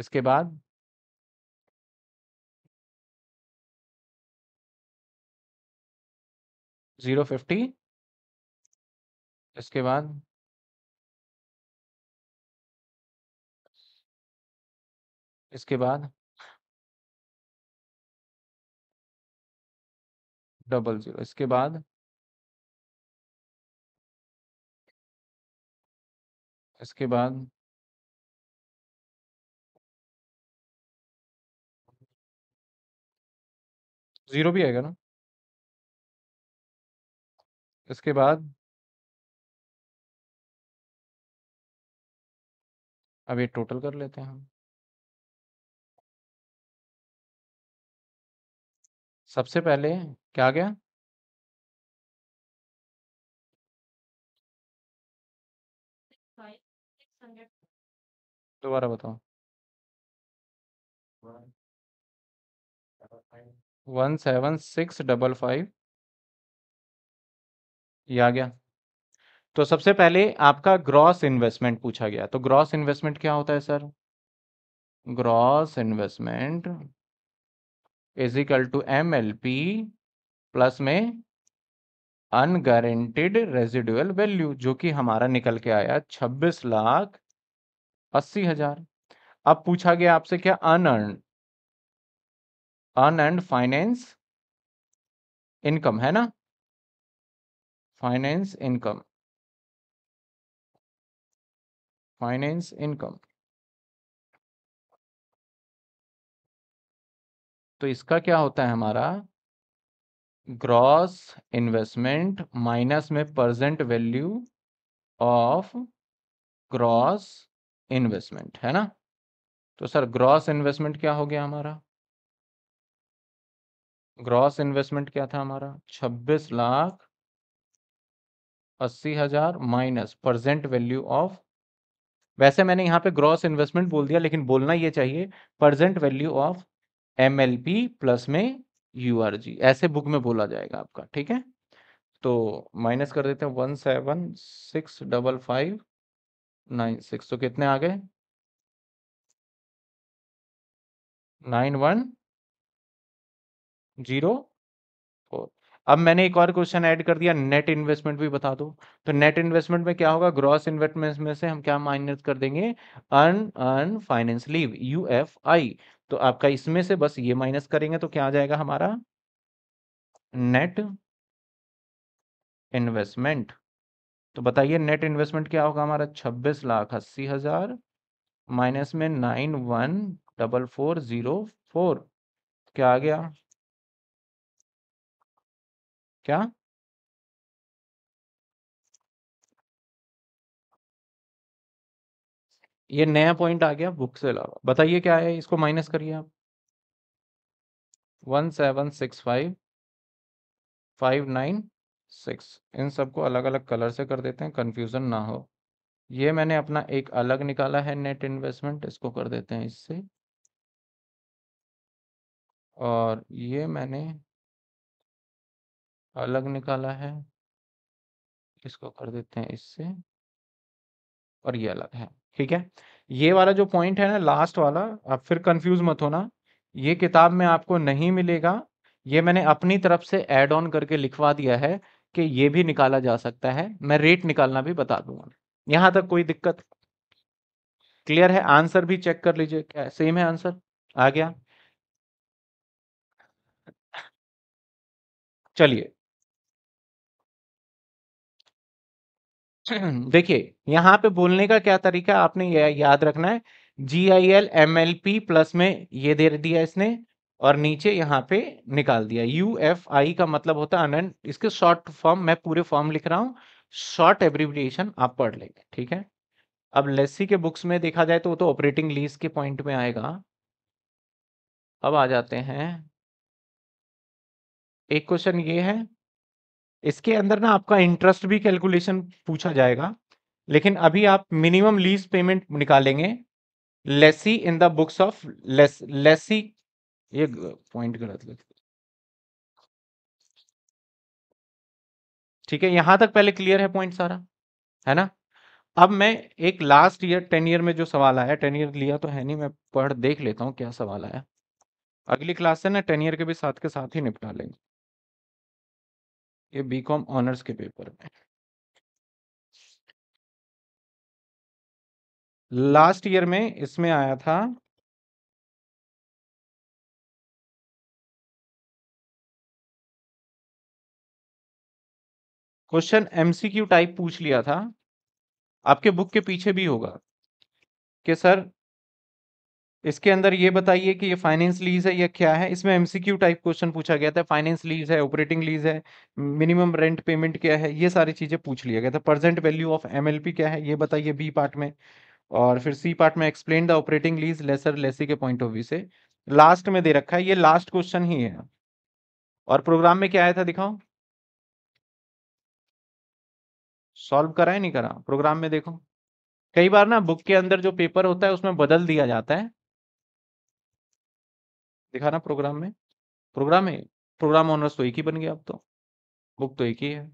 इसके बाद ज़ीरो फिफ्टी इसके बाद इसके बाद डबल ज़ीरो इसके बाद इसके बाद ज़ीरो भी आएगा ना इसके बाद अब ये टोटल कर लेते हैं हम सबसे पहले क्या गया दोबारा बताओ one seven six double five ये आ गया तो सबसे पहले आपका ग्रॉस इन्वेस्टमेंट पूछा गया तो ग्रॉस इन्वेस्टमेंट क्या होता है sir gross investment is equal to M L P plus में अनगारंटेड रेजिडुअल वैल्यू जो कि हमारा निकल के आया छब्बीस लाख अस्सी हजार अब पूछा गया आपसे क्या अनअर्न अनअर्न फाइनेंस इनकम है ना फाइनेंस इनकम फाइनेंस इनकम तो इसका क्या होता है हमारा ग्रॉस इन्वेस्टमेंट माइनस में present value of gross investment है ना तो सर ग्रॉस इन्वेस्टमेंट क्या हो गया हमारा ग्रॉस इन्वेस्टमेंट क्या था हमारा 26 लाख अस्सी हजार माइनस प्रजेंट वैल्यू ऑफ वैसे मैंने यहाँ पे ग्रॉस इन्वेस्टमेंट बोल दिया लेकिन बोलना ये चाहिए present value of M L P plus में यू आर जी ऐसे बुक में बोला जाएगा आपका ठीक है तो माइनस कर देते हैं one seven six double five nine six तो कितने आ गए नाइन वन जीरो अब मैंने एक और क्वेश्चन ऐड कर दिया नेट इन्वेस्टमेंट भी बता दो तो नेट इन्वेस्टमेंट में क्या होगा ग्रॉस इन्वेस्टमेंट में से हम क्या माइनस कर देंगे un un finance leave U F I तो आपका इसमें से बस ये माइनस करेंगे तो क्या आ जाएगा हमारा नेट इन्वेस्टमेंट तो बताइए नेट इन्वेस्टमेंट क्या होगा हमारा छब्बीस लाख अस्सी हजार माइनस में nine one double four zero four क्या आ गया क्या ये नया पॉइंट आ गया बुक से अलावा बताइए क्या है इसको माइनस करिए आप one seven six five five nine six इन सबको अलग अलग कलर से कर देते हैं कंफ्यूजन ना हो ये मैंने अपना एक अलग निकाला है नेट इन्वेस्टमेंट इसको कर देते हैं इससे और ये मैंने अलग निकाला है इसको कर देते हैं इससे और ये अलग है ठीक है ये वाला जो पॉइंट है ना लास्ट वाला आप फिर कंफ्यूज मत होना ये किताब में आपको नहीं मिलेगा ये मैंने अपनी तरफ से एड ऑन करके लिखवा दिया है कि ये भी निकाला जा सकता है मैं रेट निकालना भी बता दूंगा यहां तक कोई दिक्कत क्लियर है आंसर भी चेक कर लीजिए क्या सेम है आंसर आ गया चलिए [clears throat] देखिए यहाँ पे बोलने का क्या तरीका आपने यह याद रखना है G I L M L P plus में ये दे दिया इसने और नीचे यहाँ पे निकाल दिया यू एफ आई का मतलब होता है अनंत इसके शॉर्ट फॉर्म मैं पूरे फॉर्म लिख रहा हूँ शॉर्ट एब्रिविएशन आप पढ़ लेंगे ठीक है अब लेसी के बुक्स में देखा जाए तो वो तो ऑपरेटिंग लीज के पॉइंट में आएगा अब आ जाते हैं एक क्वेश्चन ये है इसके अंदर ना आपका इंटरेस्ट भी कैलकुलेशन पूछा जाएगा लेकिन अभी आप मिनिमम लीज पेमेंट निकालेंगे lessee in the books of less lessee ये पॉइंट गलत लग ठीक है यहां तक पहले क्लियर है पॉइंट सारा है ना अब मैं एक लास्ट ईयर टेन ईयर में जो सवाल आया टेन ईयर लिया तो है नहीं मैं पढ़ देख लेता हूँ क्या सवाल आया अगली क्लास से ना टेन ईयर के भी साथ के साथ ही निपटा लेंगे ये बीकॉम ऑनर्स के पेपर में लास्ट ईयर में इसमें आया था क्वेश्चन एमसीक्यू टाइप पूछ लिया था आपके बुक के पीछे भी होगा कि सर इसके अंदर ये बताइए कि ये फाइनेंस लीज है या क्या है इसमें एमसीक्यू टाइप क्वेश्चन पूछा गया था फाइनेंस लीज है ऑपरेटिंग लीज है मिनिमम रेंट पेमेंट क्या है ये सारी चीज़ें पूछ लिया गया था प्रेजेंट वैल्यू ऑफ एमएलपी क्या है ये बताइए बी पार्ट में और फिर सी पार्ट में explain the operating lease lessor lessee के पॉइंट ऑफ व्यू से लास्ट में दे रखा है ये लास्ट क्वेश्चन ही है और प्रोग्राम में क्या आया था दिखाओ सॉल्व करा है नहीं करा प्रोग्राम में देखो कई बार ना बुक के अंदर जो पेपर होता है उसमें बदल दिया जाता है दिखाना प्रोग्राम में प्रोग्राम में प्रोग्राम ऑनर्स तो एक ही बन गया अब तो बुक तो एक ही है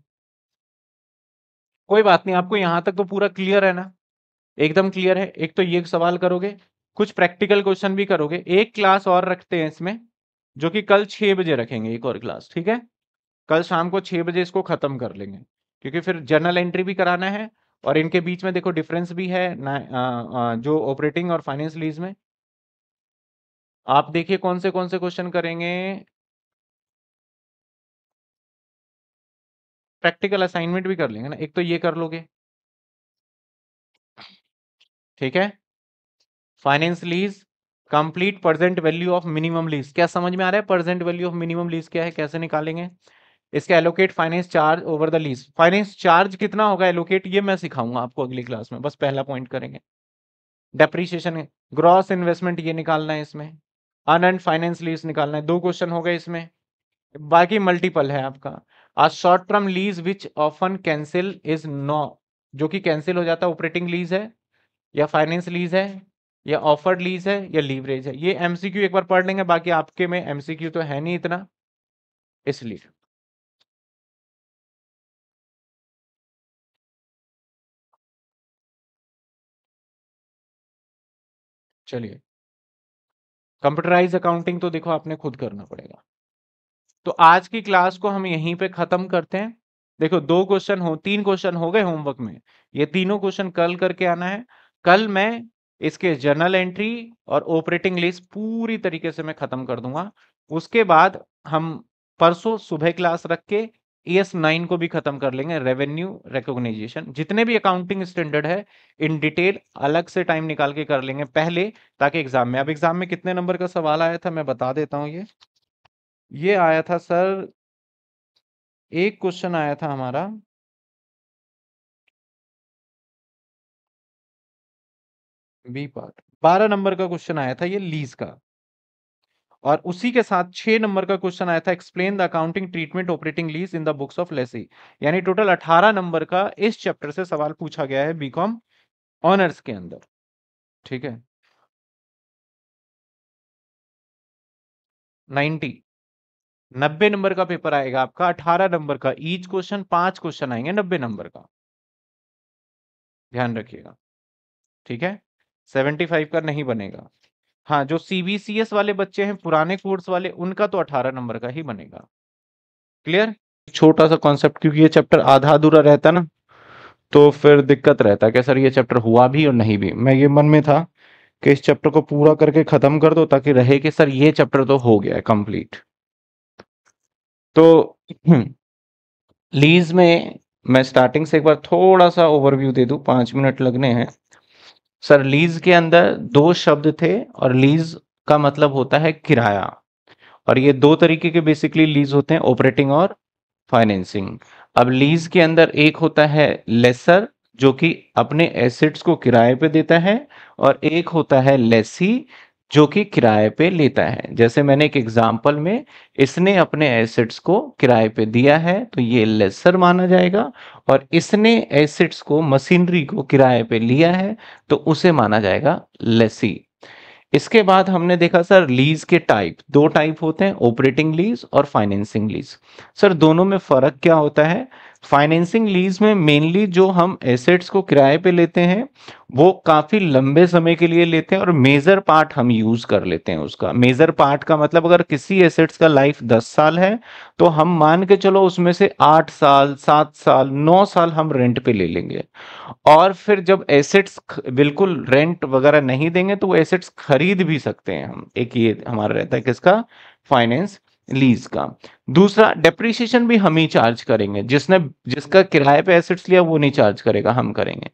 कोई बात नहीं आपको यहां तक तो पूरा क्लियर है ना एकदम क्लियर है एक तो ये सवाल करोगे कुछ प्रैक्टिकल क्वेश्चन भी करोगे एक क्लास और रखते हैं इसमें जो कि कल छह बजे रखेंगे एक और क्लास ठीक है कल शाम को छह बजे इसको ख़त्म कर लेंगे क्योंकि फिर जर्नल एंट्री भी कराना है और इनके बीच में देखो डिफरेंस भी है ना, आ, आ, जो ऑपरेटिंग और फाइनेंस लीज में आप देखिए कौन से कौन से क्वेश्चन करेंगे प्रैक्टिकल असाइनमेंट भी कर लेंगे ना एक तो ये कर लोगे ठीक है finance lease complete present value of minimum lease क्या समझ में आ रहा है present value of minimum lease क्या है कैसे निकालेंगे इसका allocate finance charge over the lease finance charge कितना होगा एलोकेट ये मैं सिखाऊंगा आपको अगली क्लास में बस पहला पॉइंट करेंगे डेप्रीशिएशन ग्रॉस इन्वेस्टमेंट ये निकालना है इसमें अनएंड फाइनेंस लीज निकालना है दो क्वेश्चन हो गए इसमें बाकी मल्टीपल है आपका आ short term lease which often cancel is no जो कि कैंसिल हो जाता है ऑपरेटिंग लीज है या फाइनेंस लीज है या ऑफर्ड लीज है या लीवरेज है ये एमसीक्यू एक बार पढ़ लेंगे बाकी आपके में एमसीक्यू तो है नहीं इतना इसलिए चलिए कंप्यूटराइज अकाउंटिंग तो देखो आपने खुद करना पड़ेगा तो आज की क्लास को हम यहीं पे खत्म करते हैं देखो दो क्वेश्चन हो तीन क्वेश्चन हो गए होमवर्क में ये तीनों क्वेश्चन कल करके आना है कल मैं इसके जर्नल एंट्री और ऑपरेटिंग लिस्ट पूरी तरीके से मैं खत्म कर दूंगा उसके बाद हम परसों सुबह क्लास रख के एस e नाइन को भी खत्म कर लेंगे रेवेन्यू रिकोगनाइजेशन जितने भी अकाउंटिंग स्टैंडर्ड है इन डिटेल अलग से टाइम निकाल के कर लेंगे पहले ताकि एग्जाम में अब एग्जाम में कितने नंबर का सवाल आया था मैं बता देता हूँ ये ये आया था सर एक क्वेश्चन आया था हमारा बी पार्ट बारह नंबर का क्वेश्चन आया था ये लीज का और उसी के साथ छह नंबर का क्वेश्चन आया था explain the accounting treatment operating lease in the books of lessee यानी टोटल अठारह नंबर का इस चैप्टर से सवाल पूछा गया है बीकॉम ऑनर्स के अंदर ठीक है नाइन्टी नब्बे नंबर का पेपर आएगा आपका अठारह नंबर का ईच क्वेश्चन पांच क्वेश्चन आएंगे नब्बे नंबर का ध्यान रखिएगा ठीक है सेवेंटी फाइव का नहीं बनेगा हाँ जो सीबीसीएस वाले बच्चे हैं पुराने कोर्स वाले उनका तो अठारह नंबर का ही बनेगा क्लियर छोटा सा कॉन्सेप्ट क्योंकि ये चैप्टर आधा अधूरा रहता ना तो फिर दिक्कत रहता है सर ये चैप्टर हुआ भी और नहीं भी मैं ये मन में था कि इस चैप्टर को पूरा करके ख़त्म कर दो ताकि रहे कि सर ये चैप्टर तो हो गया है कंप्लीट तो [clears throat] लीज में मैं स्टार्टिंग से एक बार थोड़ा सा ओवरव्यू दे दू पांच मिनट लगने हैं सर लीज के अंदर दो शब्द थे और लीज का मतलब होता है किराया और ये दो तरीके के बेसिकली लीज होते हैं ऑपरेटिंग और फाइनेंसिंग अब लीज के अंदर एक होता है लेसर जो कि अपने एसेट्स को किराए पे देता है और एक होता है लेसी जो कि किराए पे लेता है जैसे मैंने एक एग्जाम्पल में इसने अपने एसेट्स को किराए पे दिया है तो ये लेसर माना जाएगा और इसने एसेट्स को मशीनरी को किराए पे लिया है तो उसे माना जाएगा लेसी इसके बाद हमने देखा सर लीज के टाइप दो टाइप होते हैं ऑपरेटिंग लीज और फाइनेंसिंग लीज सर दोनों में फर्क क्या होता है फाइनेंसिंग लीज में मेनली जो हम एसेट्स को किराए पे लेते हैं वो काफ़ी लंबे समय के लिए लेते हैं और मेजर पार्ट हम यूज़ कर लेते हैं उसका मेजर पार्ट का मतलब अगर किसी एसेट्स का लाइफ दस साल है तो हम मान के चलो उसमें से आठ साल सात साल नौ साल हम रेंट पे ले लेंगे और फिर जब एसेट्स बिल्कुल रेंट वगैरह नहीं देंगे तो वो एसेट्स खरीद भी सकते हैं हम एक ये हमारा रहता है किसका फाइनेंस लीज का दूसरा डेप्रिसिएशन भी हम ही चार्ज करेंगे जिसने जिसका किराए पे एसेट्स लिया वो नहीं चार्ज करेगा हम करेंगे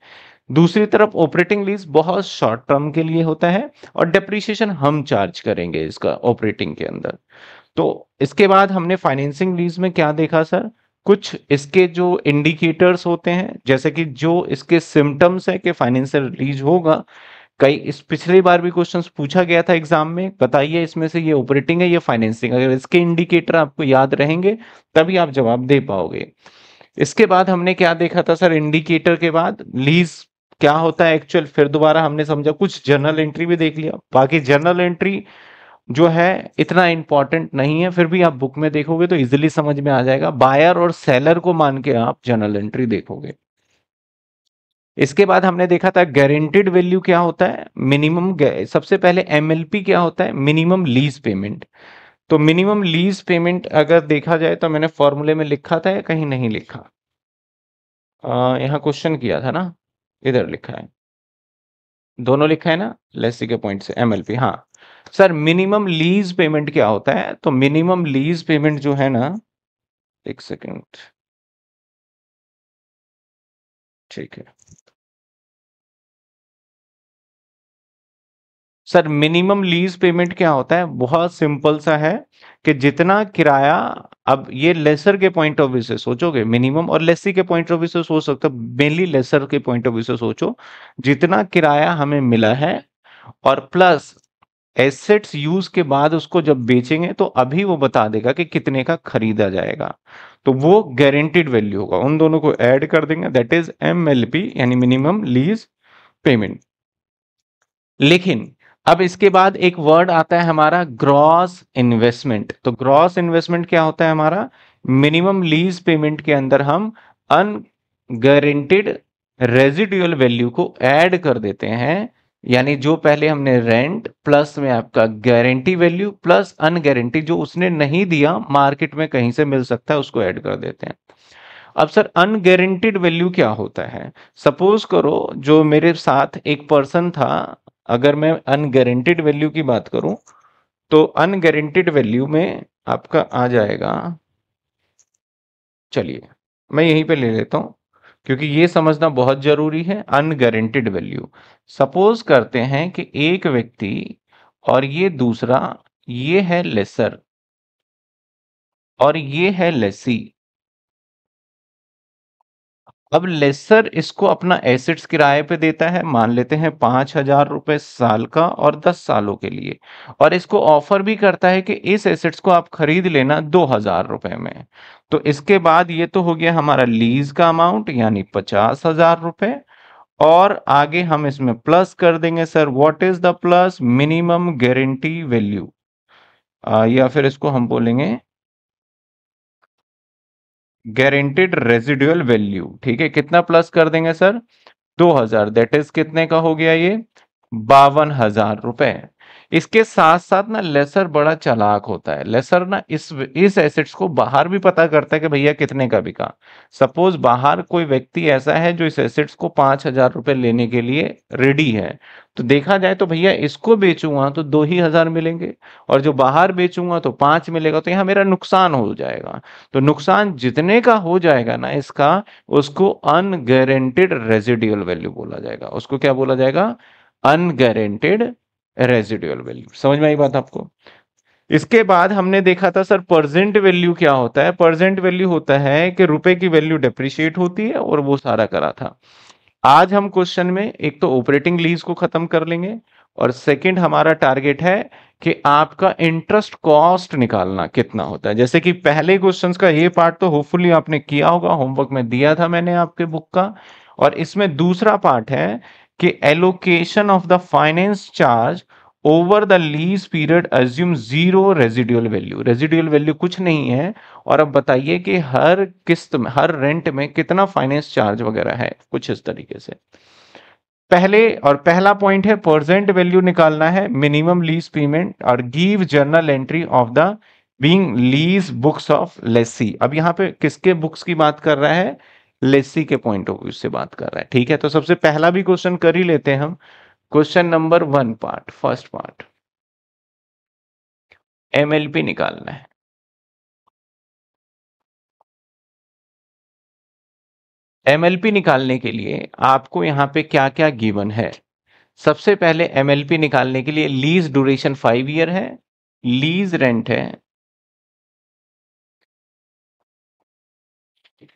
दूसरी तरफ ऑपरेटिंग लीज बहुत शॉर्ट टर्म के लिए होता है और डेप्रिसिएशन हम चार्ज करेंगे इसका ऑपरेटिंग के अंदर तो इसके बाद हमने फाइनेंसिंग लीज में क्या देखा सर कुछ इसके जो इंडिकेटर्स होते हैं जैसे कि जो इसके सिम्टम्स है कि फाइनेंशियल रिलीज होगा कई इस पिछली बार भी क्वेश्चन पूछा गया था एग्जाम में बताइए इसमें से ये ऑपरेटिंग है ये फाइनेंसिंग अगर इसके इंडिकेटर आपको याद रहेंगे तभी आप जवाब दे पाओगे इसके बाद हमने क्या देखा था सर इंडिकेटर के बाद लीज क्या होता है एक्चुअल फिर दोबारा हमने समझा कुछ जर्नल एंट्री भी देख लिया बाकी जर्नल एंट्री जो है इतना इंपॉर्टेंट नहीं है फिर भी आप बुक में देखोगे तो इजिली समझ में आ जाएगा बायर और सेलर को मान के आप जर्नल एंट्री देखोगे इसके बाद हमने देखा था गारंटेड वैल्यू क्या होता है मिनिमम सबसे पहले एमएलपी क्या होता है मिनिमम लीज पेमेंट तो मिनिमम लीज पेमेंट अगर देखा जाए तो मैंने फॉर्मूले में लिखा था या कहीं नहीं लिखा यहाँ क्वेश्चन किया था ना इधर लिखा है दोनों लिखा है ना लेसी के पॉइंट से एमएलपी हाँ सर मिनिमम लीज पेमेंट क्या होता है तो मिनिमम लीज पेमेंट जो है ना एक सेकेंड ठीक है सर मिनिमम लीज पेमेंट क्या होता है बहुत सिंपल सा है कि जितना किराया अब ये लेसर के पॉइंट ऑफ व्यू से सोचोगे मिनिमम और लेसी के पॉइंट ऑफ व्यू से सोच सकते हो मेनली लेसर के पॉइंट ऑफ व्यू से सोचो जितना किराया हमें मिला है और प्लस एसेट्स यूज के बाद उसको जब बेचेंगे तो अभी वो बता देगा कि कितने का खरीदा जाएगा तो वो गारंटीड वैल्यू होगा उन दोनों को ऐड कर देंगे दैट इज एम यानी मिनिमम लीज पेमेंट लेकिन अब इसके बाद एक वर्ड आता है हमारा ग्रॉस इन्वेस्टमेंट तो ग्रॉस इन्वेस्टमेंट क्या होता है हमारा मिनिमम लीज पेमेंट के अंदर हम गारंटेड रेजिडुअल वैल्यू को ऐड कर देते हैं यानी जो पहले हमने रेंट प्लस में आपका गारंटी वैल्यू प्लस अनगारंटी जो उसने नहीं दिया मार्केट में कहीं से मिल सकता है उसको ऐड कर देते हैं अब सर अनगारंटेड वैल्यू क्या होता है सपोज करो जो मेरे साथ एक पर्सन था अगर मैं अनगरेंटेड वैल्यू की बात करूं तो अनगरेंटेड वैल्यू में आपका आ जाएगा चलिए मैं यहीं पे ले लेता हूं क्योंकि ये समझना बहुत जरूरी है अनगरेंटेड वैल्यू सपोज करते हैं कि एक व्यक्ति और ये दूसरा ये है लेसर और ये है लेसी अब लेसर इसको अपना एसेट्स किराए पे देता है मान लेते हैं पांच हजार रुपए साल का और दस सालों के लिए और इसको ऑफर भी करता है कि इस एसेट्स को आप खरीद लेना दो हजार रुपए में तो इसके बाद ये तो हो गया हमारा लीज का अमाउंट यानी पचास हजार रुपए और आगे हम इसमें प्लस कर देंगे sir what is the plus minimum guarantee value या फिर इसको हम बोलेंगे गारंटेड रेजिडुअल वैल्यू ठीक है कितना प्लस कर देंगे सर दो हजार दैट इज कितने का हो गया ये बावन हजार रुपए इसके साथ साथ ना लेसर बड़ा चलाक होता है लेसर ना इस इस एसेट्स को बाहर भी पता करता है कि भैया कितने का बिका सपोज बाहर कोई व्यक्ति ऐसा है जो इस एसेट्स को पांच हजार रुपए लेने के लिए रेडी है तो देखा जाए तो भैया इसको बेचूंगा तो दो ही हजार मिलेंगे और जो बाहर बेचूंगा तो पांच मिलेगा तो यहाँ मेरा नुकसान हो जाएगा तो नुकसान जितने का हो जाएगा ना इसका उसको अनगरेंटेड रेजिडियल वैल्यू बोला जाएगा उसको क्या बोला जाएगा अनगरेंटेड रेजिडुअल वैल्यू समझ में आई बात आपको इसके बाद हमने देखा था सर परजेंट वैल्यू क्या होता है परजेंट वैल्यू होता है कि रुपए की वैल्यू डेप्रिशिएट होती है और वो सारा करा था आज हम क्वेश्चन में एक तो ऑपरेटिंग लीज को खत्म कर लेंगे और सेकंड हमारा टारगेट है कि आपका इंटरेस्ट कॉस्ट निकालना कितना होता है जैसे कि पहले क्वेश्चन का ये पार्ट तो होपफुली आपने किया होगा होमवर्क में दिया था मैंने आपके बुक का और इसमें दूसरा पार्ट है कि allocation of the finance charge over the lease period assume zero residual value residual value कुछ नहीं है और अब बताइए कि हर किस्त में हर रेंट में कितना फाइनेंस चार्ज वगैरह है कुछ इस तरीके से पहले और पहला पॉइंट है परसेंट वैल्यू निकालना है मिनिमम लीज पेमेंट और give journal entry of the being lease books of lessee अब यहां पे किसके बुक्स की बात कर रहा है लेसी के पॉइंट ऑफ व्यू से बात कर रहा है ठीक है तो सबसे पहला भी क्वेश्चन कर ही लेते हैं हम question number one part first part MLP निकालना है एमएलपी निकालने के लिए आपको यहां पे क्या क्या गिवन है सबसे पहले एमएलपी निकालने के लिए लीज ड्यूरेशन फाइव ईयर है लीज रेंट है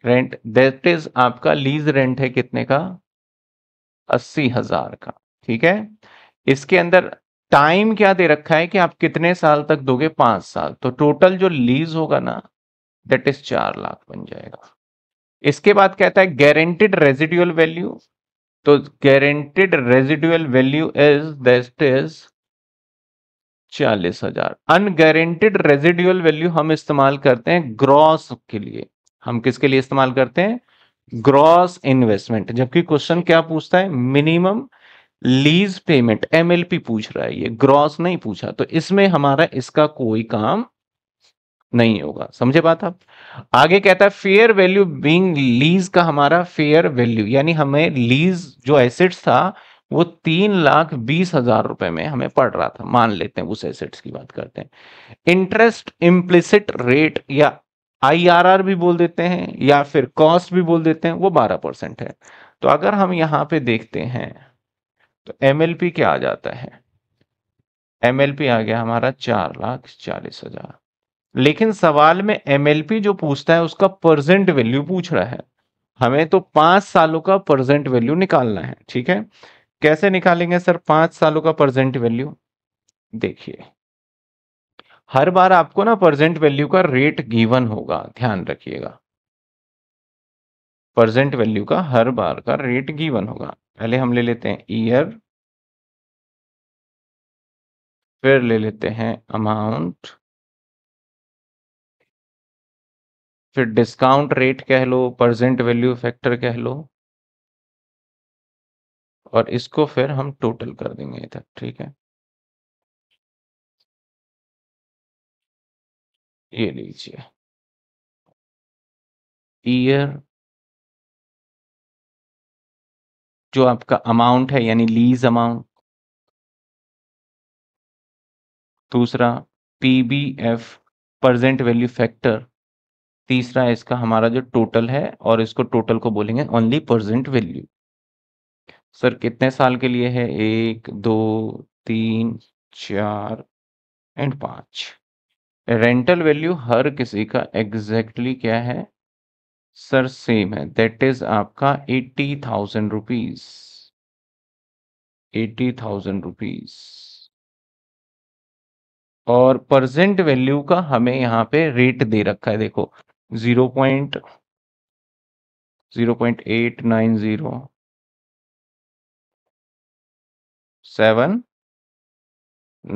रेंट दैट इज आपका लीज रेंट है कितने का अस्सी हजार का ठीक है इसके अंदर टाइम क्या दे रखा है कि आप कितने साल तक दोगे पांच साल तो टोटल जो लीज होगा ना दैट इज चार लाख बन जाएगा इसके बाद कहता है गारंटेड रेजिडुअल वैल्यू तो guaranteed residual value is that is चालीस हजार अनगारंटेड रेजिडुअल वैल्यू हम इस्तेमाल करते हैं ग्रॉस के लिए हम किसके लिए इस्तेमाल करते हैं ग्रॉस इन्वेस्टमेंट जबकि क्वेश्चन क्या पूछता है मिनिमम लीज पेमेंट एमएलपी पूछ रहा है ये ग्रॉस नहीं पूछा तो इसमें हमारा इसका कोई काम नहीं होगा समझे बात आप आगे कहता है फेयर वैल्यू बीइंग लीज का हमारा फेयर वैल्यू यानी हमें लीज जो एसेट्स था वो तीन लाख बीस हजार रुपए में हमें पड़ रहा था मान लेते हैं उस एसेट्स की बात करते हैं इंटरेस्ट इम्प्लिसिट रेट या आईआरआर भी बोल देते हैं या फिर कॉस्ट भी बोल देते हैं वो 12 परसेंट है तो अगर हम यहाँ पे देखते हैं तो एमएलपी क्या आ जाता है एमएलपी आ गया हमारा चार लाख चालीस हजार लेकिन सवाल में एमएलपी जो पूछता है उसका परसेंट वैल्यू पूछ रहा है हमें तो पांच सालों का परसेंट वैल्यू निकालना है ठीक है कैसे निकालेंगे सर पांच सालों का प्रजेंट वैल्यू देखिए हर बार आपको ना प्रेजेंट वैल्यू का रेट गिवन होगा ध्यान रखिएगा प्रेजेंट वैल्यू का हर बार का रेट गिवन होगा पहले हम ले लेते हैं ईयर फिर ले लेते हैं अमाउंट फिर डिस्काउंट रेट कह लो प्रेजेंट वैल्यू फैक्टर कह लो और इसको फिर हम टोटल कर देंगे इधर ठीक है ये लीजिए ईयर जो आपका अमाउंट है यानी लीज अमाउंट दूसरा पीबीएफ प्रेजेंट वैल्यू फैक्टर तीसरा इसका हमारा जो टोटल है और इसको टोटल को बोलेंगे ओनली प्रेजेंट वैल्यू सर कितने साल के लिए है एक दो तीन चार एंड पांच रेंटल वैल्यू हर किसी का एग्जैक्टली exactly क्या है सर सेम है दैट इज आपका eighty thousand rupees eighty thousand rupees और प्रजेंट वैल्यू का हमें यहां पे रेट दे रखा है देखो zero point zero point eight nine zero seven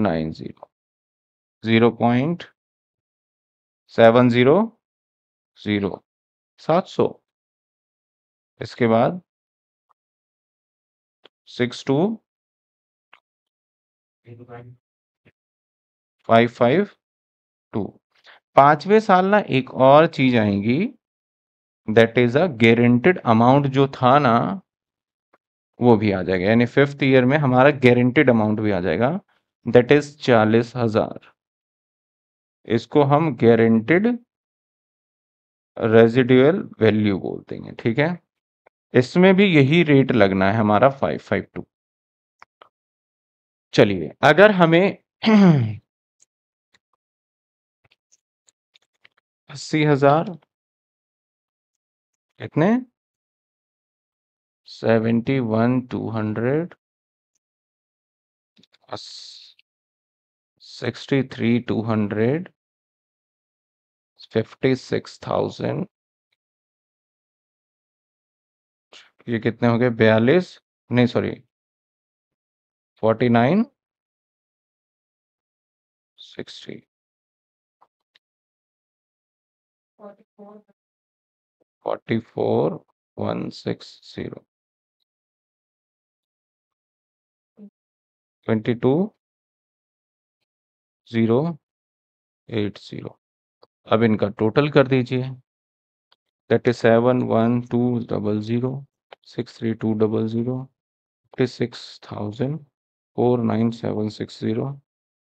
nine zero zero point seven zero zero सात सौ इसके बाद six two five five two पांचवें साल ना एक और चीज आएगी that is a guaranteed amount जो था ना वो भी आ जाएगा यानी फिफ्थ ईयर में हमारा गारंटेड अमाउंट भी आ जाएगा दैट इज चालीस हजार इसको हम गारंटेड रेजिडुअल वैल्यू बोल देंगे ठीक है इसमें भी यही रेट लगना है हमारा फाइव फाइव टू चलिए अगर हमें अस्सी हजार कितने seventy one two hundred sixty three two hundred 56,000 ये कितने हो गए बयालीस नहीं sorry forty nine sixty forty four one six zero twenty two zero eight zero अब इनका टोटल कर दीजिए that is seven one two double zero six three two double zero fifty six thousand four nine seven six zero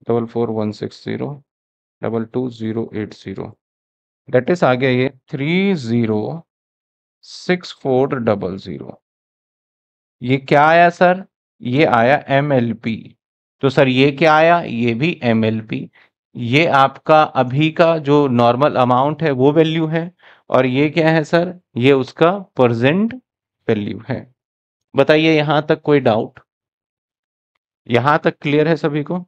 double four one six zero double two zero eight zero that is आ गया ये three zero six four double zero ये क्या आया सर ये आया एम एल पी तो सर ये क्या आया ये भी एम एल पी ये आपका अभी का जो नॉर्मल अमाउंट है वो वैल्यू है और ये क्या है सर ये उसका परजेंट वैल्यू है बताइए यहां तक कोई डाउट यहां तक क्लियर है सभी को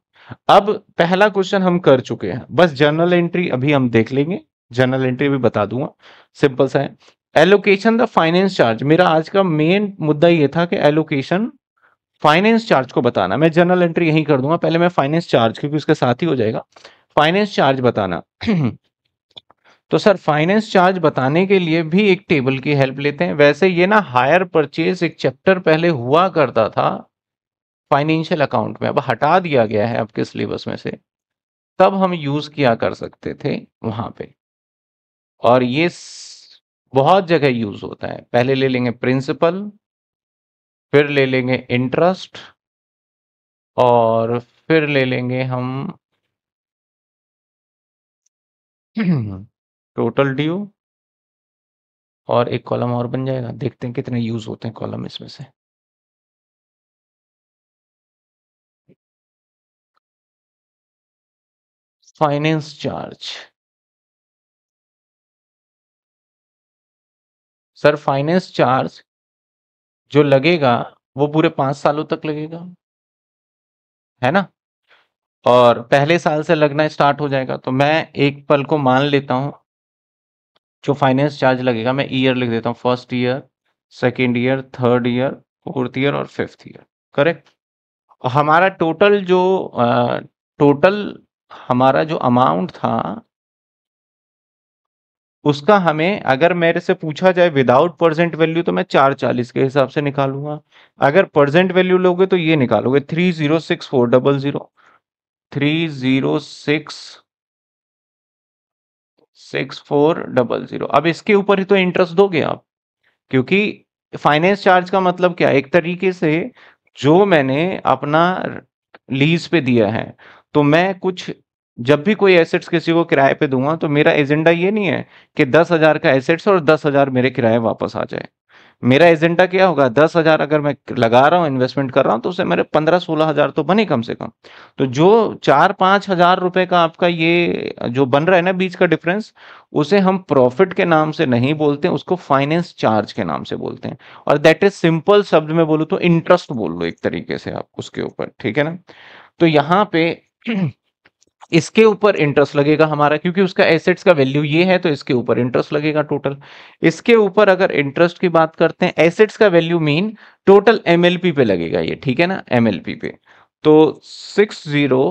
अब पहला क्वेश्चन हम कर चुके हैं बस जर्नल एंट्री अभी हम देख लेंगे जर्नल एंट्री भी बता दूंगा सिंपल सा है एलोकेशन द फाइनेंस चार्ज मेरा आज का मेन मुद्दा ये था कि एलोकेशन फाइनेंस चार्ज को बताना मैं जनरल एंट्री यही कर दूंगा पहले मैं फाइनेंस चार्ज क्योंकि उसके साथ ही हो जाएगा फाइनेंस चार्ज बताना [clears throat] तो सर फाइनेंस चार्ज बताने के लिए भी एक टेबल की हेल्प लेते हैं वैसे ये ना हायर परचेज एक चैप्टर पहले हुआ करता था फाइनेंशियल अकाउंट में अब हटा दिया गया है आपके सिलेबस में से तब हम यूज किया कर सकते थे वहां पे और ये बहुत जगह यूज होता है पहले ले लेंगे प्रिंसिपल फिर ले लेंगे इंटरेस्ट और फिर ले लेंगे हम टोटल [clears throat] ड्यू और एक कॉलम और बन जाएगा देखते हैं कितने यूज होते हैं कॉलम इसमें से finance charge sir finance charge जो लगेगा वो पूरे पांच सालों तक लगेगा है ना और पहले साल से लगना स्टार्ट हो जाएगा तो मैं एक पल को मान लेता हूँ जो फाइनेंस चार्ज लगेगा मैं ईयर लिख देता हूँ first year second year third year fourth year और फिफ्थ ईयर करेक्ट हमारा टोटल जो टोटल हमारा जो अमाउंट था उसका हमें अगर मेरे से पूछा जाए विदाउट परसेंट वैल्यू तो मैं चार चालीस के हिसाब से निकालूंगा अगर परसेंट वैल्यू लोगे तो ये निकालोगे three zero six four double zero three zero six six four double zero अब इसके ऊपर ही तो इंटरेस्ट दोगे आप क्योंकि फाइनेंस चार्ज का मतलब क्या एक तरीके से जो मैंने अपना लीज पे दिया है तो मैं कुछ जब भी कोई एसेट्स किसी को किराए पे दूंगा तो मेरा एजेंडा ये नहीं है कि दस हजार का एसेट्स और दस हजार मेरे किराए वापस आ जाए मेरा एजेंडा क्या होगा दस हजार अगर मैं लगा रहा हूँ इन्वेस्टमेंट कर रहा हूँ तो उसे मेरे पंद्रह सोलह हजार तो बने कम से कम तो जो चार पांच हजार रुपए का आपका ये जो बन रहा है ना बीच का डिफरेंस उसे हम प्रॉफिट के नाम से नहीं बोलते उसको फाइनेंस चार्ज के नाम से बोलते हैं और दैट इज सिंपल शब्द में बोलू तो इंटरेस्ट बोल लो एक तरीके से आप उसके ऊपर ठीक है ना तो यहाँ पे [clears throat] इसके ऊपर इंटरेस्ट लगेगा हमारा क्योंकि उसका एसेट्स का वैल्यू ये है तो इसके ऊपर इंटरेस्ट लगेगा टोटल इसके ऊपर अगर इंटरेस्ट की बात करते हैं एसेट्स का वैल्यू मीन टोटल एमएलपी पे लगेगा ये ठीक है ना एमएलपी पे तो six zero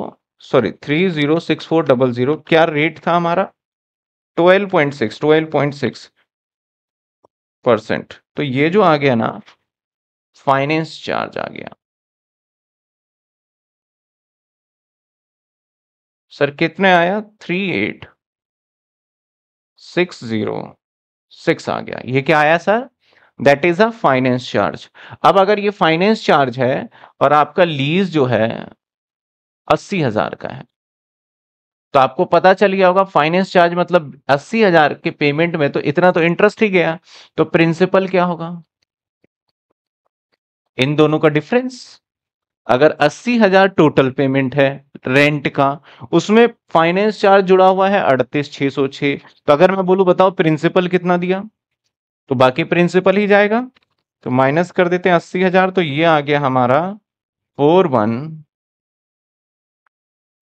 sorry three zero six four double zero क्या रेट था हमारा twelve point six twelve point six percent तो ये जो आ गया ना फाइनेंस चार्ज आ गया सर कितने आया three eight six zero six आ गया ये क्या आया sir that is a finance charge अब अगर ये फाइनेंस चार्ज है और आपका लीज जो है अस्सी हजार का है तो आपको पता चल गया होगा फाइनेंस चार्ज मतलब अस्सी हजार के पेमेंट में तो इतना तो इंटरेस्ट ही गया तो प्रिंसिपल क्या होगा इन दोनों का डिफरेंस अगर अस्सी हजार टोटल पेमेंट है रेंट का उसमें फाइनेंस चार्ज जुड़ा हुआ है अड़तीस छह सौ छह तो अगर मैं बोलूं बताओ प्रिंसिपल कितना दिया तो बाकी प्रिंसिपल ही जाएगा तो माइनस कर देते हैं अस्सी हजार तो ये आ गया हमारा four one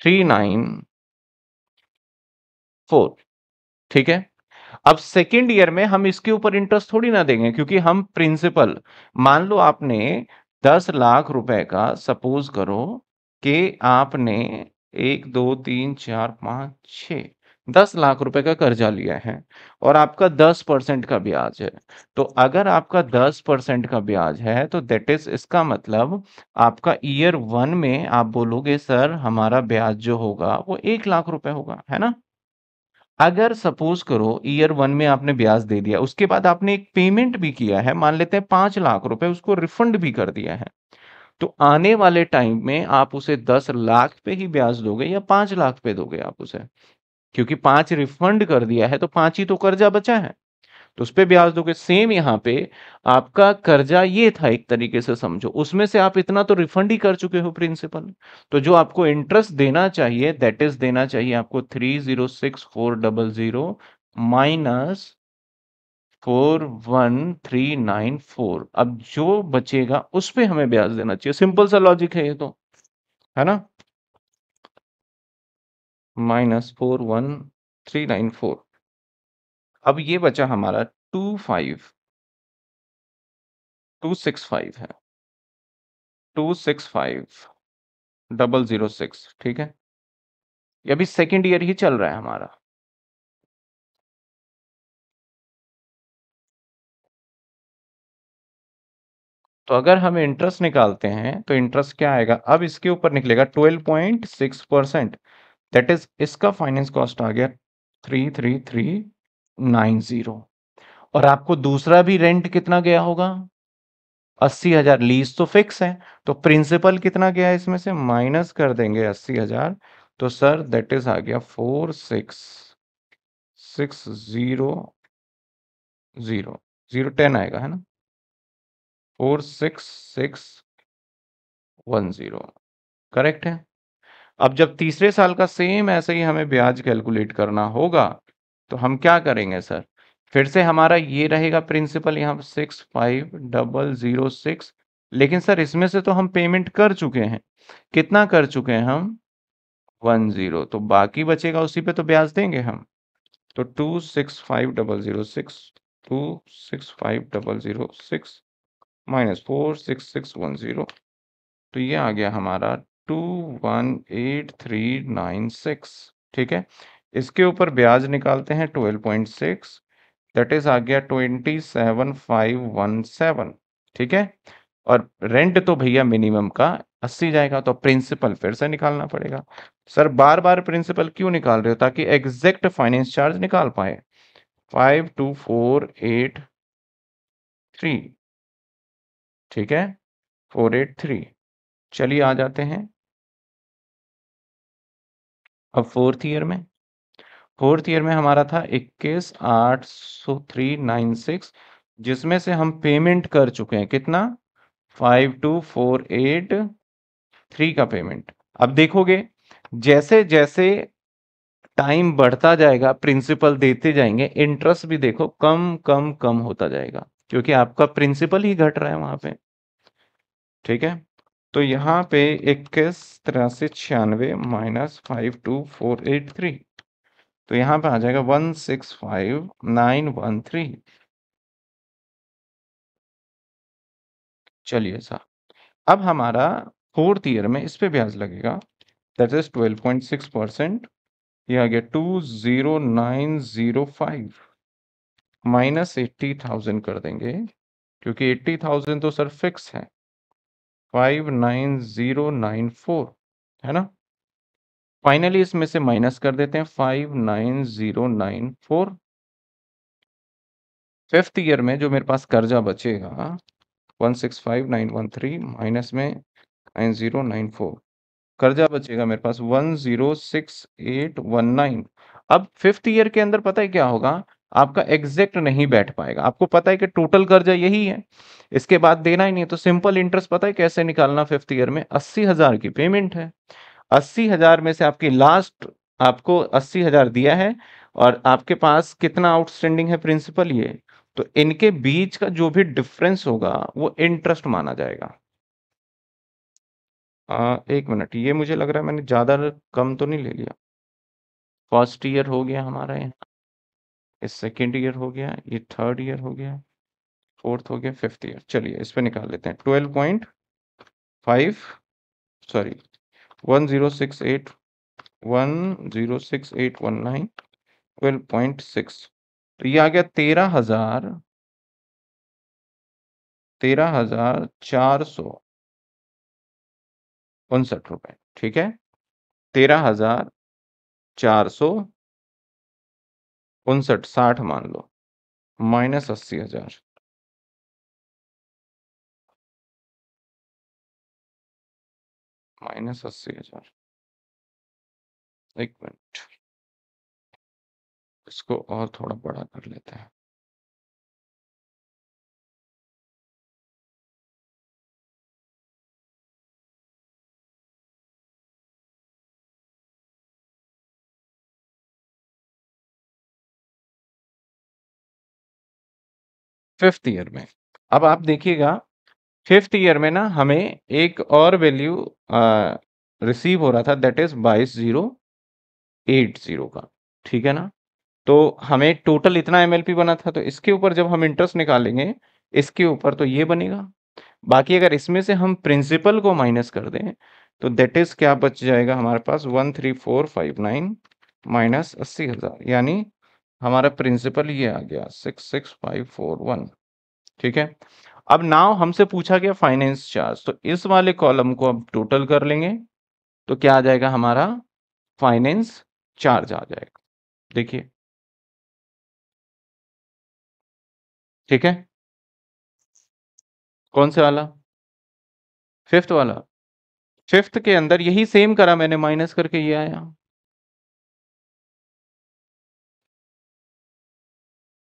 three nine four ठीक है अब सेकेंड ईयर में हम इसके ऊपर इंटरेस्ट थोड़ी ना देंगे क्योंकि हम प्रिंसिपल मान लो आपने दस लाख रुपए का सपोज करो कि आपने एक दो तीन चार पाँच छ दस लाख रुपए का कर्जा लिया है और आपका दस परसेंट का ब्याज है तो अगर आपका दस परसेंट का ब्याज है तो देट इज इसका मतलब आपका ईयर वन में आप बोलोगे सर हमारा ब्याज जो होगा वो एक लाख रुपए होगा है ना अगर सपोज करो ईयर वन में आपने ब्याज दे दिया उसके बाद आपने एक पेमेंट भी किया है मान लेते हैं पांच लाख रुपए उसको रिफंड भी कर दिया है तो आने वाले टाइम में आप उसे दस लाख पे ही ब्याज दोगे या पांच लाख पे दोगे आप उसे क्योंकि पांच रिफंड कर दिया है तो पांच ही तो कर्जा बचा है तो उस पर ब्याज दोगे सेम यहाँ पे आपका कर्जा ये था एक तरीके से समझो उसमें से आप इतना तो रिफंड ही कर चुके हो प्रिंसिपल तो जो आपको इंटरेस्ट देना चाहिए दैट इज देना चाहिए आपको three zero six four double zero minus four one three nine four अब जो बचेगा उस पर हमें ब्याज देना चाहिए सिंपल सा लॉजिक है ये तो है ना minus four one three nine four अब ये बचा हमारा two five two six five है two six five double zero six ठीक है ये अभी सेकेंड ईयर ही चल रहा है हमारा तो अगर हम इंटरेस्ट निकालते हैं तो इंटरेस्ट क्या आएगा अब इसके ऊपर निकलेगा twelve point six percent that is इसका फाइनेंस कॉस्ट आ गया three three three nine zero और आपको दूसरा भी रेंट कितना गया होगा अस्सी हजार लीज तो फिक्स है तो प्रिंसिपल कितना गया इसमें से माइनस कर देंगे अस्सी हजार तो सर दैट इज आ गया four six six zero zero zero ten आएगा है ना four six six one zero correct है अब जब तीसरे साल का सेम ऐसे ही हमें ब्याज कैलकुलेट करना होगा तो हम क्या करेंगे सर फिर से हमारा ये रहेगा प्रिंसिपल यहाँ six five double zero six लेकिन सर इसमें से तो हम पेमेंट कर चुके हैं कितना कर चुके हैं हम वन ज़ीरो तो बाकी बचेगा उसी पे तो ब्याज देंगे हम तो two six five double zero six two six five double zero six minus four six six one zero तो ये आ गया हमारा two one eight three nine six ठीक है इसके ऊपर ब्याज निकालते हैं twelve point six that is आ गया twenty seven five one seven ठीक है और रेंट तो भैया मिनिमम का अस्सी जाएगा तो प्रिंसिपल फिर से निकालना पड़ेगा सर बार बार प्रिंसिपल क्यों निकाल रहे हो ताकि एग्जैक्ट फाइनेंस चार्ज निकाल पाए five two four eight three ठीक है फोर एट थ्री चलिए आ जाते हैं अब फोर्थ ईयर में फोर्थ ईयर में हमारा था इक्कीस आठ सौ थ्री नाइन सिक्स जिसमें से हम पेमेंट कर चुके हैं कितना five two four eight three का पेमेंट अब देखोगे जैसे जैसे टाइम बढ़ता जाएगा प्रिंसिपल देते जाएंगे इंटरेस्ट भी देखो कम कम कम होता जाएगा क्योंकि आपका प्रिंसिपल ही घट रहा है वहां पे ठीक है तो यहाँ पे इक्कीस तिरासी छियानवे minus five two four eight three तो यहां पे आ जाएगा one six five nine one three चलिए सर अब हमारा फोर्थ ईयर में इस पे ब्याज लगेगा that is twelve point six percent यह आ गया two zero nine zero five minus eighty thousand कर देंगे क्योंकि एट्टी थाउजेंड तो सर फिक्स है five nine zero nine four है ना फाइनली इसमें से माइनस कर देते हैं five nine zero nine four fifth year में जो मेरे पास कर्जा बचेगा one six five nine one three minus में नाइन जीरो नाइन फोर कर्जा बचेगा मेरे पास one zero six eight one nine अब फिफ्थ ईयर के अंदर पता है क्या होगा आपका एग्जैक्ट नहीं बैठ पाएगा आपको पता है कि टोटल कर्जा यही है इसके बाद देना ही नहीं है तो सिंपल इंटरेस्ट पता है कैसे निकालना फिफ्थ ईयर में अस्सी हजार की पेमेंट है अस्सी हजार में से आपकी लास्ट आपको अस्सी हजार दिया है और आपके पास कितना आउटस्टैंडिंग है प्रिंसिपल ये तो इनके बीच का जो भी डिफरेंस होगा वो इंटरेस्ट माना जाएगा आ, एक मिनट ये मुझे लग रहा है मैंने ज्यादा कम तो नहीं ले लिया फर्स्ट ईयर हो गया हमारा यहाँ ये सेकेंड ईयर हो गया ये थर्ड ईयर हो गया फोर्थ हो गया फिफ्थ ईयर चलिए इस पर निकाल लेते हैं twelve point five sorry one zero six eight one zero six eight one nine twelve point six तो ये आ गया तेरह हजार तेरह हजार चार सौ उनसठ रुपए ठीक है तेरह हजार चार सौ उनसठ साठ मान लो माइनस अस्सी हजार माइनस अस्सी हजार एक मिनट इसको और थोड़ा बड़ा कर लेते हैं फिफ्थ ईयर में अब आप देखिएगा फिफ्थ ईयर में ना हमें एक और वैल्यू रिसीव हो रहा था दैट इज बाईस जीरो एट जीरो का ठीक है ना तो हमें टोटल इतना एम बना था तो इसके ऊपर जब हम इंटरेस्ट निकालेंगे इसके ऊपर तो ये बनेगा बाकी अगर इसमें से हम प्रिंसिपल को माइनस कर दें तो दैट इज क्या बच जाएगा हमारे पास one three four five nine minus अस्सी हजार यानी हमारा प्रिंसिपल ये आ गया six six five four one ठीक है अब नाव हमसे पूछा गया फाइनेंस चार्ज तो इस वाले कॉलम को अब टोटल कर लेंगे तो क्या आ जाएगा हमारा फाइनेंस चार्ज आ जाएगा देखिए ठीक है कौन से वाला फिफ्थ वाला फिफ्थ के अंदर यही सेम करा मैंने माइनस करके ये आया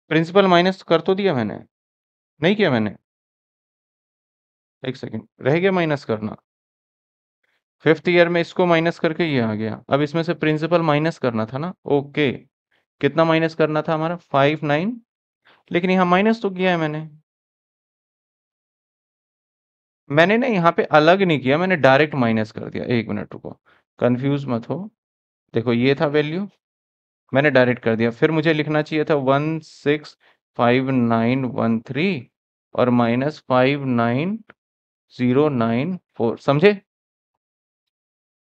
प्रिंसिपल माइनस कर तो दिया मैंने नहीं किया मैंने एक सेकेंड रह गया माइनस करना फिफ्थ ईयर में इसको माइनस करके ये आ गया अब इसमें से प्रिंसिपल माइनस करना था ना ओके कितना माइनस करना था हमारा फाइव नाइन लेकिन यहाँ माइनस तो किया है मैंने मैंने ना यहाँ पे अलग नहीं किया मैंने डायरेक्ट माइनस कर दिया एक मिनट रुको कंफ्यूज मत हो देखो ये था वैल्यू मैंने डायरेक्ट कर दिया फिर मुझे लिखना चाहिए था one six five nine one three और minus five nine zero nine four समझे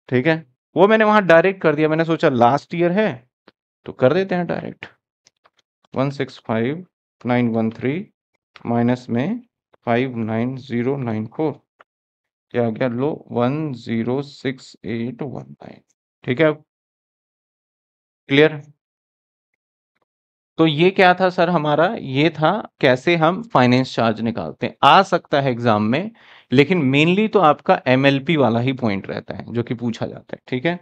ठीक है वो मैंने वहां डायरेक्ट कर दिया मैंने सोचा लास्ट ईयर है तो कर देते हैं direct one six five nine one three minus में five nine zero nine four क्या गया लो one zero six eight one nine ठीक है क्लियर तो ये क्या था सर हमारा ये था कैसे हम फाइनेंस चार्ज निकालते हैं आ सकता है एग्जाम में लेकिन मेनली तो आपका एम वाला ही पॉइंट रहता है जो कि पूछा जाता है ठीक है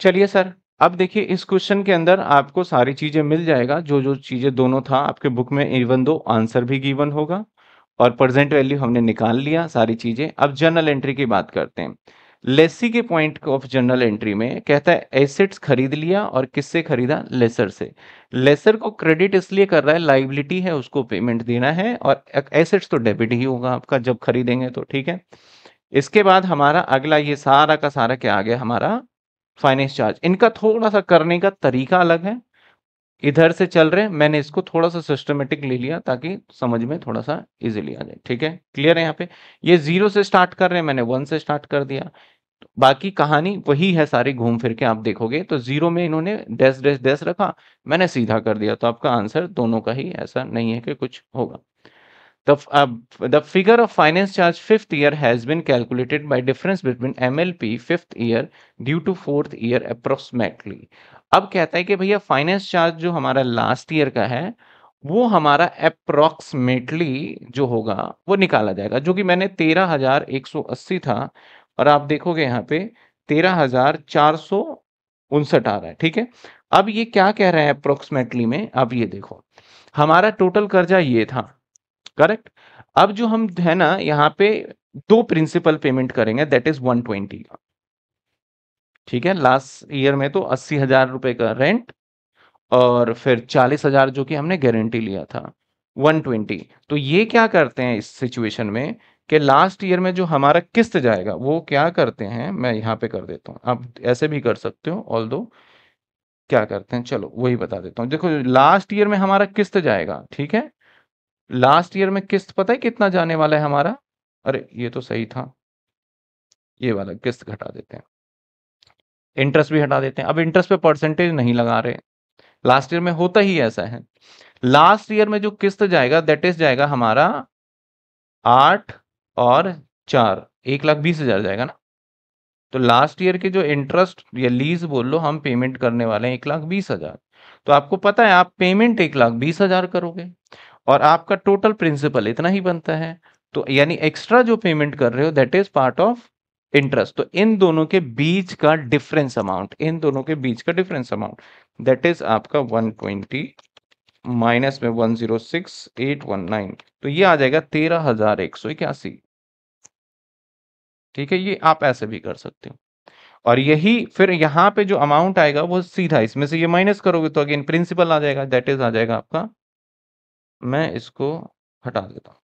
चलिए सर अब देखिए इस क्वेश्चन के अंदर आपको सारी चीज़ें मिल जाएगा जो जो चीज़ें दोनों था आपके बुक में इवन दो आंसर भी गिवन होगा और प्रेजेंट वैल्यू हमने निकाल लिया सारी चीज़ें अब जर्नल एंट्री की बात करते हैं लेसी के पॉइंट ऑफ जनरल एंट्री में कहता है एसेट्स खरीद लिया और किससे खरीदा लेसर से लेसर को क्रेडिट इसलिए कर रहा है लाइबिलिटी है उसको पेमेंट देना है और एसेट्स तो डेबिट ही होगा आपका जब खरीदेंगे तो ठीक है इसके बाद हमारा अगला ये सारा का सारा क्या आ गया हमारा फाइनेंस चार्ज इनका थोड़ा सा करने का तरीका अलग है इधर से चल रहे मैंने इसको थोड़ा सा सिस्टमेटिक ले लिया ताकि समझ में थोड़ा सा इजीली आ जाए ठीक है क्लियर है यहाँ पे ये जीरो से स्टार्ट कर रहे हैं मैंने वन से स्टार्ट कर दिया तो बाकी कहानी वही है सारी घूम फिर के आप देखोगे तो जीरो में इन्होंने डैश डैश डैश रखा मैंने सीधा कर दिया तो आपका आंसर दोनों का ही ऐसा नहीं है कि कुछ होगा the figure of finance charge fifth year has been calculated by difference between M L P fifth year due to fourth year approximately. अब कहता है कि भैया फाइनेंस चार्ज जो हमारा लास्ट ईयर का है वो हमारा अप्रोक्सीमेटली जो होगा वो निकाला जाएगा जो कि मैंने तेरह हजार एक सौ अस्सी था और आप देखोगे यहाँ पे तेरह हजार चार सौ उनसठ आ रहा है ठीक है अब ये क्या कह रहे हैं अप्रोक्सीमेटली में अब ये देखो हमारा टोटल कर्जा ये था करेक्ट अब जो हम है ना यहाँ पे दो प्रिंसिपल पेमेंट करेंगे दैट इज वन ट्वेंटी का ठीक है लास्ट ईयर में तो अस्सी हजार रुपए का रेंट और फिर चालीस हजार जो कि हमने गारंटी लिया था वन ट्वेंटी तो ये क्या करते हैं इस सिचुएशन में कि लास्ट ईयर में जो हमारा किस्त जाएगा वो क्या करते हैं मैं यहाँ पे कर देता हूँ आप ऐसे भी कर सकते हो ऑल क्या करते हैं चलो वही बता देता हूँ देखो लास्ट ईयर में हमारा किस्त जाएगा ठीक है लास्ट ईयर में किस्त पता है कितना जाने वाला है हमारा अरे ये तो सही था ये वाला किस्त घटा देते हैं इंटरेस्ट भी हटा देते हैं अब इंटरेस्ट पे परसेंटेज नहीं लगा रहे लास्ट ईयर में होता ही ऐसा है लास्ट ईयर में जो किस्त जाएगा दैट इज जाएगा हमारा आठ और चार एक लाख बीस हजार जाएगा ना तो लास्ट ईयर के जो इंटरेस्ट या लीज बोल लो हम पेमेंट करने वाले हैं एक लाख बीस हजार तो आपको पता है आप पेमेंट एक लाख बीस हजार करोगे और आपका टोटल प्रिंसिपल इतना ही बनता है तो यानी एक्स्ट्रा जो पेमेंट कर रहे हो that is part of interest तो इन दोनों के बीच का डिफरेंस अमाउंट इन दोनों के बीच का डिफरेंस अमाउंट दैट इज आपका 120 माइनस में 106819 तो ये आ जाएगा तेरह हजार एक सौ इक्यासी ठीक है ये आप ऐसे भी कर सकते हो और यही फिर यहां पे जो अमाउंट आएगा वो सीधा इसमें से ये माइनस करोगे तो अगेन प्रिंसिपल आ जाएगा दैट इज आ जाएगा आपका मैं इसको हटा देता हूं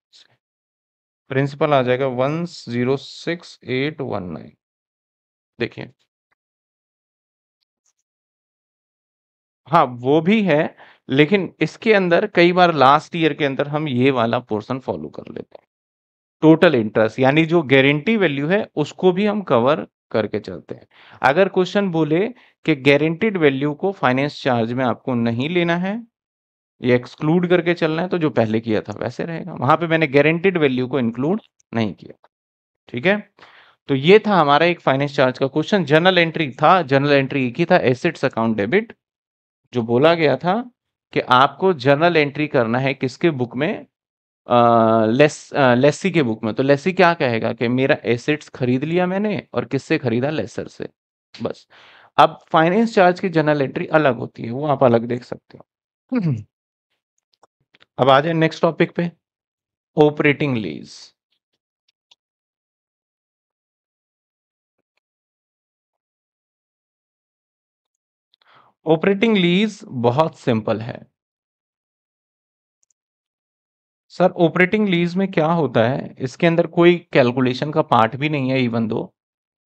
प्रिंसिपल आ जाएगा one zero six eight one nine देखिए हाँ वो भी है लेकिन इसके अंदर कई बार लास्ट ईयर के अंदर हम ये वाला पोर्शन फॉलो कर लेते हैं टोटल इंटरेस्ट यानी जो गारंटी वैल्यू है उसको भी हम कवर करके चलते हैं अगर क्वेश्चन बोले कि गारंटीड वैल्यू को फाइनेंस चार्ज में आपको नहीं लेना है ये एक्सक्लूड करके चलना है तो जो पहले किया था वैसे रहेगा वहां पे मैंने गारंटेड वैल्यू को इंक्लूड नहीं किया ठीक है तो ये था हमारा एक फाइनेंस चार्ज का क्वेश्चन जनरल एंट्री था जर्नल एंट्री एक ही था एसेट्स अकाउंट डेबिट जो बोला गया था कि आपको जर्नल एंट्री करना है किसके बुक में लेस लेसी के बुक में तो लेसी क्या कहेगा कि मेरा एसेट्स खरीद लिया मैंने और किससे खरीदा लेसर से बस अब फाइनेंस चार्ज की जर्नल एंट्री अलग होती है वो आप अलग देख सकते हो अब आ जाए नेक्स्ट टॉपिक पे ऑपरेटिंग लीज ऑपरेटिंग लीज बहुत सिंपल है सर ऑपरेटिंग लीज में क्या होता है इसके अंदर कोई कैलकुलेशन का पार्ट भी नहीं है इवन दो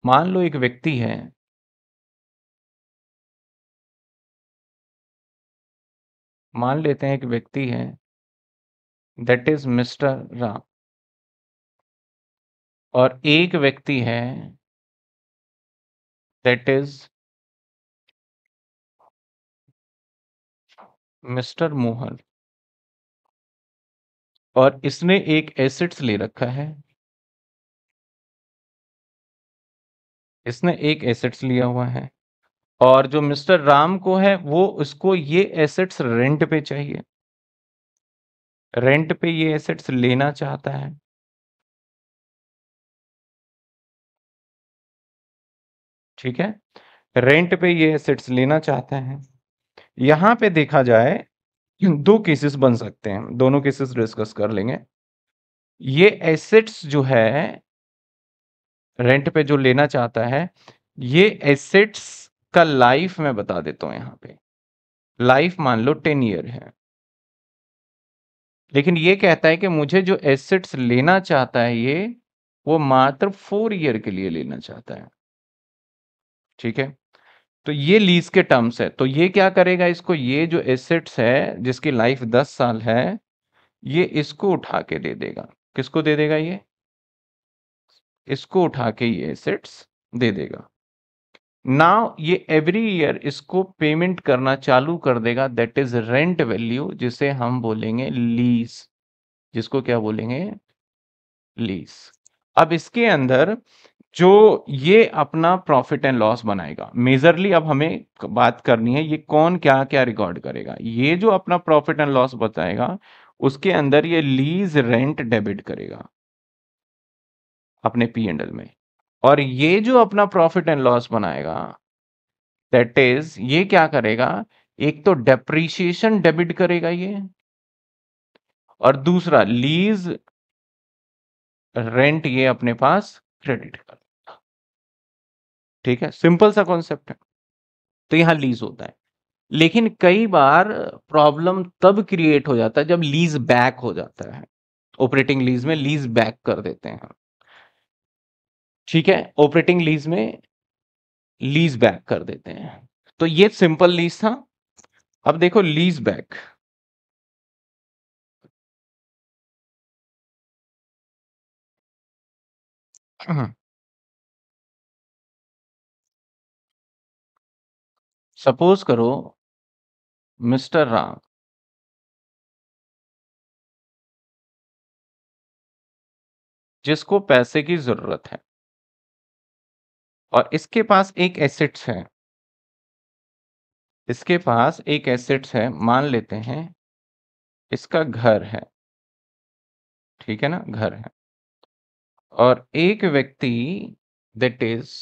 मान लो एक व्यक्ति है मान लेते हैं एक व्यक्ति है दैट इज मिस्टर राम और एक व्यक्ति है दैट इज मिस्टर मोहन और इसने एक एसेट्स ले रखा है इसने एक एसेट्स लिया हुआ है और जो मिस्टर राम को है वो उसको ये एसेट्स रेंट पे चाहिए रेंट पे ये एसेट्स लेना चाहता है ठीक है रेंट पे ये एसेट्स लेना चाहता है यहां पे देखा जाए दो केसेस बन सकते हैं दोनों केसेस डिस्कस कर लेंगे ये एसेट्स जो है रेंट पे जो लेना चाहता है ये एसेट्स का लाइफ मैं बता देता हूं यहां पे लाइफ मान लो टेन ईयर है लेकिन ये कहता है कि मुझे जो एसेट्स लेना चाहता है ये वो मात्र फोर ईयर के लिए लेना चाहता है ठीक है तो ये लीज के टर्म्स है तो ये क्या करेगा इसको ये जो एसेट्स है जिसकी लाइफ दस साल है ये इसको उठा के दे देगा किसको दे देगा ये इसको उठा के ये एसेट्स दे देगा नाउ ये एवरी ईयर इसको पेमेंट करना चालू कर देगा दैट इज रेंट वैल्यू जिसे हम बोलेंगे लीज जिसको क्या बोलेंगे लीज अब इसके अंदर जो ये अपना प्रॉफिट एंड लॉस बनाएगा मेजरली अब हमें बात करनी है ये कौन क्या क्या रिकॉर्ड करेगा ये जो अपना प्रॉफिट एंड लॉस बताएगा उसके अंदर ये लीज रेंट डेबिट करेगा अपने पी एंड एल में और ये जो अपना प्रॉफिट एंड लॉस बनाएगा दैट इज ये क्या करेगा एक तो डेप्रीशिएशन डेबिट करेगा ये और दूसरा लीज रेंट ये अपने पास क्रेडिट कर ठीक है सिंपल सा कॉन्सेप्ट है तो यहां लीज होता है लेकिन कई बार प्रॉब्लम तब क्रिएट हो जाता है जब लीज बैक हो जाता है ऑपरेटिंग लीज में लीज बैक कर देते हैं ठीक है ऑपरेटिंग लीज में लीज बैक कर देते हैं तो ये सिंपल लीज था अब देखो लीज बैक सपोज करो मिस्टर राम जिसको पैसे की जरूरत है और इसके पास एक एसेट्स है इसके पास एक एसेट्स है मान लेते हैं इसका घर है ठीक है ना घर है और एक व्यक्ति दट इज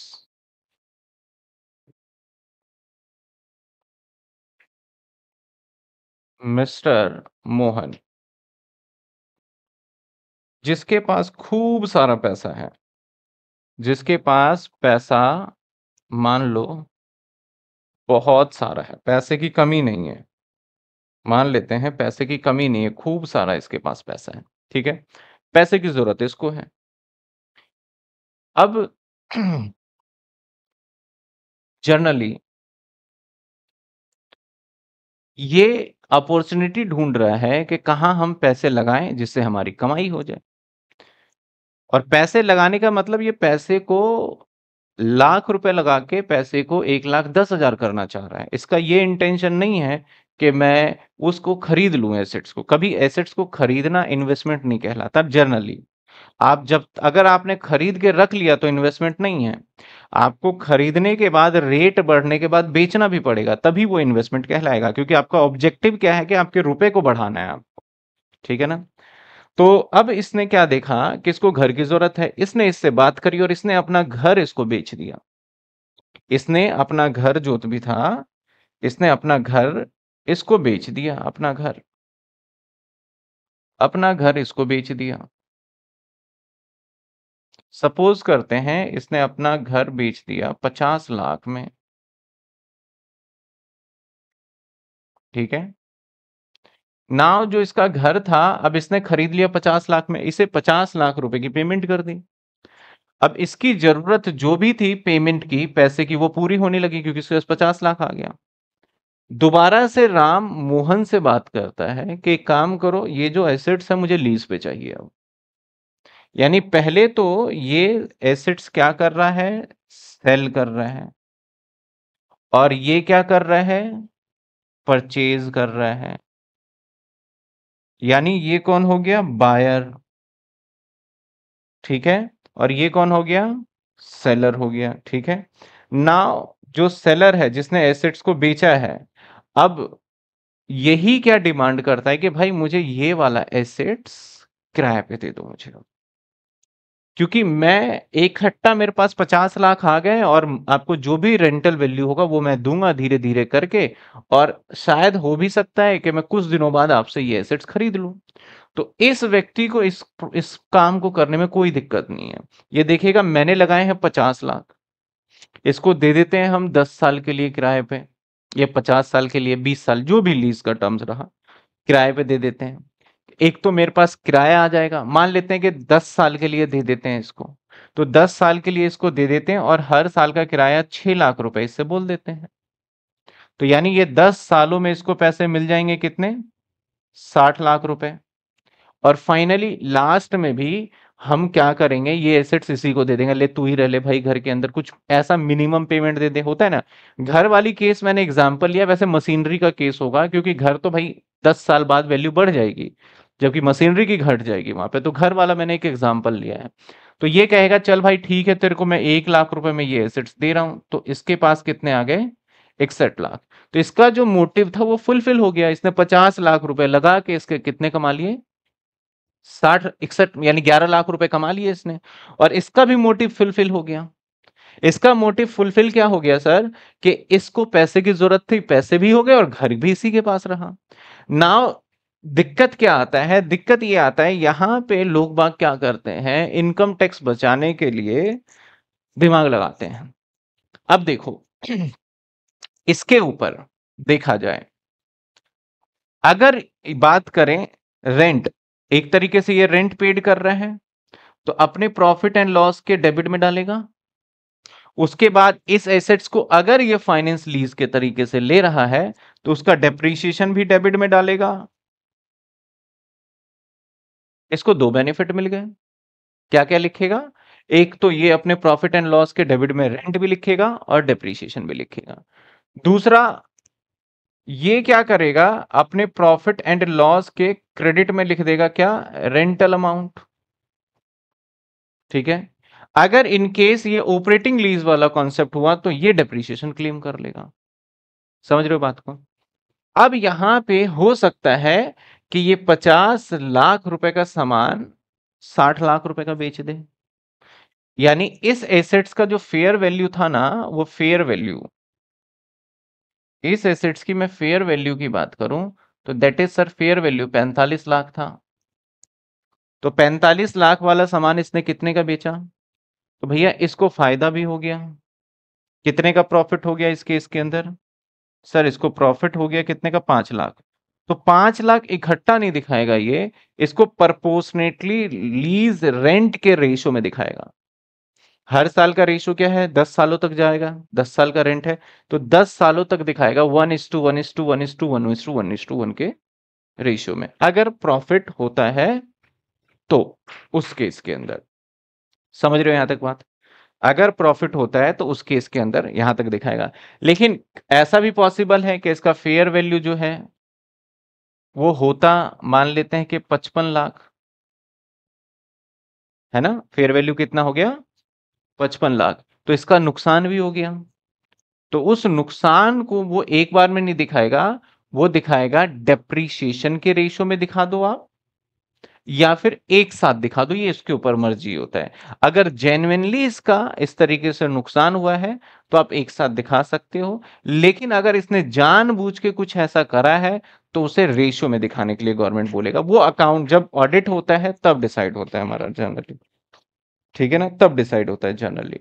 मिस्टर मोहन जिसके पास खूब सारा पैसा है जिसके पास पैसा मान लो बहुत सारा है पैसे की कमी नहीं है मान लेते हैं पैसे की कमी नहीं है खूब सारा इसके पास पैसा है ठीक है पैसे की जरूरत इसको है अब [clears throat] जनरली ये अपॉर्चुनिटी ढूंढ रहा है कि कहाँ हम पैसे लगाएं जिससे हमारी कमाई हो जाए और पैसे लगाने का मतलब ये पैसे को लाख रुपए लगा के पैसे को एक लाख दस हजार करना चाह रहा है इसका ये इंटेंशन नहीं है कि मैं उसको खरीद लू एसेट्स को कभी एसेट्स को खरीदना इन्वेस्टमेंट नहीं कहलाता जर्नली आप जब अगर आपने खरीद के रख लिया तो इन्वेस्टमेंट नहीं है आपको खरीदने के बाद रेट बढ़ने के बाद बेचना भी पड़ेगा तभी वो इन्वेस्टमेंट कहलाएगा क्योंकि आपका ऑब्जेक्टिव क्या है कि आपके रुपए को बढ़ाना है आपको ठीक है ना तो अब इसने क्या देखा कि इसको घर की जरूरत है इसने इससे बात करी और इसने अपना घर इसको बेच दिया इसने अपना घर जो भी था इसने अपना घर इसको बेच दिया अपना घर अपना घर इसको बेच दिया सपोज करते हैं इसने अपना घर बेच दिया पचास लाख में ठीक है नाव जो इसका घर था अब इसने खरीद लिया पचास लाख में इसे पचास लाख रुपए की पेमेंट कर दी अब इसकी जरूरत जो भी थी पेमेंट की पैसे की वो पूरी होने लगी क्योंकि इसके पास पचास लाख आ गया दोबारा से राम मोहन से बात करता है कि काम करो ये जो एसेट्स है मुझे लीज पे चाहिए अब यानी पहले तो ये एसेट्स क्या कर रहा है सेल कर रहा है और ये क्या कर रहा है परचेज कर रहा है यानी ये कौन हो गया बायर ठीक है और ये कौन हो गया सेलर हो गया ठीक है ना जो सेलर है जिसने एसेट्स को बेचा है अब यही क्या डिमांड करता है कि भाई मुझे ये वाला एसेट्स किराए पे दे दो मुझे क्योंकि मैं एक हट्टा मेरे पास पचास लाख आ गए और आपको जो भी रेंटल वैल्यू होगा वो मैं दूंगा धीरे धीरे करके और शायद हो भी सकता है कि मैं कुछ दिनों बाद आपसे ये एसेट्स खरीद लूं तो इस व्यक्ति को इस इस काम को करने में कोई दिक्कत नहीं है ये देखिएगा मैंने लगाए हैं पचास लाख इसको दे देते हैं हम दस साल के लिए किराए पे या पचास साल के लिए बीस साल जो भी लीज का टर्म्स रहा किराए पे दे देते हैं एक तो मेरे पास किराया आ जाएगा मान लेते हैं कि दस साल के लिए दे देते हैं इसको तो दस साल के लिए इसको दे देते हैं और हर साल का किराया छह लाख रुपए इससे बोल देते हैं तो यानी ये दस सालों में इसको पैसे मिल जाएंगे कितने साठ लाख रुपए और फाइनली लास्ट में भी हम क्या करेंगे ये एसेट्स इसी को दे देंगे ले तू ही रह ले भाई घर के अंदर कुछ ऐसा मिनिमम पेमेंट दे दे होता है ना घर वाली केस मैंने एग्जाम्पल लिया वैसे मशीनरी का केस होगा क्योंकि घर तो भाई दस साल बाद वैल्यू बढ़ जाएगी जबकि मशीनरी की घट जाएगी वहां पे तो घर वाला मैंने एक एग्जाम्पल लिया है तो ये कहेगा चल भाई ठीक है तेरे को मैं एक लाख रुपए में ये एसेट्स दे रहा हूँ तो इसके पास कितने आ गए इकसठ लाख तो इसका जो मोटिव था वो फुलफिल हो गया इसने पचास लाख रुपए लगा के इसके कितने कमा लिए साठ इकसठ यानी ग्यारह लाख रुपए कमा लिए इसने और इसका भी मोटिव फुलफिल हो गया इसका मोटिव फुलफिल क्या हो गया सर कि इसको पैसे की जरूरत थी पैसे भी हो गए और घर भी इसी के पास रहा नाव दिक्कत क्या आता है दिक्कत ये आता है यहाँ पे लोग बाग क्या करते हैं इनकम टैक्स बचाने के लिए दिमाग लगाते हैं अब देखो इसके ऊपर देखा जाए अगर बात करें रेंट एक तरीके से ये रेंट पेड कर रहे हैं तो अपने प्रॉफिट एंड लॉस के डेबिट में डालेगा उसके बाद इस एसेट्स को अगर ये फाइनेंस लीज के तरीके से ले रहा है तो उसका डेप्रिसिएशन भी डेबिट में डालेगा इसको दो बेनिफिट मिल गए क्या क्या लिखेगा एक तो ये अपने प्रॉफिट एंड लॉस के डेबिट में रेंट भी लिखेगा और डेप्रिसिएशन भी लिखेगा दूसरा ये क्या करेगा अपने प्रॉफिट एंड लॉस के क्रेडिट में लिख देगा क्या रेंटल अमाउंट ठीक है अगर इन केस ये ऑपरेटिंग लीज वाला कॉन्सेप्ट हुआ तो ये डिप्रिशिएशन क्लेम कर लेगा समझ रहे हो बात को अब यहां पे हो सकता है कि ये पचास लाख रुपए का सामान साठ लाख रुपए का बेच दे यानी इस एसेट्स का जो फेयर वैल्यू था ना वो फेयर वैल्यू इस एसेट्स की मैं फेयर वैल्यू की बात करूं तो that is sir fair value पैंतालीस लाख था तो पैंतालीस लाख वाला सामान इसने कितने का बेचा तो भैया इसको फायदा भी हो गया कितने का प्रॉफिट हो गया इस केस के अंदर सर इसको प्रॉफिट हो गया कितने का पांच लाख तो पांच लाख इकट्ठा नहीं दिखाएगा ये इसको परपोर्सनेटली लीज रेंट के रेशो में दिखाएगा हर साल का रेशो क्या है दस सालों तक जाएगा दस साल का रेंट है तो दस सालों तक दिखाएगा one is to one is to one is to one is to one is to one के रेशियो में अगर प्रॉफिट होता है तो उस केस के अंदर समझ रहे हो यहां तक बात अगर प्रॉफिट होता है तो उस केस के अंदर यहां तक दिखाएगा लेकिन ऐसा भी पॉसिबल है कि इसका फेयर वैल्यू जो है वो होता मान लेते हैं कि पचपन लाख है ना फेयर वैल्यू कितना हो गया पचपन लाख तो इसका नुकसान भी हो गया तो उस नुकसान को वो एक बार में नहीं दिखाएगा वो दिखाएगा डेप्रीशिएशन के रेशो में दिखा दो आप या फिर एक साथ दिखा दो ये इसके ऊपर मर्जी होता है अगर जेन्यनली इसका इस तरीके से नुकसान हुआ है तो आप एक साथ दिखा सकते हो लेकिन अगर इसने जानबूझ के कुछ ऐसा करा है तो उसे रेशियो में दिखाने के लिए गवर्नमेंट बोलेगा वो अकाउंट जब ऑडिट होता है तब डिसाइड होता है हमारा जनरली ठीक है ना तब डिसाइड होता है जनरली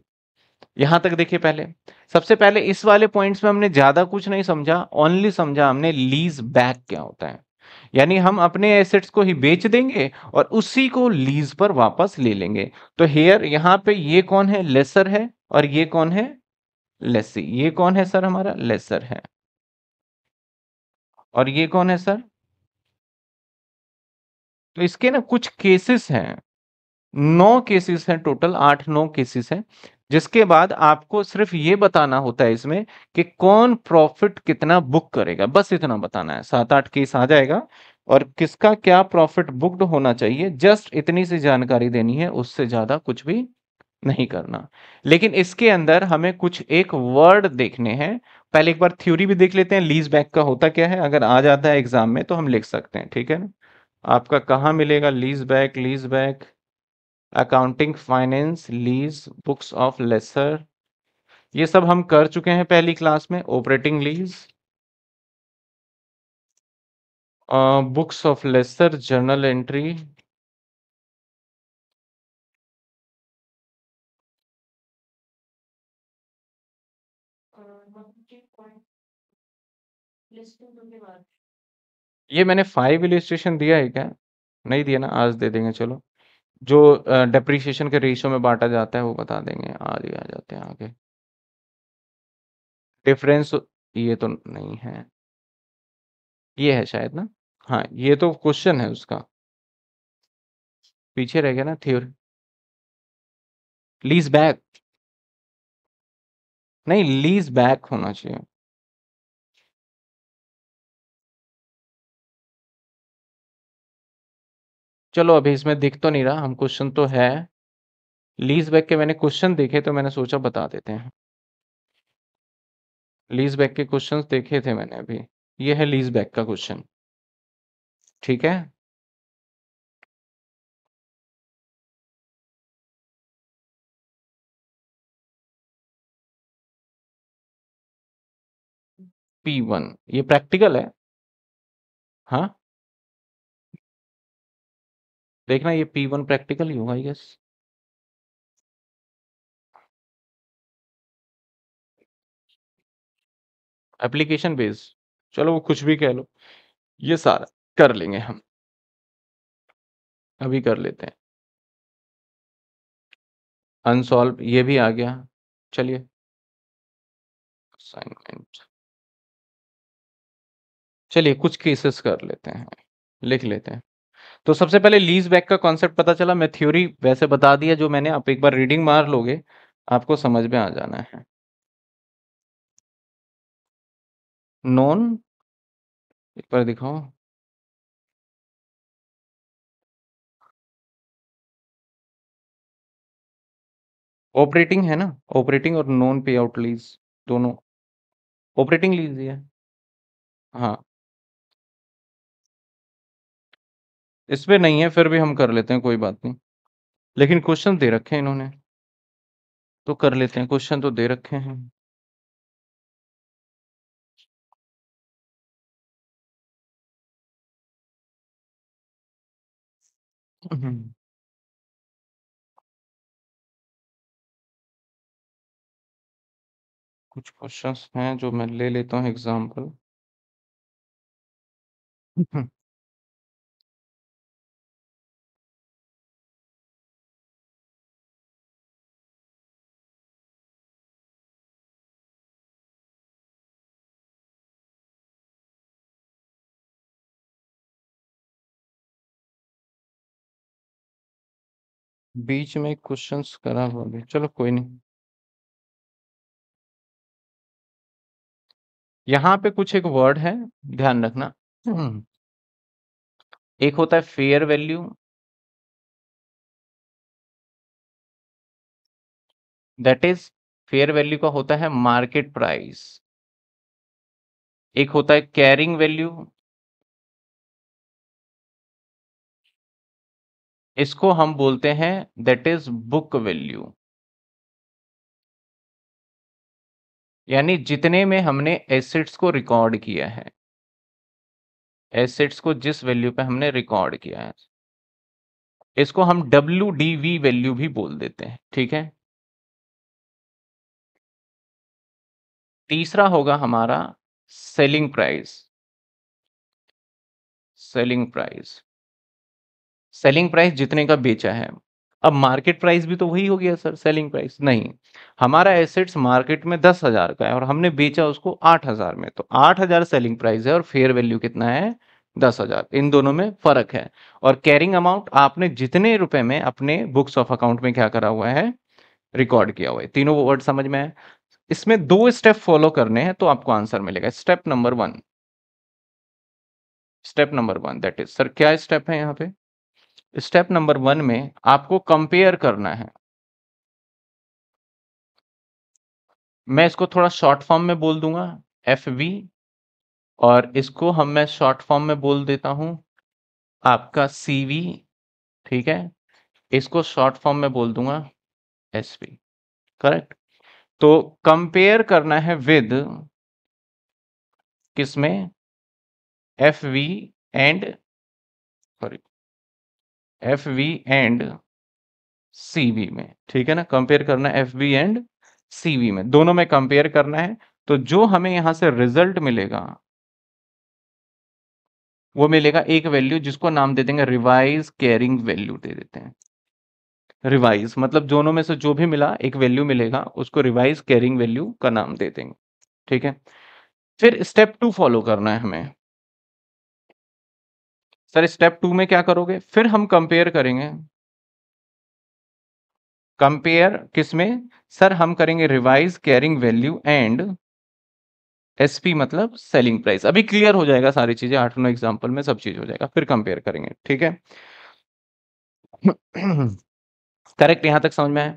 यहां तक देखिए पहले सबसे पहले इस वाले पॉइंट्स में हमने ज्यादा कुछ नहीं समझा ओनली समझा हमने लीज बैक क्या होता है यानी हम अपने एसेट्स को ही बेच देंगे और उसी को लीज पर वापस ले लेंगे तो हेयर यहां पे ये कौन है लेसर है और ये कौन है लेसी ये कौन है सर हमारा लेसर है और ये कौन है सर तो इसके ना कुछ केसेस हैं नौ केसेस हैं टोटल आठ नौ केसेस हैं जिसके बाद आपको सिर्फ ये बताना होता है इसमें कि कौन प्रॉफिट कितना बुक करेगा बस इतना बताना है सात आठ केस आ जाएगा और किसका क्या प्रॉफिट बुक्ड होना चाहिए जस्ट इतनी सी जानकारी देनी है उससे ज़्यादा कुछ भी नहीं करना लेकिन इसके अंदर हमें कुछ एक वर्ड देखने हैं पहले एक बार थ्योरी भी देख लेते हैं लीज बैक का होता क्या है अगर आ जाता है एग्जाम में तो हम लिख सकते हैं ठीक है ना आपका कहाँ मिलेगा lease back lease back accounting finance lease books of lessor ये सब हम कर चुके हैं पहली क्लास में operating lease books of lessor journal entry ये मैंने फाइव इलिस्ट्रेशन दिया है क्या नहीं दिया ना आज दे देंगे चलो जो डेप्रीशिएशन के रेशियो में बांटा जाता है वो बता देंगे आज आ जाते हैं आगे डिफरेंस ये तो नहीं है ये है शायद ना हाँ ये तो क्वेश्चन है उसका पीछे रह गया ना थ्योरी लीज बैक नहीं लीज बैक होना चाहिए चलो अभी इसमें दिख तो नहीं रहा हम क्वेश्चन तो है लीज बैक के मैंने क्वेश्चन देखे तो मैंने सोचा बता देते हैं लीज बैक के क्वेश्चन देखे थे मैंने अभी ये है लीज बैक का क्वेश्चन ठीक है पी वन ये प्रैक्टिकल है हाँ देखना ये पी वन प्रैक्टिकल ही होगा यस एप्लीकेशन बेस्ड चलो वो कुछ भी कह लो ये सारा कर लेंगे हम अभी कर लेते हैं अनसॉल्व ये भी आ गया चलिए असाइनमेंट चलिए कुछ केसेस कर लेते हैं लिख लेते हैं तो सबसे पहले लीज बैक का कॉन्सेप्ट पता चला मैं थ्योरी वैसे बता दिया जो मैंने आप एक बार रीडिंग मार लोगे आपको समझ में आ जाना है नॉन एक बार दिखाओ ऑपरेटिंग है ना ऑपरेटिंग और नॉन पे आउट लीज दोनों ऑपरेटिंग लीज है हाँ इस पर नहीं है फिर भी हम कर लेते हैं कोई बात नहीं लेकिन क्वेश्चन दे रखे हैं इन्होंने तो कर लेते हैं क्वेश्चन तो दे रखे हैं हम्म। कुछ क्वेश्चंस हैं जो मैं ले लेता हूं एग्जांपल बीच में क्वेश्चंस खराब हो गए चलो कोई नहीं यहाँ पे कुछ एक वर्ड है ध्यान रखना [clears throat] एक होता है fair value that is fair value का होता है मार्केट प्राइस एक होता है कैरिंग वैल्यू इसको हम बोलते हैं दैट इज बुक वैल्यू यानी जितने में हमने एसेट्स को रिकॉर्ड किया है एसेट्स को जिस वैल्यू पे हमने रिकॉर्ड किया है इसको हम डब्ल्यू डी वी वैल्यू भी बोल देते हैं ठीक है तीसरा होगा हमारा selling price selling price selling price जितने का बेचा है अब मार्केट प्राइस भी तो वही हो गया सर सेलिंग प्राइस नहीं हमारा एसेट्स मार्केट में दस हजार का है और हमने बेचा उसको आठ हजार में तो आठ हजार सेलिंग प्राइस है और फेयर वैल्यू कितना है दस हजार इन दोनों में फर्क है और कैरिंग अमाउंट आपने जितने रुपए में अपने बुक्स ऑफ अकाउंट में क्या करा हुआ है रिकॉर्ड किया हुआ है तीनों वर्ड समझ में है इसमें दो स्टेप फॉलो करने हैं तो आपको आंसर मिलेगा step number one step number one that is sir क्या स्टेप है यहाँ पे स्टेप नंबर वन में आपको कंपेयर करना है मैं इसको थोड़ा शॉर्ट फॉर्म में बोल दूंगा एफ वी और इसको हम मैं शॉर्ट फॉर्म में बोल देता हूं आपका सी वी ठीक है इसको शॉर्ट फॉर्म में बोल दूंगा एस वी करेक्ट तो कंपेयर करना है विद किसमें F V and F V and C V में ठीक है ना कंपेयर करना F V and C V में दोनों में कंपेयर करना है तो जो हमें यहां से रिजल्ट मिलेगा वो मिलेगा एक वैल्यू जिसको नाम दे देंगे रिवाइज कैरिंग वैल्यू दे देते हैं रिवाइज मतलब दोनों में से जो भी मिला एक वैल्यू मिलेगा उसको रिवाइज कैरिंग वैल्यू का नाम दे देंगे ठीक है फिर स्टेप टू फॉलो करना है हमें सर स्टेप टू में क्या करोगे फिर हम कंपेयर करेंगे कंपेयर किसमें सर हम करेंगे revise carrying value and SP मतलब सेलिंग प्राइस अभी क्लियर हो जाएगा सारी चीजें आठ नौ एग्जाम्पल में सब चीज हो जाएगा फिर कंपेयर करेंगे ठीक है करेक्ट [clears throat] यहां तक समझ में आया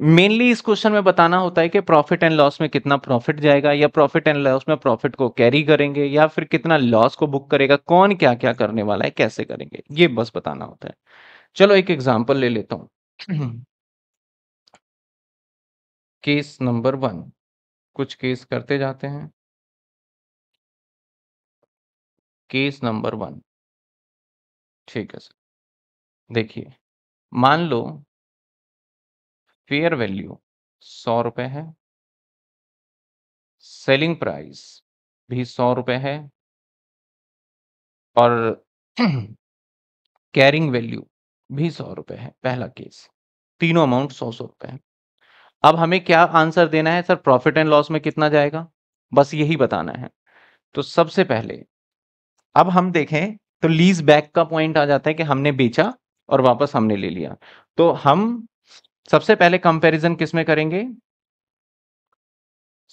मेनली इस क्वेश्चन में बताना होता है कि प्रॉफिट एंड लॉस में कितना प्रॉफिट जाएगा या प्रॉफिट एंड लॉस में प्रॉफिट को कैरी करेंगे या फिर कितना लॉस को बुक करेगा कौन क्या क्या करने वाला है कैसे करेंगे ये बस बताना होता है चलो एक एग्जाम्पल ले लेता हूं केस नंबर वन कुछ केस करते जाते हैं केस नंबर वन ठीक है सर देखिए मान लो फेयर वैल्यू सौ रुपये है सेलिंग प्राइस भी सौ रुपये है और कैरिंग वैल्यू भी सौ रुपये है पहला केस तीनों अमाउंट सौ सौ रुपये है अब हमें क्या आंसर देना है सर प्रॉफिट एंड लॉस में कितना जाएगा बस यही बताना है तो सबसे पहले अब हम देखें तो लीज बैक का पॉइंट आ जाता है कि हमने बेचा और वापस हमने ले लिया तो हम सबसे पहले कंपैरिजन किस में करेंगे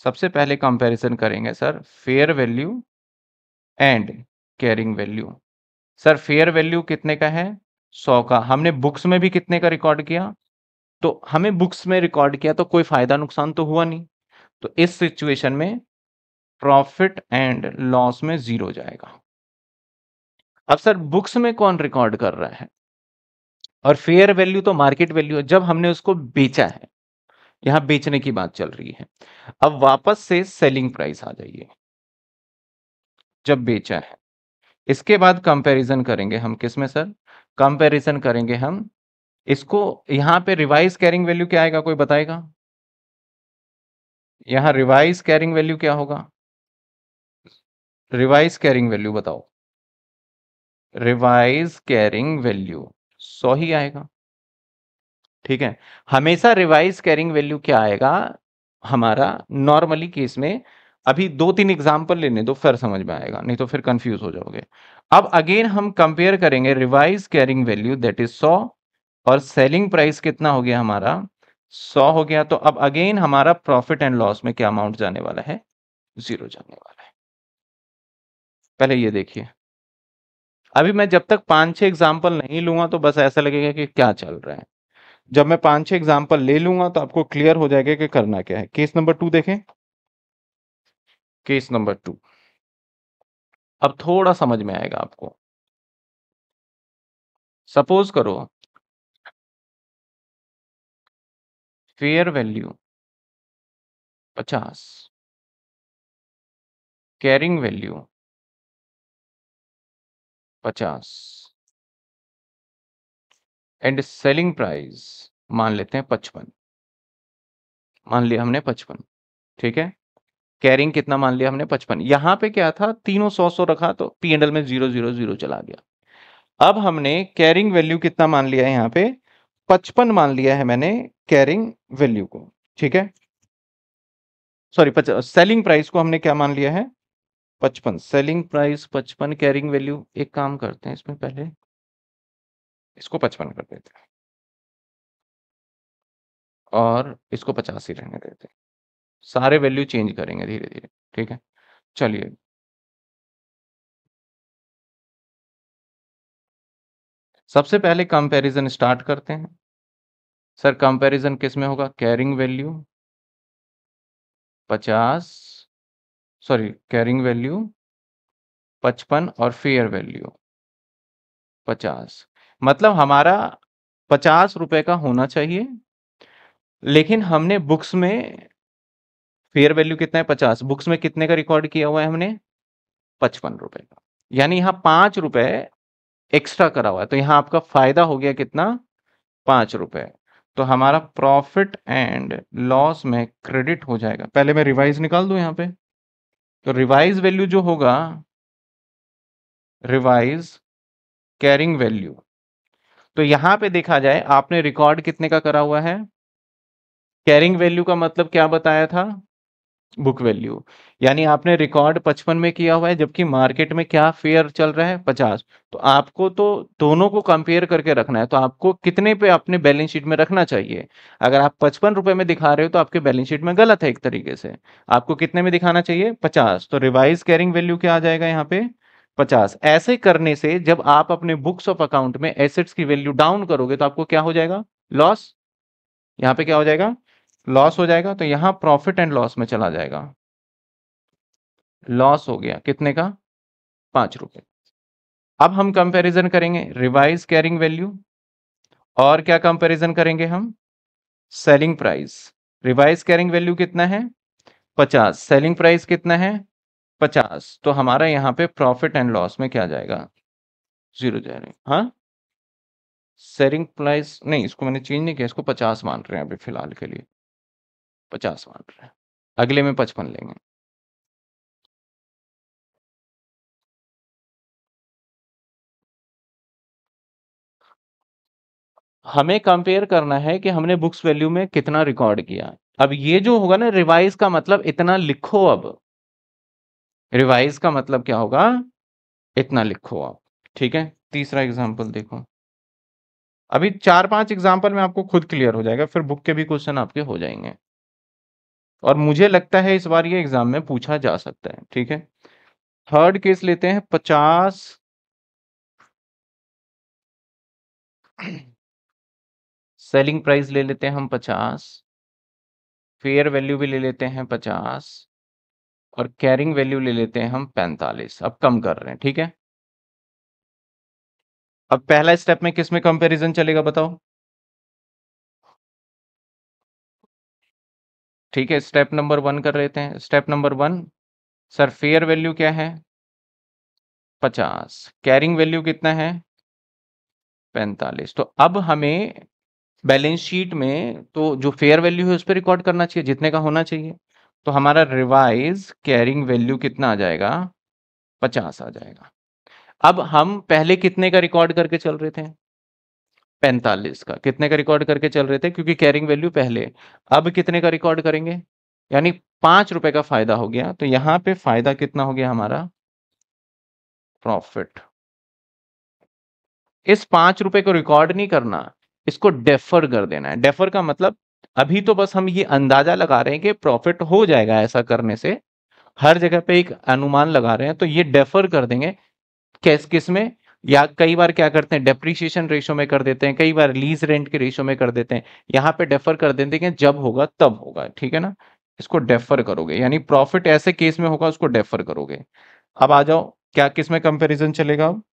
सबसे पहले कंपैरिजन करेंगे sir fair value and carrying value sir fair value कितने का है सौ का हमने बुक्स में भी कितने का रिकॉर्ड किया तो हमें बुक्स में रिकॉर्ड किया तो कोई फायदा नुकसान तो हुआ नहीं तो इस सिचुएशन में प्रॉफिट एंड लॉस में जीरो जाएगा अब सर बुक्स में कौन रिकॉर्ड कर रहा है और फेयर वैल्यू तो मार्केट वैल्यू है जब हमने उसको बेचा है यहां बेचने की बात चल रही है अब वापस से सेलिंग प्राइस आ जाइए जब बेचा है इसके बाद कंपैरिजन करेंगे हम किस में सर कंपैरिजन करेंगे हम इसको यहां पे रिवाइज कैरिंग वैल्यू क्या आएगा कोई बताएगा यहां रिवाइज कैरिंग वैल्यू क्या होगा रिवाइज कैरिंग वैल्यू बताओ रिवाइज कैरिंग वैल्यू सौ ही आएगा ठीक है हमेशा रिवाइज कैरिंग वैल्यू क्या आएगा हमारा नॉर्मली केस में अभी दो तीन एग्जाम्पल लेने दो फिर समझ में आएगा नहीं तो फिर कंफ्यूज हो जाओगे अब अगेन हम कंपेयर करेंगे revise carrying value that is सौ और सेलिंग प्राइस कितना हो गया हमारा सौ हो गया तो अब अगेन हमारा प्रॉफिट एंड लॉस में क्या अमाउंट जाने वाला है जीरो जाने वाला है पहले ये देखिए अभी मैं जब तक पांच छह एग्जाम्पल नहीं लूंगा तो बस ऐसा लगेगा कि क्या चल रहा है जब मैं पांच छह एग्जाम्पल ले लूंगा तो आपको क्लियर हो जाएगा कि करना क्या है केस नंबर टू देखें केस नंबर टू अब थोड़ा समझ में आएगा आपको सपोज करो फेयर वैल्यू पचास कैरिंग वैल्यू पचास एंड सेलिंग प्राइस मान लेते हैं पचपन मान लिया हमने पचपन ठीक है कैरिंग कितना मान लिया हमने पचपन यहां पे क्या था तीनों सौ सौ रखा तो पी एंडल में जीरो जीरो जीरो चला गया अब हमने कैरिंग वैल्यू कितना मान लिया है यहां पे पचपन मान लिया है मैंने कैरिंग वैल्यू को ठीक है सॉरी सेलिंग प्राइस को हमने क्या मान लिया है पचपन सेलिंग प्राइस पचपन कैरिंग वैल्यू एक काम करते हैं इसमें पहले इसको पचपन कर देते हैं और इसको ही रहने देते हैं सारे वैल्यू चेंज करेंगे धीरे धीरे ठीक है चलिए सबसे पहले कंपैरिजन स्टार्ट करते हैं सर कंपैरिजन किस में होगा कैरिंग वैल्यू पचास सॉरी कैरिंग वैल्यू पचपन और फेयर वैल्यू पचास मतलब हमारा पचास रुपए का होना चाहिए लेकिन हमने बुक्स में फेयर वैल्यू कितना है पचास बुक्स में कितने का रिकॉर्ड किया हुआ है हमने पचपन रुपए का यानी यहाँ पांच रुपए एक्स्ट्रा करा हुआ है तो यहाँ आपका फायदा हो गया कितना पांच रुपए तो हमारा प्रॉफिट एंड लॉस में क्रेडिट हो जाएगा पहले मैं रिवाइज निकाल दू यहाँ पे तो रिवाइज वैल्यू जो होगा रिवाइज कैरिंग वैल्यू तो यहां पे देखा जाए आपने रिकॉर्ड कितने का करा हुआ है कैरिंग वैल्यू का मतलब क्या बताया था बुक वैल्यू यानी आपने रिकॉर्ड पचपन में किया हुआ है जबकि मार्केट में क्या फेयर चल रहा है पचास तो आपको तो दोनों को कंपेयर करके रखना है तो आपको कितने पे अपने बैलेंस शीट में रखना चाहिए अगर आप पचपन रुपए में दिखा रहे हो तो आपके बैलेंस शीट में गलत है एक तरीके से आपको कितने में दिखाना चाहिए पचास तो रिवाइज कैरिंग वैल्यू क्या आ जाएगा यहाँ पे पचास ऐसे करने से जब आप अपने बुक्स ऑफ अकाउंट में एसेट्स की वैल्यू डाउन करोगे तो आपको क्या हो जाएगा लॉस यहाँ पे क्या हो जाएगा लॉस हो जाएगा तो यहाँ प्रॉफिट एंड लॉस में चला जाएगा लॉस हो गया कितने का पांच रुपए अब हम कंपैरिजन करेंगे रिवाइज कैरिंग वैल्यू और क्या कंपैरिजन करेंगे हम selling price revise carrying value कितना है पचास सेलिंग प्राइस कितना है पचास तो हमारा यहाँ पे प्रॉफिट एंड लॉस में क्या जाएगा जीरो रहे हाँ सेलिंग प्राइस नहीं इसको मैंने चेंज नहीं किया इसको पचास मान रहे हैं अभी फिलहाल के लिए पचास मान रहे हैं अगले में पचपन लेंगे हमें कंपेयर करना है कि हमने बुक्स वैल्यू में कितना रिकॉर्ड किया अब ये जो होगा ना रिवाइज का मतलब इतना लिखो अब रिवाइज का मतलब क्या होगा इतना लिखो आप ठीक है तीसरा एग्जाम्पल देखो अभी चार पांच एग्जाम्पल में आपको खुद क्लियर हो जाएगा फिर बुक के भी क्वेश्चन आपके हो जाएंगे और मुझे लगता है इस बार ये एग्जाम में पूछा जा सकता है ठीक है थर्ड केस लेते हैं पचास सेलिंग प्राइस ले लेते हैं हम पचास फेयर वैल्यू भी ले लेते हैं पचास और कैरिंग वैल्यू ले लेते हैं हम पैंतालीस अब कम कर रहे हैं ठीक है अब पहला स्टेप में किस में कंपेरिजन चलेगा बताओ ठीक है स्टेप नंबर वन कर लेते हैं step number one sir fair value क्या है पचास कैरिंग वैल्यू कितना है पैंतालीस तो अब हमें बैलेंस शीट में तो जो फेयर वैल्यू है उस पर रिकॉर्ड करना चाहिए जितने का होना चाहिए तो हमारा रिवाइज कैरिंग वैल्यू कितना आ जाएगा पचास आ जाएगा अब हम पहले कितने का रिकॉर्ड करके चल रहे थे पैंतालीस का कितने का रिकॉर्ड करके चल रहे थे क्योंकि कैरिंग वैल्यू पहले अब कितने का रिकॉर्ड करेंगे यानी पांच रुपए का फायदा हो गया तो यहां पे फायदा कितना हो गया हमारा प्रॉफिट इस पांच रुपए को रिकॉर्ड नहीं करना इसको डेफर कर देना है डेफर का मतलब अभी तो बस हम ये अंदाजा लगा रहे हैं कि प्रॉफिट हो जाएगा ऐसा करने से हर जगह पे एक अनुमान लगा रहे हैं तो ये डेफर कर देंगे कैस किस में या कई बार क्या करते हैं डेप्रीशिएशन रेशो में कर देते हैं कई बार लीज रेंट के रेशो में कर देते हैं यहाँ पे डेफर कर देते हैं जब होगा तब होगा ठीक है ना इसको डेफर करोगे यानी प्रॉफिट ऐसे केस में होगा उसको डेफर करोगे अब आ जाओ क्या किस में कंपेरिजन चलेगा अब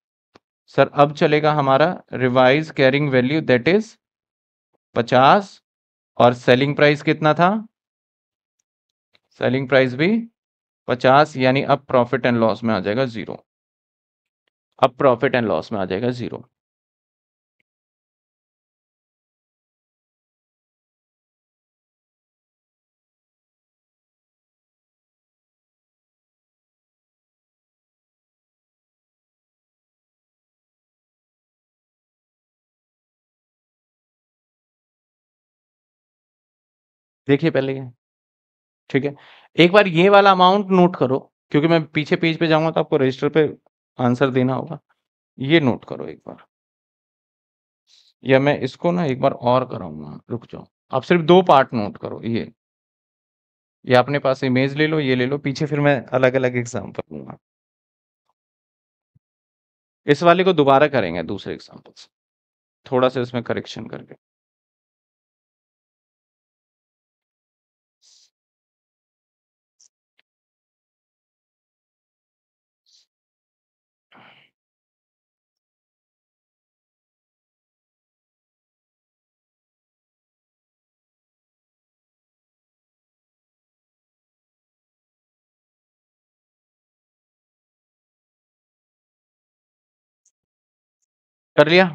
सर अब चलेगा हमारा revise carrying value that is पचास और सेलिंग प्राइस कितना था सेलिंग प्राइस भी पचास यानी अब प्रॉफिट एंड लॉस में आ जाएगा जीरो अब प्रॉफिट एंड लॉस में आ जाएगा ज़ीरो देखिए पहले ठीक है एक बार ये वाला अमाउंट नोट करो क्योंकि मैं पीछे पेज पे जाऊंगा तो आपको रजिस्टर पे आंसर देना होगा ये नोट करो एक बार या मैं इसको ना एक बार और कराऊंगा रुक जाओ आप सिर्फ दो पार्ट नोट करो ये ये अपने पास इमेज ले लो ये ले लो पीछे फिर मैं अलग अलग एग्जाम्पल लूंगा इस वाले को दोबारा करेंगे दूसरे एग्जाम्पल से थोड़ा सा इसमें करेक्शन करके कर लिया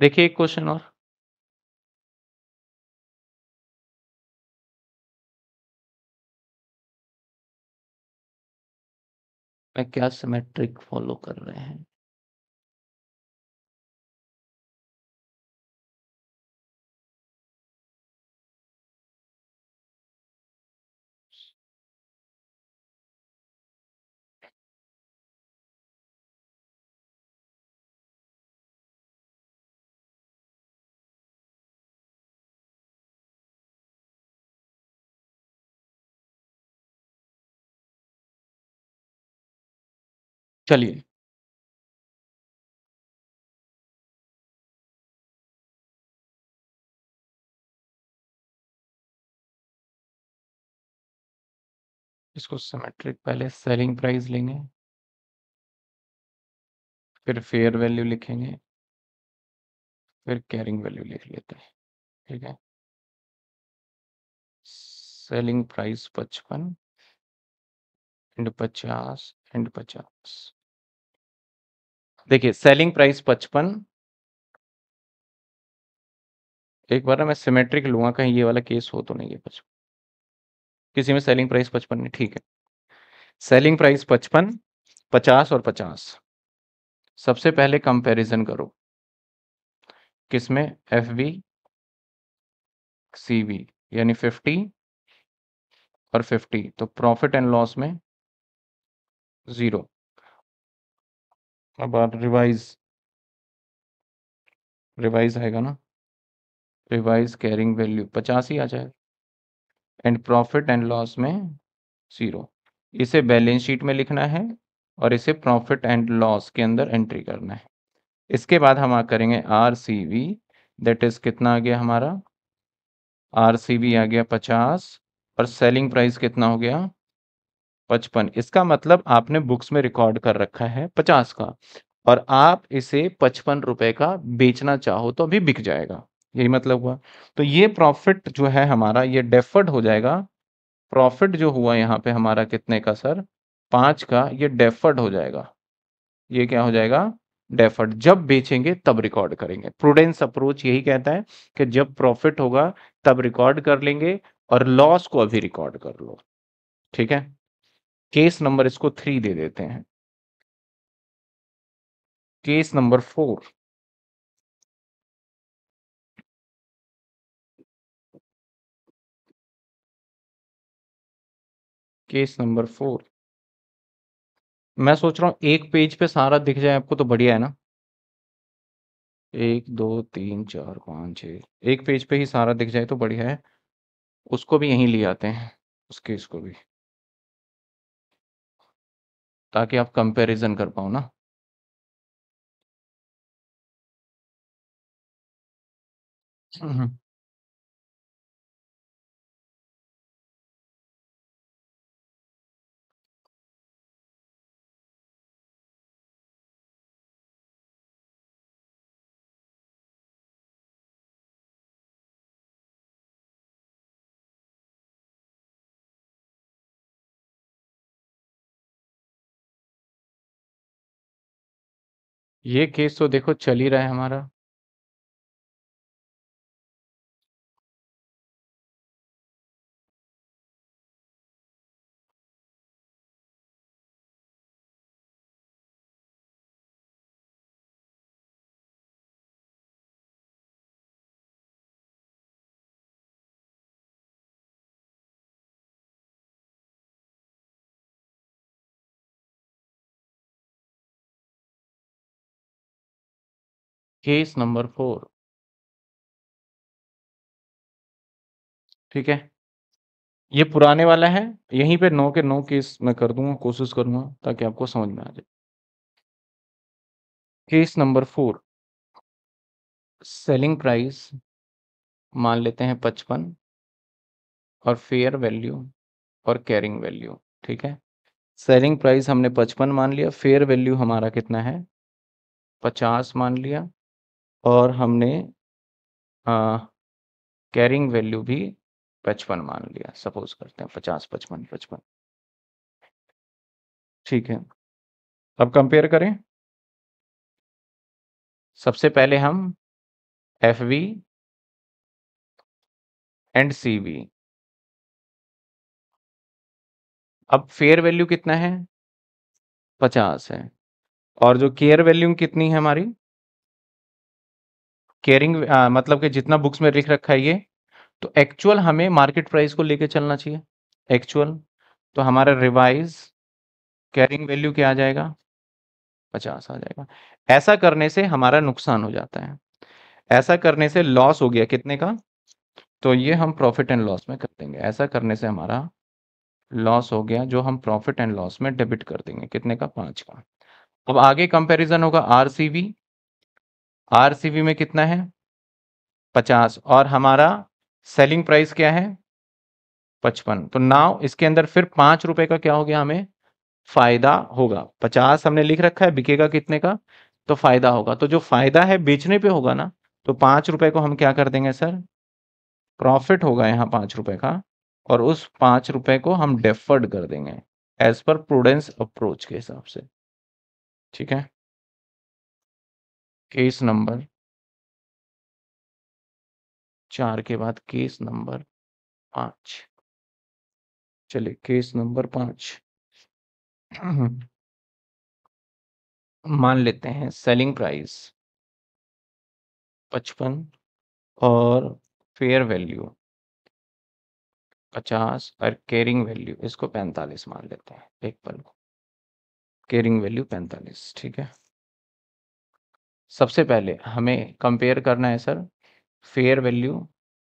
देखिए एक क्वेश्चन और। मैं क्या सिमेट्रिक फॉलो कर रहे हैं? चलिए इसको सिमेट्रिक पहले सेलिंग प्राइस लेंगे फिर फेयर वैल्यू लिखेंगे फिर कैरिंग वैल्यू लिख लेते हैं ठीक है सेलिंग प्राइस पचपन एंड पचास एंड पचास देखिए सेलिंग प्राइस पचपन एक बार ना मैं सिमेट्रिक लूंगा कहीं ये वाला केस हो तो नहीं है पचपन किसी में सेलिंग प्राइस पचपन नहीं ठीक है सेलिंग प्राइस पचपन पचास और पचास सबसे पहले कंपैरिजन करो किसमें एफ बी सी बी यानी फिफ्टी और फिफ्टी तो प्रॉफिट एंड लॉस में ज़ीरो अब রিভাইজ रिवाइज आएगा ना रिवाइज कैरिंग वैल्यू पचास ही आ जाएगा एंड प्रॉफिट एंड लॉस में ज़ीरो इसे बैलेंस शीट में लिखना है और इसे प्रॉफिट एंड लॉस के अंदर एंट्री करना है इसके बाद हम करेंगे R C V that is कितना आ गया हमारा आर सी वी आ गया पचास और सेलिंग प्राइस कितना हो गया पचपन इसका मतलब आपने बुक्स में रिकॉर्ड कर रखा है पचास का और आप इसे पचपन रुपए का बेचना चाहो तो अभी बिक जाएगा यही मतलब हुआ तो ये प्रॉफिट जो है हमारा ये डेफर्ड हो जाएगा प्रॉफिट जो हुआ यहाँ पे हमारा कितने का सर पांच का ये डेफर्ड हो जाएगा ये क्या हो जाएगा डेफर्ड जब बेचेंगे तब रिकॉर्ड करेंगे प्रूडेंस अप्रोच यही कहता है कि जब प्रॉफिट होगा तब रिकॉर्ड कर लेंगे और लॉस को अभी रिकॉर्ड कर लो ठीक है केस नंबर इसको थ्री दे देते हैं case number four case number four मैं सोच रहा हूं एक पेज पे सारा दिख जाए आपको तो बढ़िया है ना एक दो तीन चार पाँच छ एक पेज पे ही सारा दिख जाए तो बढ़िया है उसको भी यहीं ले आते हैं उस केस को भी ताकि आप कंपैरिजन कर पाओ ना हम्म ये केस तो देखो चल ही रहा है हमारा। केस नंबर फोर ठीक है ये पुराने वाला है यहीं पे नौ के नौ केस मैं कर दूंगा कोशिश करूंगा ताकि आपको समझ में आ जाए case number four selling price मान लेते हैं पचपन और फेयर वैल्यू और कैरिंग वैल्यू ठीक है सेलिंग प्राइस हमने पचपन मान लिया फेयर वैल्यू हमारा कितना है पचास मान लिया और हमने कैरिंग वैल्यू भी पचपन मान लिया सपोज करते हैं पचास पचपन पचपन ठीक है अब कंपेयर करें सबसे पहले हम F V and C V अब फेयर वैल्यू कितना है पचास है और जो केयर वैल्यू कितनी है हमारी कैरिंग मतलब कि जितना बुक्स में लिख रखा है ये तो एक्चुअल हमें मार्केट प्राइस को लेके चलना चाहिए एक्चुअल तो हमारा रिवाइज कैरिंग वैल्यू क्या आ जाएगा पचास आ जाएगा ऐसा करने से हमारा नुकसान हो जाता है ऐसा करने से लॉस हो गया कितने का तो ये हम प्रॉफिट एंड लॉस में कर देंगे ऐसा करने से हमारा लॉस हो गया जो हम प्रॉफिट एंड लॉस में डेबिट कर देंगे कितने का पाँच का अब आगे कंपैरिजन होगा आर सी आरसीबी में कितना है पचास और हमारा सेलिंग प्राइस क्या है पचपन तो नाव इसके अंदर फिर पांच रुपए का क्या हो गया हमें फायदा होगा पचास हमने लिख रखा है बिकेगा कितने का तो फायदा होगा तो जो फायदा है बेचने पे होगा ना तो पांच रुपए को हम क्या कर देंगे सर प्रॉफिट होगा यहाँ पांच रुपए का और उस पांच रुपए को हम डेफर्ड कर देंगे एज पर प्रूडेंस अप्रोच के हिसाब से ठीक है केस नंबर चार के बाद केस नंबर पांच चलिए केस नंबर पांच मान लेते हैं सेलिंग प्राइस पचपन और फेयर वैल्यू पचास और केयरिंग वैल्यू इसको पैंतालीस मान लेते हैं एक पल को केयरिंग वैल्यू पैंतालीस ठीक है सबसे पहले हमें कंपेयर करना है sir fair value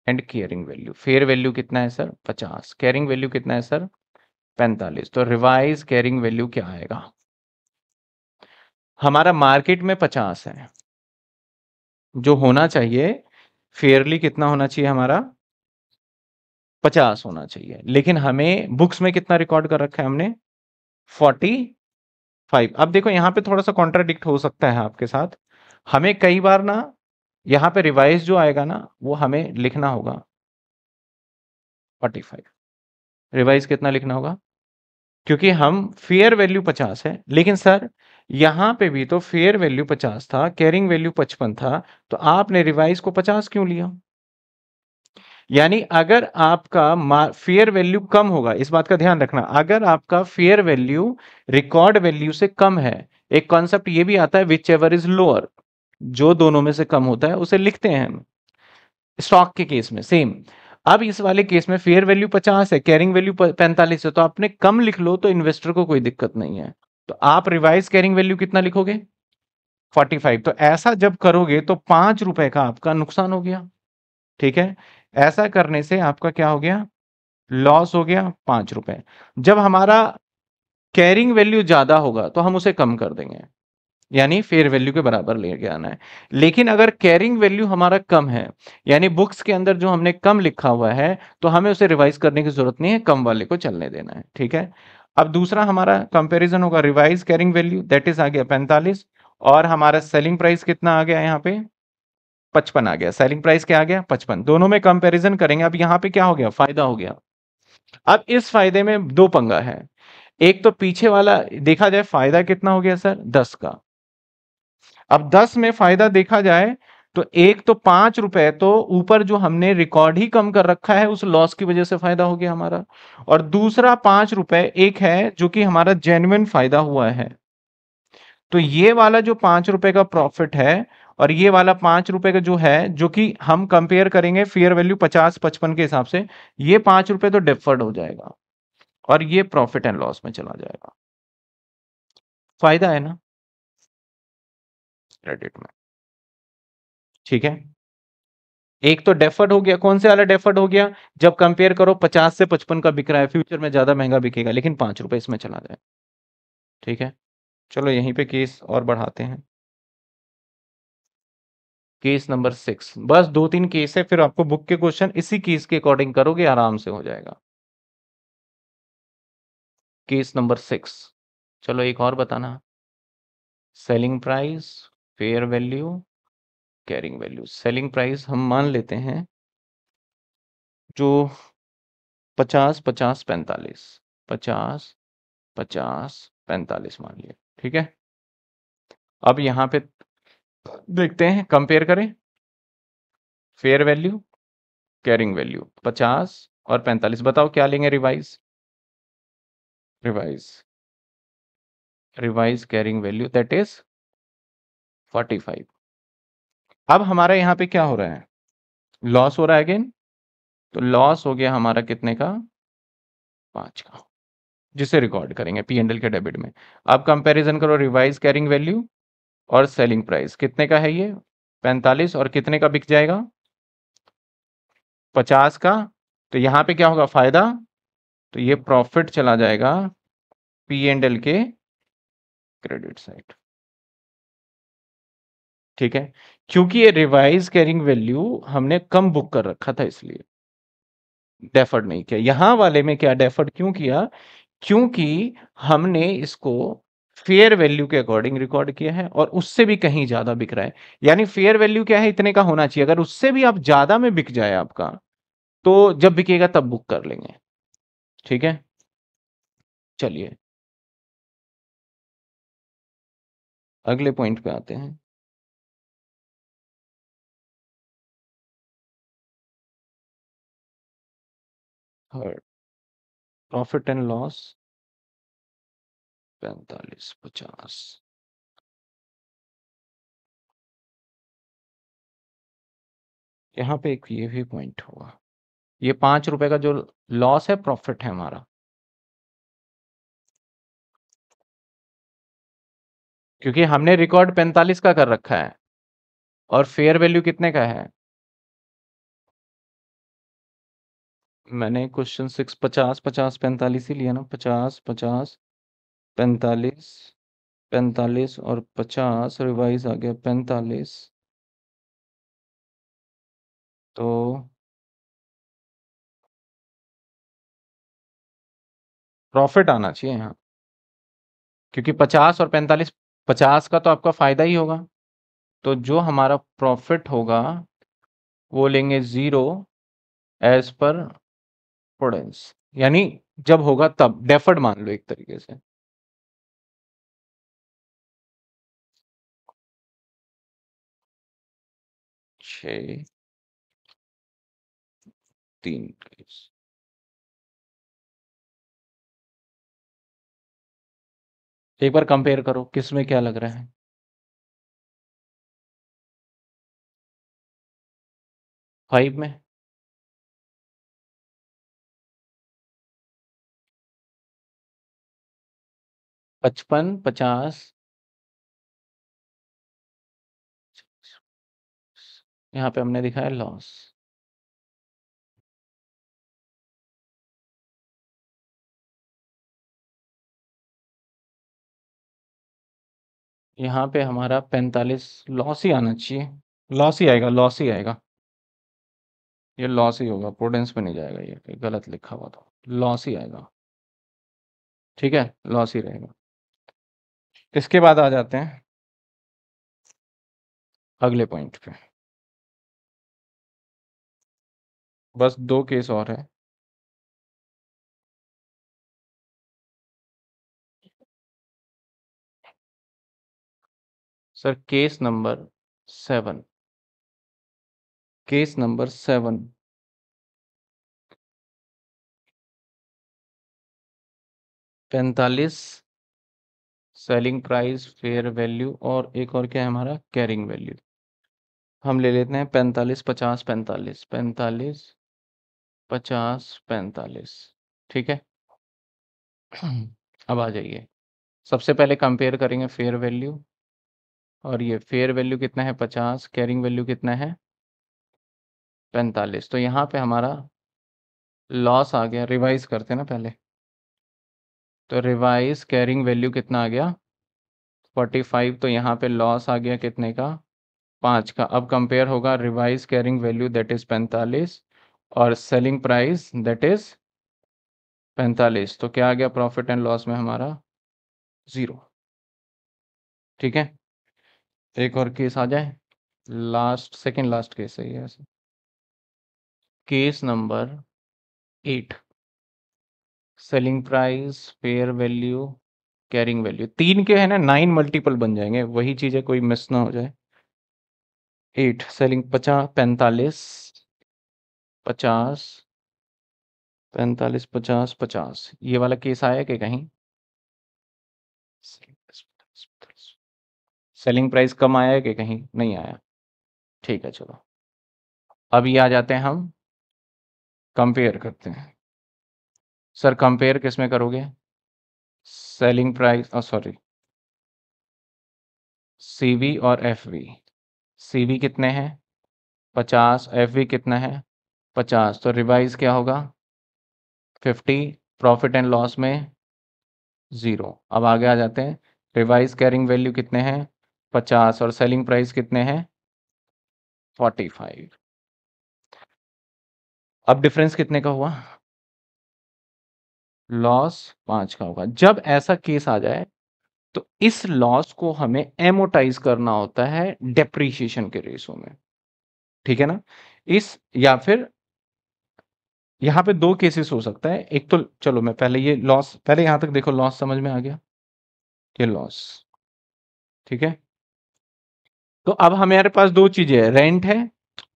and carrying value fair value कितना है सर पचास केयरिंग वैल्यू कितना है सर पैंतालीस तो रिवाइज केयरिंग वैल्यू क्या आएगा हमारा मार्केट में पचास है जो होना चाहिए फेयरली कितना होना चाहिए हमारा पचास होना चाहिए लेकिन हमें बुक्स में कितना रिकॉर्ड कर रखा है हमने फोर्टी फाइव अब देखो यहाँ पे थोड़ा सा कॉन्ट्राडिक्ट हो सकता है आपके साथ हमें कई बार ना यहाँ पे रिवाइज जो आएगा ना वो हमें लिखना होगा फोर्टी फाइव रिवाइज कितना लिखना होगा क्योंकि हम फेयर वैल्यू पचास है लेकिन सर यहाँ पे भी तो फेयर वैल्यू पचास था कैरिंग वैल्यू पचपन था तो आपने रिवाइज को पचास क्यों लिया यानी अगर आपका फेयर वैल्यू कम होगा इस बात का ध्यान रखना अगर आपका फेयर वैल्यू रिकॉर्ड वैल्यू से कम है एक कॉन्सेप्ट ये भी आता है विच एवर इज लोअर जो दोनों में से कम होता है उसे लिखते हैं स्टॉक के केस में सेम अब इस वाले केस में फेयर वैल्यू पचास है कैरिंग वैल्यू पैंतालीस है तो आपने कम लिख लो तो इन्वेस्टर को कोई दिक्कत नहीं है तो आप रिवाइज कैरिंग वैल्यू कितना लिखोगे 45 तो ऐसा जब करोगे तो पांच रुपए का आपका नुकसान हो गया ठीक है ऐसा करने से आपका क्या हो गया लॉस हो गया पांच रुपए जब हमारा कैरिंग वैल्यू ज्यादा होगा तो हम उसे कम कर देंगे यानी फेयर वैल्यू के बराबर लेके आना है लेकिन अगर कैरिंग वैल्यू हमारा कम है यानी बुक्स के अंदर जो हमने कम लिखा हुआ है तो हमें उसे रिवाइज करने की जरूरत नहीं है कम वाले को चलने देना है ठीक है अब दूसरा हमारा कंपेरिजन होगा revise carrying value that is आ गया पैंतालीस और हमारा सेलिंग प्राइस कितना आ गया यहाँ पे पचपन आ गया सेलिंग प्राइस क्या आ गया पचपन दोनों में कंपेरिजन करेंगे अब यहाँ पे क्या हो गया फायदा हो गया अब इस फायदे में दो पंगा है एक तो पीछे वाला देखा जाए फायदा कितना हो गया सर दस का अब दस में फायदा देखा जाए तो एक तो पांच रुपए तो ऊपर जो हमने रिकॉर्ड ही कम कर रखा है उस लॉस की वजह से फायदा हो गया हमारा और दूसरा पांच रुपए एक है जो कि हमारा जेन्युन फायदा हुआ है तो ये वाला जो पांच रुपए का प्रॉफिट है और ये वाला पांच रुपए का जो है जो कि हम कंपेयर करेंगे फेयर वैल्यू पचास पचपन के हिसाब से ये पांच रुपए तो डिफर्ड हो जाएगा और ये प्रॉफिट एंड लॉस में चला जाएगा फायदा है ना क्रेडिट में ठीक है एक तो डेफर्ड हो गया कौन से वाला डेफर्ड हो गया जब कंपेयर करो पचास से पचपन का बिक रहा है फ्यूचर में ज्यादा महंगा बिकेगा लेकिन पांच रुपए इसमें चला जाए ठीक है चलो यहीं पे केस और बढ़ाते हैं केस नंबर सिक्स बस दो तीन केस है फिर आपको बुक के क्वेश्चन इसी केस के अकॉर्डिंग करोगे आराम से हो जाएगा केस नंबर सिक्स चलो एक और बताना selling price fair value carrying value selling price हम मान लेते हैं जो पचास पचास पैंतालीस पचास पचास पैंतालीस मान लिया ठीक है अब यहाँ पे देखते हैं कंपेयर करें फेयर वैल्यू कैरिंग वैल्यू पचास और पैंतालीस बताओ क्या लेंगे revise revise revise carrying value that is forty five अब हमारा यहाँ पे क्या हो रहा है लॉस हो रहा है अगेन तो लॉस हो गया हमारा कितने का पांच का जिसे रिकॉर्ड करेंगे पी एंडल के डेबिट में अब कंपैरिजन करो रिवाइज कैरिंग वैल्यू और सेलिंग प्राइस कितने का है ये पैंतालीस और कितने का बिक जाएगा पचास का तो यहाँ पे क्या होगा फायदा तो ये प्रॉफिट चला जाएगा पी एंड एल के क्रेडिट साइड ठीक है क्योंकि ये रिवाइज कैरिंग वैल्यू हमने कम बुक कर रखा था इसलिए डेफर्ड नहीं किया यहां वाले में क्या डेफर्ड क्यों किया क्योंकि हमने इसको फेयर वैल्यू के अकॉर्डिंग रिकॉर्ड किया है और उससे भी कहीं ज्यादा बिक रहा है यानी फेयर वैल्यू क्या है इतने का होना चाहिए अगर उससे भी आप ज्यादा में बिक जाए आपका तो जब बिकेगा तब बुक कर लेंगे ठीक है चलिए अगले पॉइंट पे आते हैं प्रॉफिट एंड लॉस पैंतालीस पचास यहाँ पे एक ये भी पॉइंट होगा ये पांच रुपए का जो लॉस है प्रॉफिट है हमारा क्योंकि हमने रिकॉर्ड पैंतालीस का कर रखा है और फेयर वैल्यू कितने का है मैंने क्वेश्चन सिक्स पचास पचास पैंतालीस ही लिया ना पचास पचास पैंतालीस पैंतालीस और पचास रिवाइज आ गया पैंतालीस तो प्रॉफिट आना चाहिए यहाँ क्योंकि पचास और पैंतालीस पचास का तो आपका फायदा ही होगा तो जो हमारा प्रॉफिट होगा वो लेंगे ज़ीरो एज पर प्रोडेंस यानी जब होगा तब डेफर्ड मान लो एक तरीके से छ तीन एक बार कंपेयर करो किस में क्या लग रहा है फाइव में पचपन पचास यहाँ पे हमने दिखाया लॉस यहाँ पे हमारा पैंतालीस लॉस ही आना चाहिए लॉस ही आएगा लॉस ही आएगा ये लॉस ही होगा प्रोडेंस में नहीं जाएगा ये गलत लिखा हुआ था लॉस ही आएगा ठीक है लॉस ही रहेगा इसके बाद आ जाते हैं अगले पॉइंट पे बस दो केस और है sir case number seven case number seven पैंतालीस सेलिंग प्राइस फेयर वैल्यू और एक और क्या है हमारा कैरिंग वैल्यू हम ले लेते हैं पैंतालीस पचास पैंतालीस पैंतालीस पचास पैंतालीस ठीक है अब आ जाइए सबसे पहले कंपेयर करेंगे फेयर वैल्यू और ये फेयर वैल्यू कितना है पचास कैरिंग वैल्यू कितना है पैंतालीस तो यहाँ पे हमारा लॉस आ गया रिवाइज करते ना पहले तो रिवाइज कैरिंग वैल्यू कितना आ गया फोर्टी फाइव तो यहाँ पे लॉस आ गया कितने का पाँच का अब कंपेयर होगा revise carrying value that is पैंतालीस और सेलिंग प्राइस दैट इज़ पैंतालीस तो क्या आ गया प्रॉफिट एंड लॉस में हमारा ज़ीरो ठीक है एक और केस आ जाए लास्ट सेकंड लास्ट केस है ये case number eight selling price fair value carrying value तीन के है ना नाइन मल्टीपल बन जाएंगे वही चीज़ है कोई मिस ना हो जाए एट सेलिंग पचास पैंतालीस पचास पैंतालीस पचास पचास ये वाला केस आया कि कहीं सेलिंग प्राइस कम आया है कि कहीं नहीं आया ठीक है चलो अभी आ जाते हैं हम कंपेयर करते हैं सर कंपेयर किस में करोगे सेलिंग प्राइस oh, और सॉरी सीवी और एफवी सीवी कितने हैं पचास एफवी कितना है पचास तो रिवाइज क्या होगा फिफ्टी प्रॉफिट एंड लॉस में ज़ीरो अब आगे आ जाते हैं रिवाइज कैरिंग वैल्यू कितने हैं पचास और सेलिंग प्राइस कितने हैं फोर्टी फाइव अब डिफरेंस कितने का हुआ लॉस पांच का होगा जब ऐसा केस आ जाए तो इस लॉस को हमें एमोटाइज करना होता है डेप्रिशिएशन के रेशो में ठीक है ना इस या फिर यहां पे दो केसेस हो सकता है एक तो चलो मैं पहले ये लॉस पहले यहां तक देखो लॉस समझ में आ गया ये लॉस ठीक है तो अब हमारे पास दो चीजें हैं रेंट है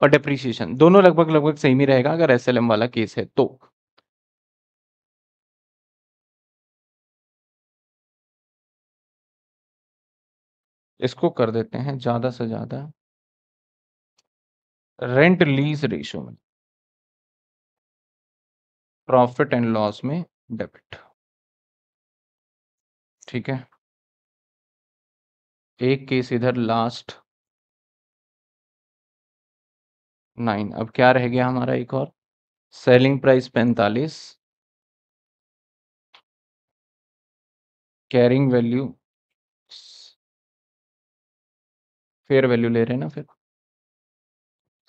और डिप्रिसिएशन दोनों लगभग लगभग सेम ही रहेगा अगर एस वाला केस है तो इसको कर देते हैं ज़्यादा से ज़्यादा रेंट लीज रेशो में प्रॉफिट एंड लॉस में डेबिट ठीक है एक केस इधर लास्ट नाइन अब क्या रह गया हमारा एक और सेलिंग प्राइस पैंतालीस कैरिंग वैल्यू फेयर वैल्यू ले रहे हैं ना फिर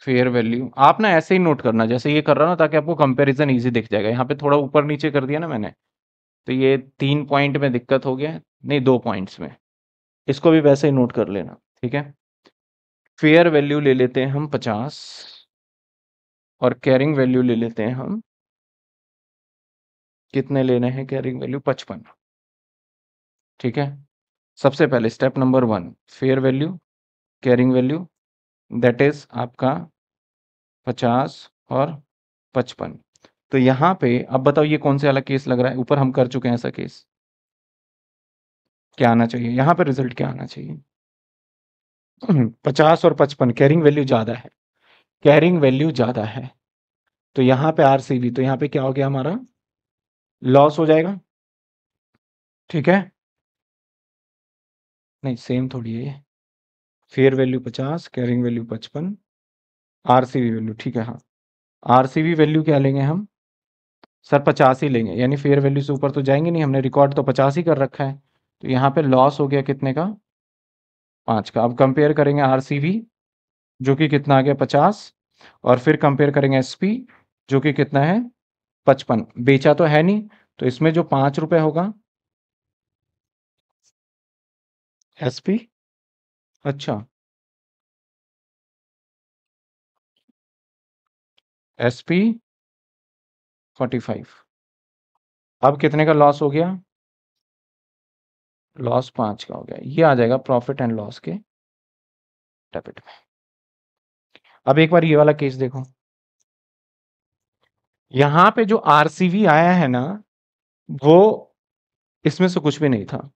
फेयर वैल्यू आप ना ऐसे ही नोट करना जैसे ये कर रहा ना ताकि आपको कंपेरिजन ईजी दिख जाएगा यहाँ पे थोड़ा ऊपर नीचे कर दिया ना मैंने तो ये तीन पॉइंट में दिक्कत हो गया नहीं दो पॉइंट्स में इसको भी वैसे ही नोट कर लेना ठीक है फेयर वैल्यू ले लेते हैं हम पचास और कैरिंग वैल्यू ले लेते हैं हम कितने लेने हैं कैरिंग वैल्यू पचपन ठीक है सबसे पहले step number one fair value carrying value that is आपका पचास और पचपन तो यहाँ पे अब बताओ ये कौन से वाला केस लग रहा है ऊपर हम कर चुके हैं ऐसा केस क्या आना चाहिए यहाँ पे रिजल्ट क्या आना चाहिए पचास और पचपन कैरिंग वैल्यू ज़्यादा है कैरिंग वैल्यू ज़्यादा है तो यहाँ पे आर सी बी तो यहाँ पे क्या हो गया हमारा लॉस हो जाएगा ठीक है नहीं सेम थोड़ी है ये फेयर वैल्यू पचास कैरिंग वैल्यू पचपन आरसीवी वैल्यू ठीक है हाँ आरसीवी वैल्यू क्या लेंगे हम सर पचास ही लेंगे यानी फेयर वैल्यू से ऊपर तो जाएंगे नहीं हमने रिकॉर्ड तो पचास ही कर रखा है तो यहाँ पे लॉस हो गया कितने का पाँच का अब कंपेयर करेंगे आर जो कि कितना आ गया पचास और फिर कंपेयर करेंगे एस जो कि कितना है पचपन बेचा तो है नहीं तो इसमें जो पाँच रुपये होगा एसपी अच्छा। एस पी फोर्टी फाइव अब कितने का लॉस हो गया? लॉस पांच का हो गया। ये आ जाएगा प्रॉफिट एंड लॉस के डेबिट में। अब एक बार ये वाला केस देखो। यहां पे जो आरसीवी आया है ना, वो इसमें से कुछ भी नहीं था।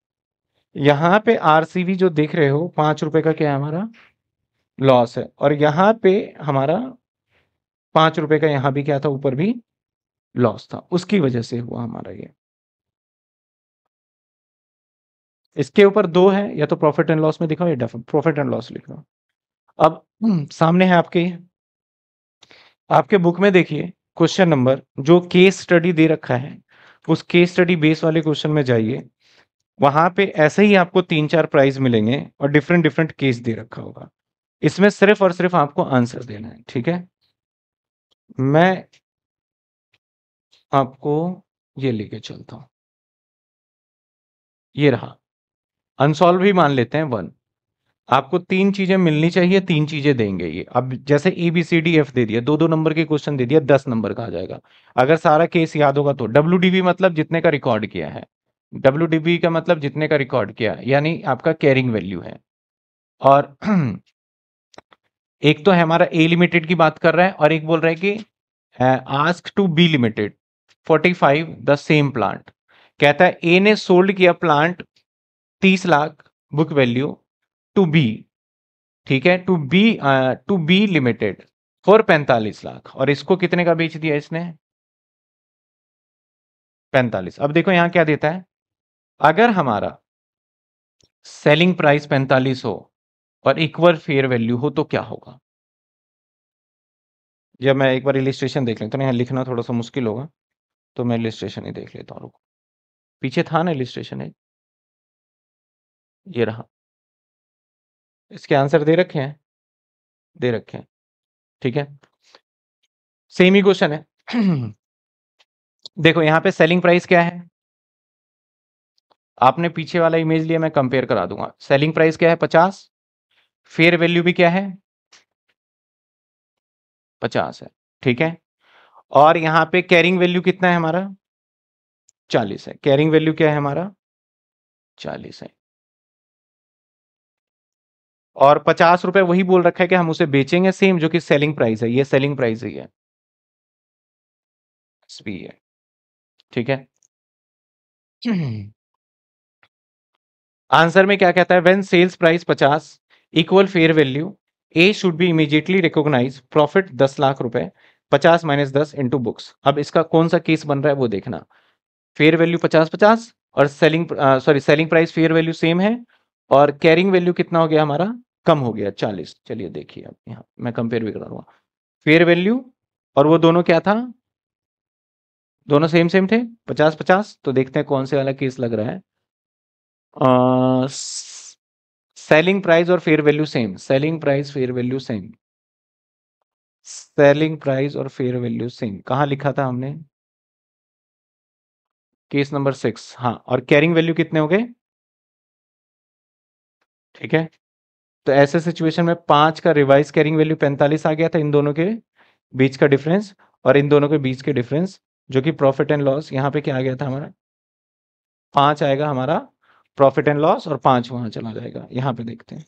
यहाँ पे आरसीवी जो देख रहे हो पांच रुपए का क्या है हमारा लॉस है और यहाँ पे हमारा पांच रुपए का यहाँ भी क्या था ऊपर भी लॉस था उसकी वजह से हुआ हमारा ये इसके ऊपर दो है या तो प्रॉफिट एंड लॉस में दिखाओ या प्रॉफिट एंड लॉस लिख अब [clears throat] सामने है आपके आपके बुक में देखिए क्वेश्चन नंबर जो केस स्टडी दे रखा है उस केस स्टडी बेस वाले क्वेश्चन में जाइए वहां पे ऐसे ही आपको तीन चार प्राइज मिलेंगे और डिफरेंट डिफरेंट केस दे रखा होगा इसमें सिर्फ और सिर्फ आपको आंसर देना है ठीक है मैं आपको ये लेके चलता हूं ये रहा अनसॉल्व ही मान लेते हैं वन आपको तीन चीजें मिलनी चाहिए तीन चीजें देंगे ये अब जैसे A B C D F दे दिया दो दो नंबर के क्वेश्चन दे दिया दस नंबर का आ जाएगा अगर सारा केस याद होगा तो डब्ल्यू डी मतलब जितने का रिकॉर्ड किया है डब्ल्यू का मतलब जितने का रिकॉर्ड किया यानी आपका कैरिंग वैल्यू है और एक तो है हमारा ए लिमिटेड की बात कर रहा है और एक बोल रहा है कि ask to B limited 45 the same plant कहता है ए ने सोल्ड किया plant 30 lakh book value to B ठीक है to B to B limited for पैंतालीस लाख और इसको कितने का बेच दिया इसने 45 अब देखो यहां क्या देता है अगर हमारा सेलिंग प्राइस पैंतालीस हो और इक्वल फेयर वैल्यू हो तो क्या होगा जब मैं एक बार इलिस्ट्रेशन देख लेता तो यहाँ लिखना थोड़ा सा मुश्किल होगा तो मैं इलिस्ट्रेशन ही देख लेता हूँ पीछे था ना इलिस्ट्रेशन है ये रहा इसके आंसर दे रखे हैं दे रखे हैं ठीक है सेम ही क्वेश्चन है [clears throat] देखो यहाँ पे सेलिंग प्राइस क्या है आपने पीछे वाला इमेज लिया मैं कंपेयर करा दूंगा सेलिंग प्राइस क्या है पचास फेयर वैल्यू भी क्या है पचास है ठीक है और यहां पे कैरिंग वैल्यू कितना है हमारा चालीस है कैरिंग वैल्यू क्या है हमारा चालीस है और पचास रुपए वही बोल रखा है कि हम उसे बेचेंगे सेम जो कि सेलिंग प्राइस है ये सेलिंग प्राइस ही है ठीक है [clears throat] आंसर में क्या कहता है वेन सेल्स प्राइस पचास equal fair value A should be immediately recognise profit दस लाख रुपए पचास माइनस दस इंटू बुक्स अब इसका कौन सा केस बन रहा है वो देखना फेयर वैल्यू पचास पचास और selling sorry selling price fair value same है और कैरिंग वैल्यू कितना हो गया हमारा कम हो गया चालीस चलिए देखिए अब यहाँ मैं कंपेयर भी करा फेयर वैल्यू और वो दोनों क्या था दोनों सेम सेम थे पचास पचास तो देखते हैं कौन से वाला केस लग रहा है सेलिंग प्राइस और fair value same selling price fair value same selling price और फेयर वैल्यू सेम कहा लिखा था हमने केस नंबर सिक्स हाँ और कैरिंग वैल्यू कितने हो गए ठीक है तो ऐसे सिचुएशन में पांच का रिवाइज कैरिंग वैल्यू पैंतालीस आ गया था इन दोनों के बीच का डिफरेंस और इन दोनों के बीच के डिफरेंस जो कि प्रॉफिट एंड लॉस यहाँ पे क्या आ गया था हमारा पांच आएगा हमारा प्रॉफिट एंड लॉस और पांच वहां चला जाएगा यहां पे देखते हैं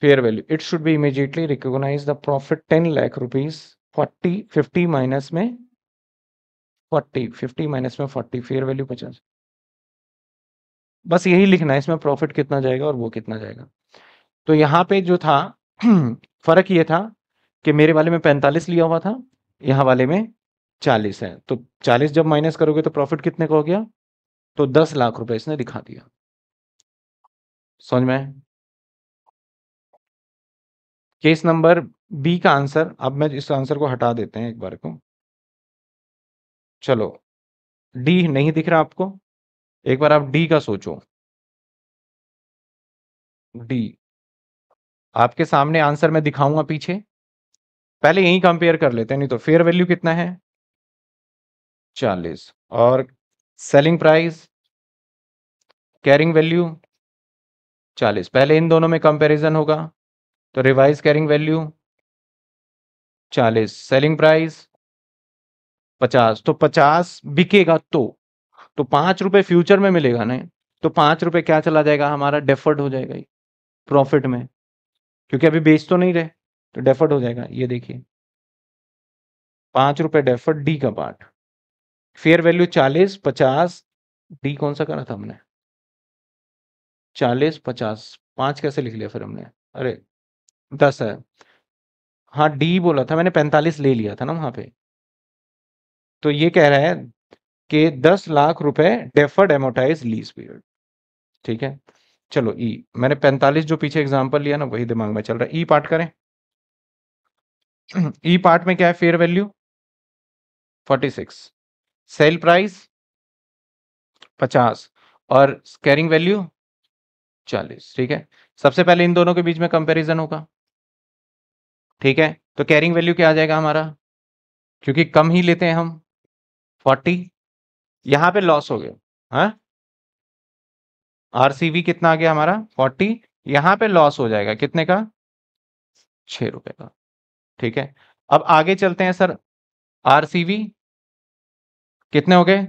fair value it should be immediately recognise the profit ten lakh rupees forty fifty minus में फोर्टी फिफ्टी माइनस में फोर्टी फेयर वैल्यू पचास बस यही लिखना है इसमें प्रॉफिट कितना जाएगा और वो कितना जाएगा तो यहाँ पे जो था [clears throat] फर्क ये था कि मेरे वाले में पैंतालीस लिया हुआ था यहाँ वाले में चालीस है तो चालीस जब माइनस करोगे तो प्रॉफिट कितने का हो गया तो दस लाख रुपए इसने दिखा दिया समझ में केस नंबर बी का आंसर अब मैं इस आंसर को हटा देते हैं एक बार को चलो डी नहीं दिख रहा आपको एक बार आप डी का सोचो डी आपके सामने आंसर मैं दिखाऊंगा पीछे पहले यही कंपेयर कर लेते हैं नहीं तो फेयर वैल्यू कितना है चालीस और सेलिंग प्राइस कैरिंग वैल्यू चालीस पहले इन दोनों में कंपैरिजन होगा तो रिवाइज कैरिंग वैल्यू चालीस सेलिंग प्राइस पचास तो पचास बिकेगा तो तो पांच रुपए फ्यूचर में मिलेगा ना तो पांच रुपए क्या चला जाएगा हमारा डेफर्ड हो जाएगा प्रॉफिट में क्योंकि अभी बेच तो नहीं रहे तो डेफर्ड हो जाएगा ये देखिए पांच रुपए डेफर्ड डी का पार्ट फेयर वैल्यू चालीस पचास डी कौन सा करा था हमने चालीस पचास पांच कैसे लिख लिया फिर हमने अरे दस है हाँ डी बोला था मैंने पैंतालीस ले लिया था ना वहां पे तो ये कह रहा है कि दस लाख रुपए डेफर्ड एमोटाइज लीज पीरियड ठीक है चलो ई e। मैंने पैंतालीस जो पीछे एग्जाम्पल लिया ना वही दिमाग में चल रहा है ई e पार्ट करें ई [clears throat] पार्ट e में क्या है fair value forty six sale price पचास और कैरिंग वैल्यू चालीस ठीक है सबसे पहले इन दोनों के बीच में कंपैरिजन होगा ठीक है तो कैरिंग वैल्यू क्या आ जाएगा हमारा क्योंकि कम ही लेते हैं हम फोर्टी यहां पे लॉस हो गया सी हाँ? आरसीवी कितना आ गया हमारा फोर्टी यहां पे लॉस हो जाएगा कितने का छ रुपए का ठीक है अब आगे चलते हैं सर आरसीवी कितने हो गए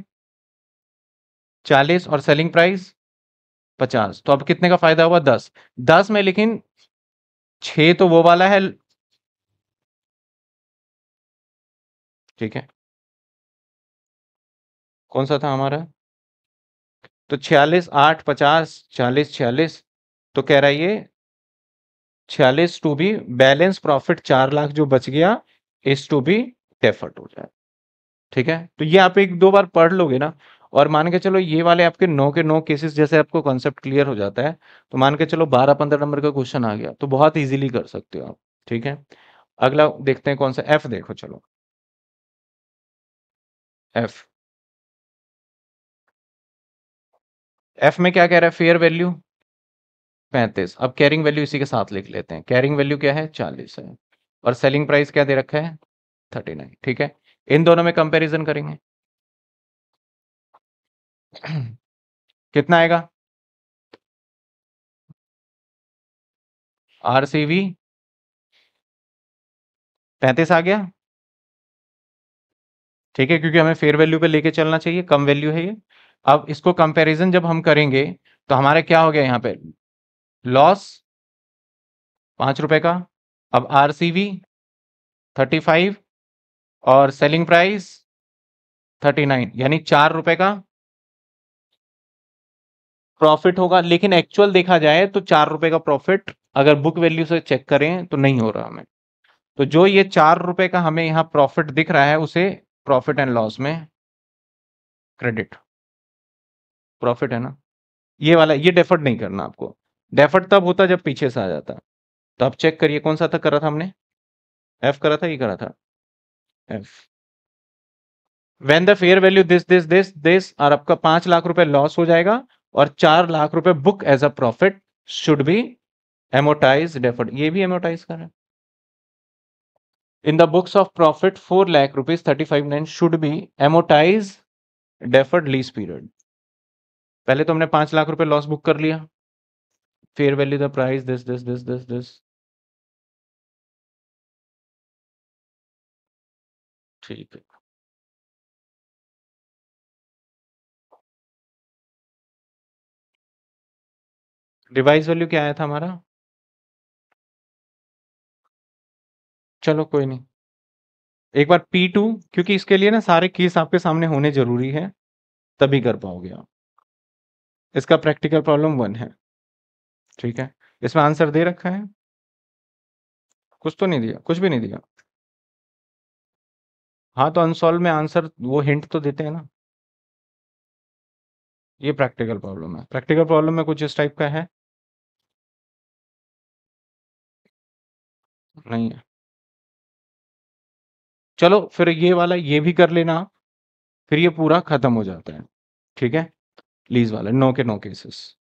चालीस और सेलिंग प्राइस पचास तो अब कितने का फायदा हुआ दस दस में लेकिन छ तो वो वाला है ठीक है कौन सा था हमारा तो छियालीस आठ पचास चालीस छियालीस तो कह रहा है ये छियालीस टू बी बैलेंस प्रॉफिट चार लाख जो बच गया इस टू बी डेफर्ट हो जाए ठीक है तो ये आप एक दो बार पढ़ लोगे ना और मान के चलो ये वाले आपके नौ के नौ केसेस जैसे आपको कॉन्सेप्ट क्लियर हो जाता है तो मान के चलो बारह पंद्रह नंबर का क्वेश्चन आ गया तो बहुत इजीली कर सकते हो आप ठीक है अगला देखते हैं कौन सा एफ देखो चलो एफ एफ में क्या कह रहा है फेयर वैल्यू पैंतीस अब कैरिंग वैल्यू इसी के साथ लिख लेते हैं कैरिंग वैल्यू क्या है चालीस है और सेलिंग प्राइस क्या दे रखा है थर्टी नाइन ठीक है इन दोनों में कंपैरिजन करेंगे [clears throat] कितना आएगा आरसीवी पैंतीस आ गया ठीक है क्योंकि हमें फेयर वैल्यू पे लेके चलना चाहिए कम वैल्यू है ये अब इसको कंपैरिजन जब हम करेंगे तो हमारा क्या हो गया यहाँ पे लॉस पांच रुपए का अब आरसीवी थर्टी फाइव और सेलिंग प्राइस थर्टी नाइन यानी चार रुपए का प्रॉफिट होगा लेकिन एक्चुअल देखा जाए तो चार रुपए का प्रॉफिट अगर बुक वैल्यू से चेक करें तो नहीं हो रहा हमें तो जो ये चार रुपए का हमें यहाँ प्रॉफिट दिख रहा है उसे प्रॉफिट एंड लॉस में क्रेडिट प्रॉफिट है ना ये वाला ये डेफर्ड नहीं करना आपको डेफर्ड तब होता जब पीछे से आ जाता तो आप चेक करिए कौन सा था करा था हमने एफ करा था ये e करा था F when the fair value this this this this और आपका पांच लाख रुपए लॉस हो जाएगा और चार लाख रुपए book as a profit should be amortise deferred ये भी एमोटाइज कर रहे हैं books of profit four profit rupees thirty five nine should be amortise amortized lease period पहले तो हमने पांच लाख रुपए लॉस बुक कर लिया fair value the price this this this this this ठीक है रिवाइज वैल्यू क्या आया था हमारा चलो कोई नहीं एक बार P2 क्योंकि इसके लिए ना सारे केस आपके सामने होने जरूरी है तभी कर पाओगे आप इसका प्रैक्टिकल प्रॉब्लम वन है ठीक है इसमें आंसर दे रखा है कुछ तो नहीं दिया कुछ भी नहीं दिया हाँ तो अनसॉल्व में आंसर वो हिंट तो देते हैं ना ये प्रैक्टिकल प्रॉब्लम है प्रैक्टिकल प्रॉब्लम में कुछ इस टाइप का है नहीं है चलो फिर ये वाला ये भी कर लेना आप फिर ये पूरा खत्म हो जाता है ठीक है लीज वाला नो के नो केसेस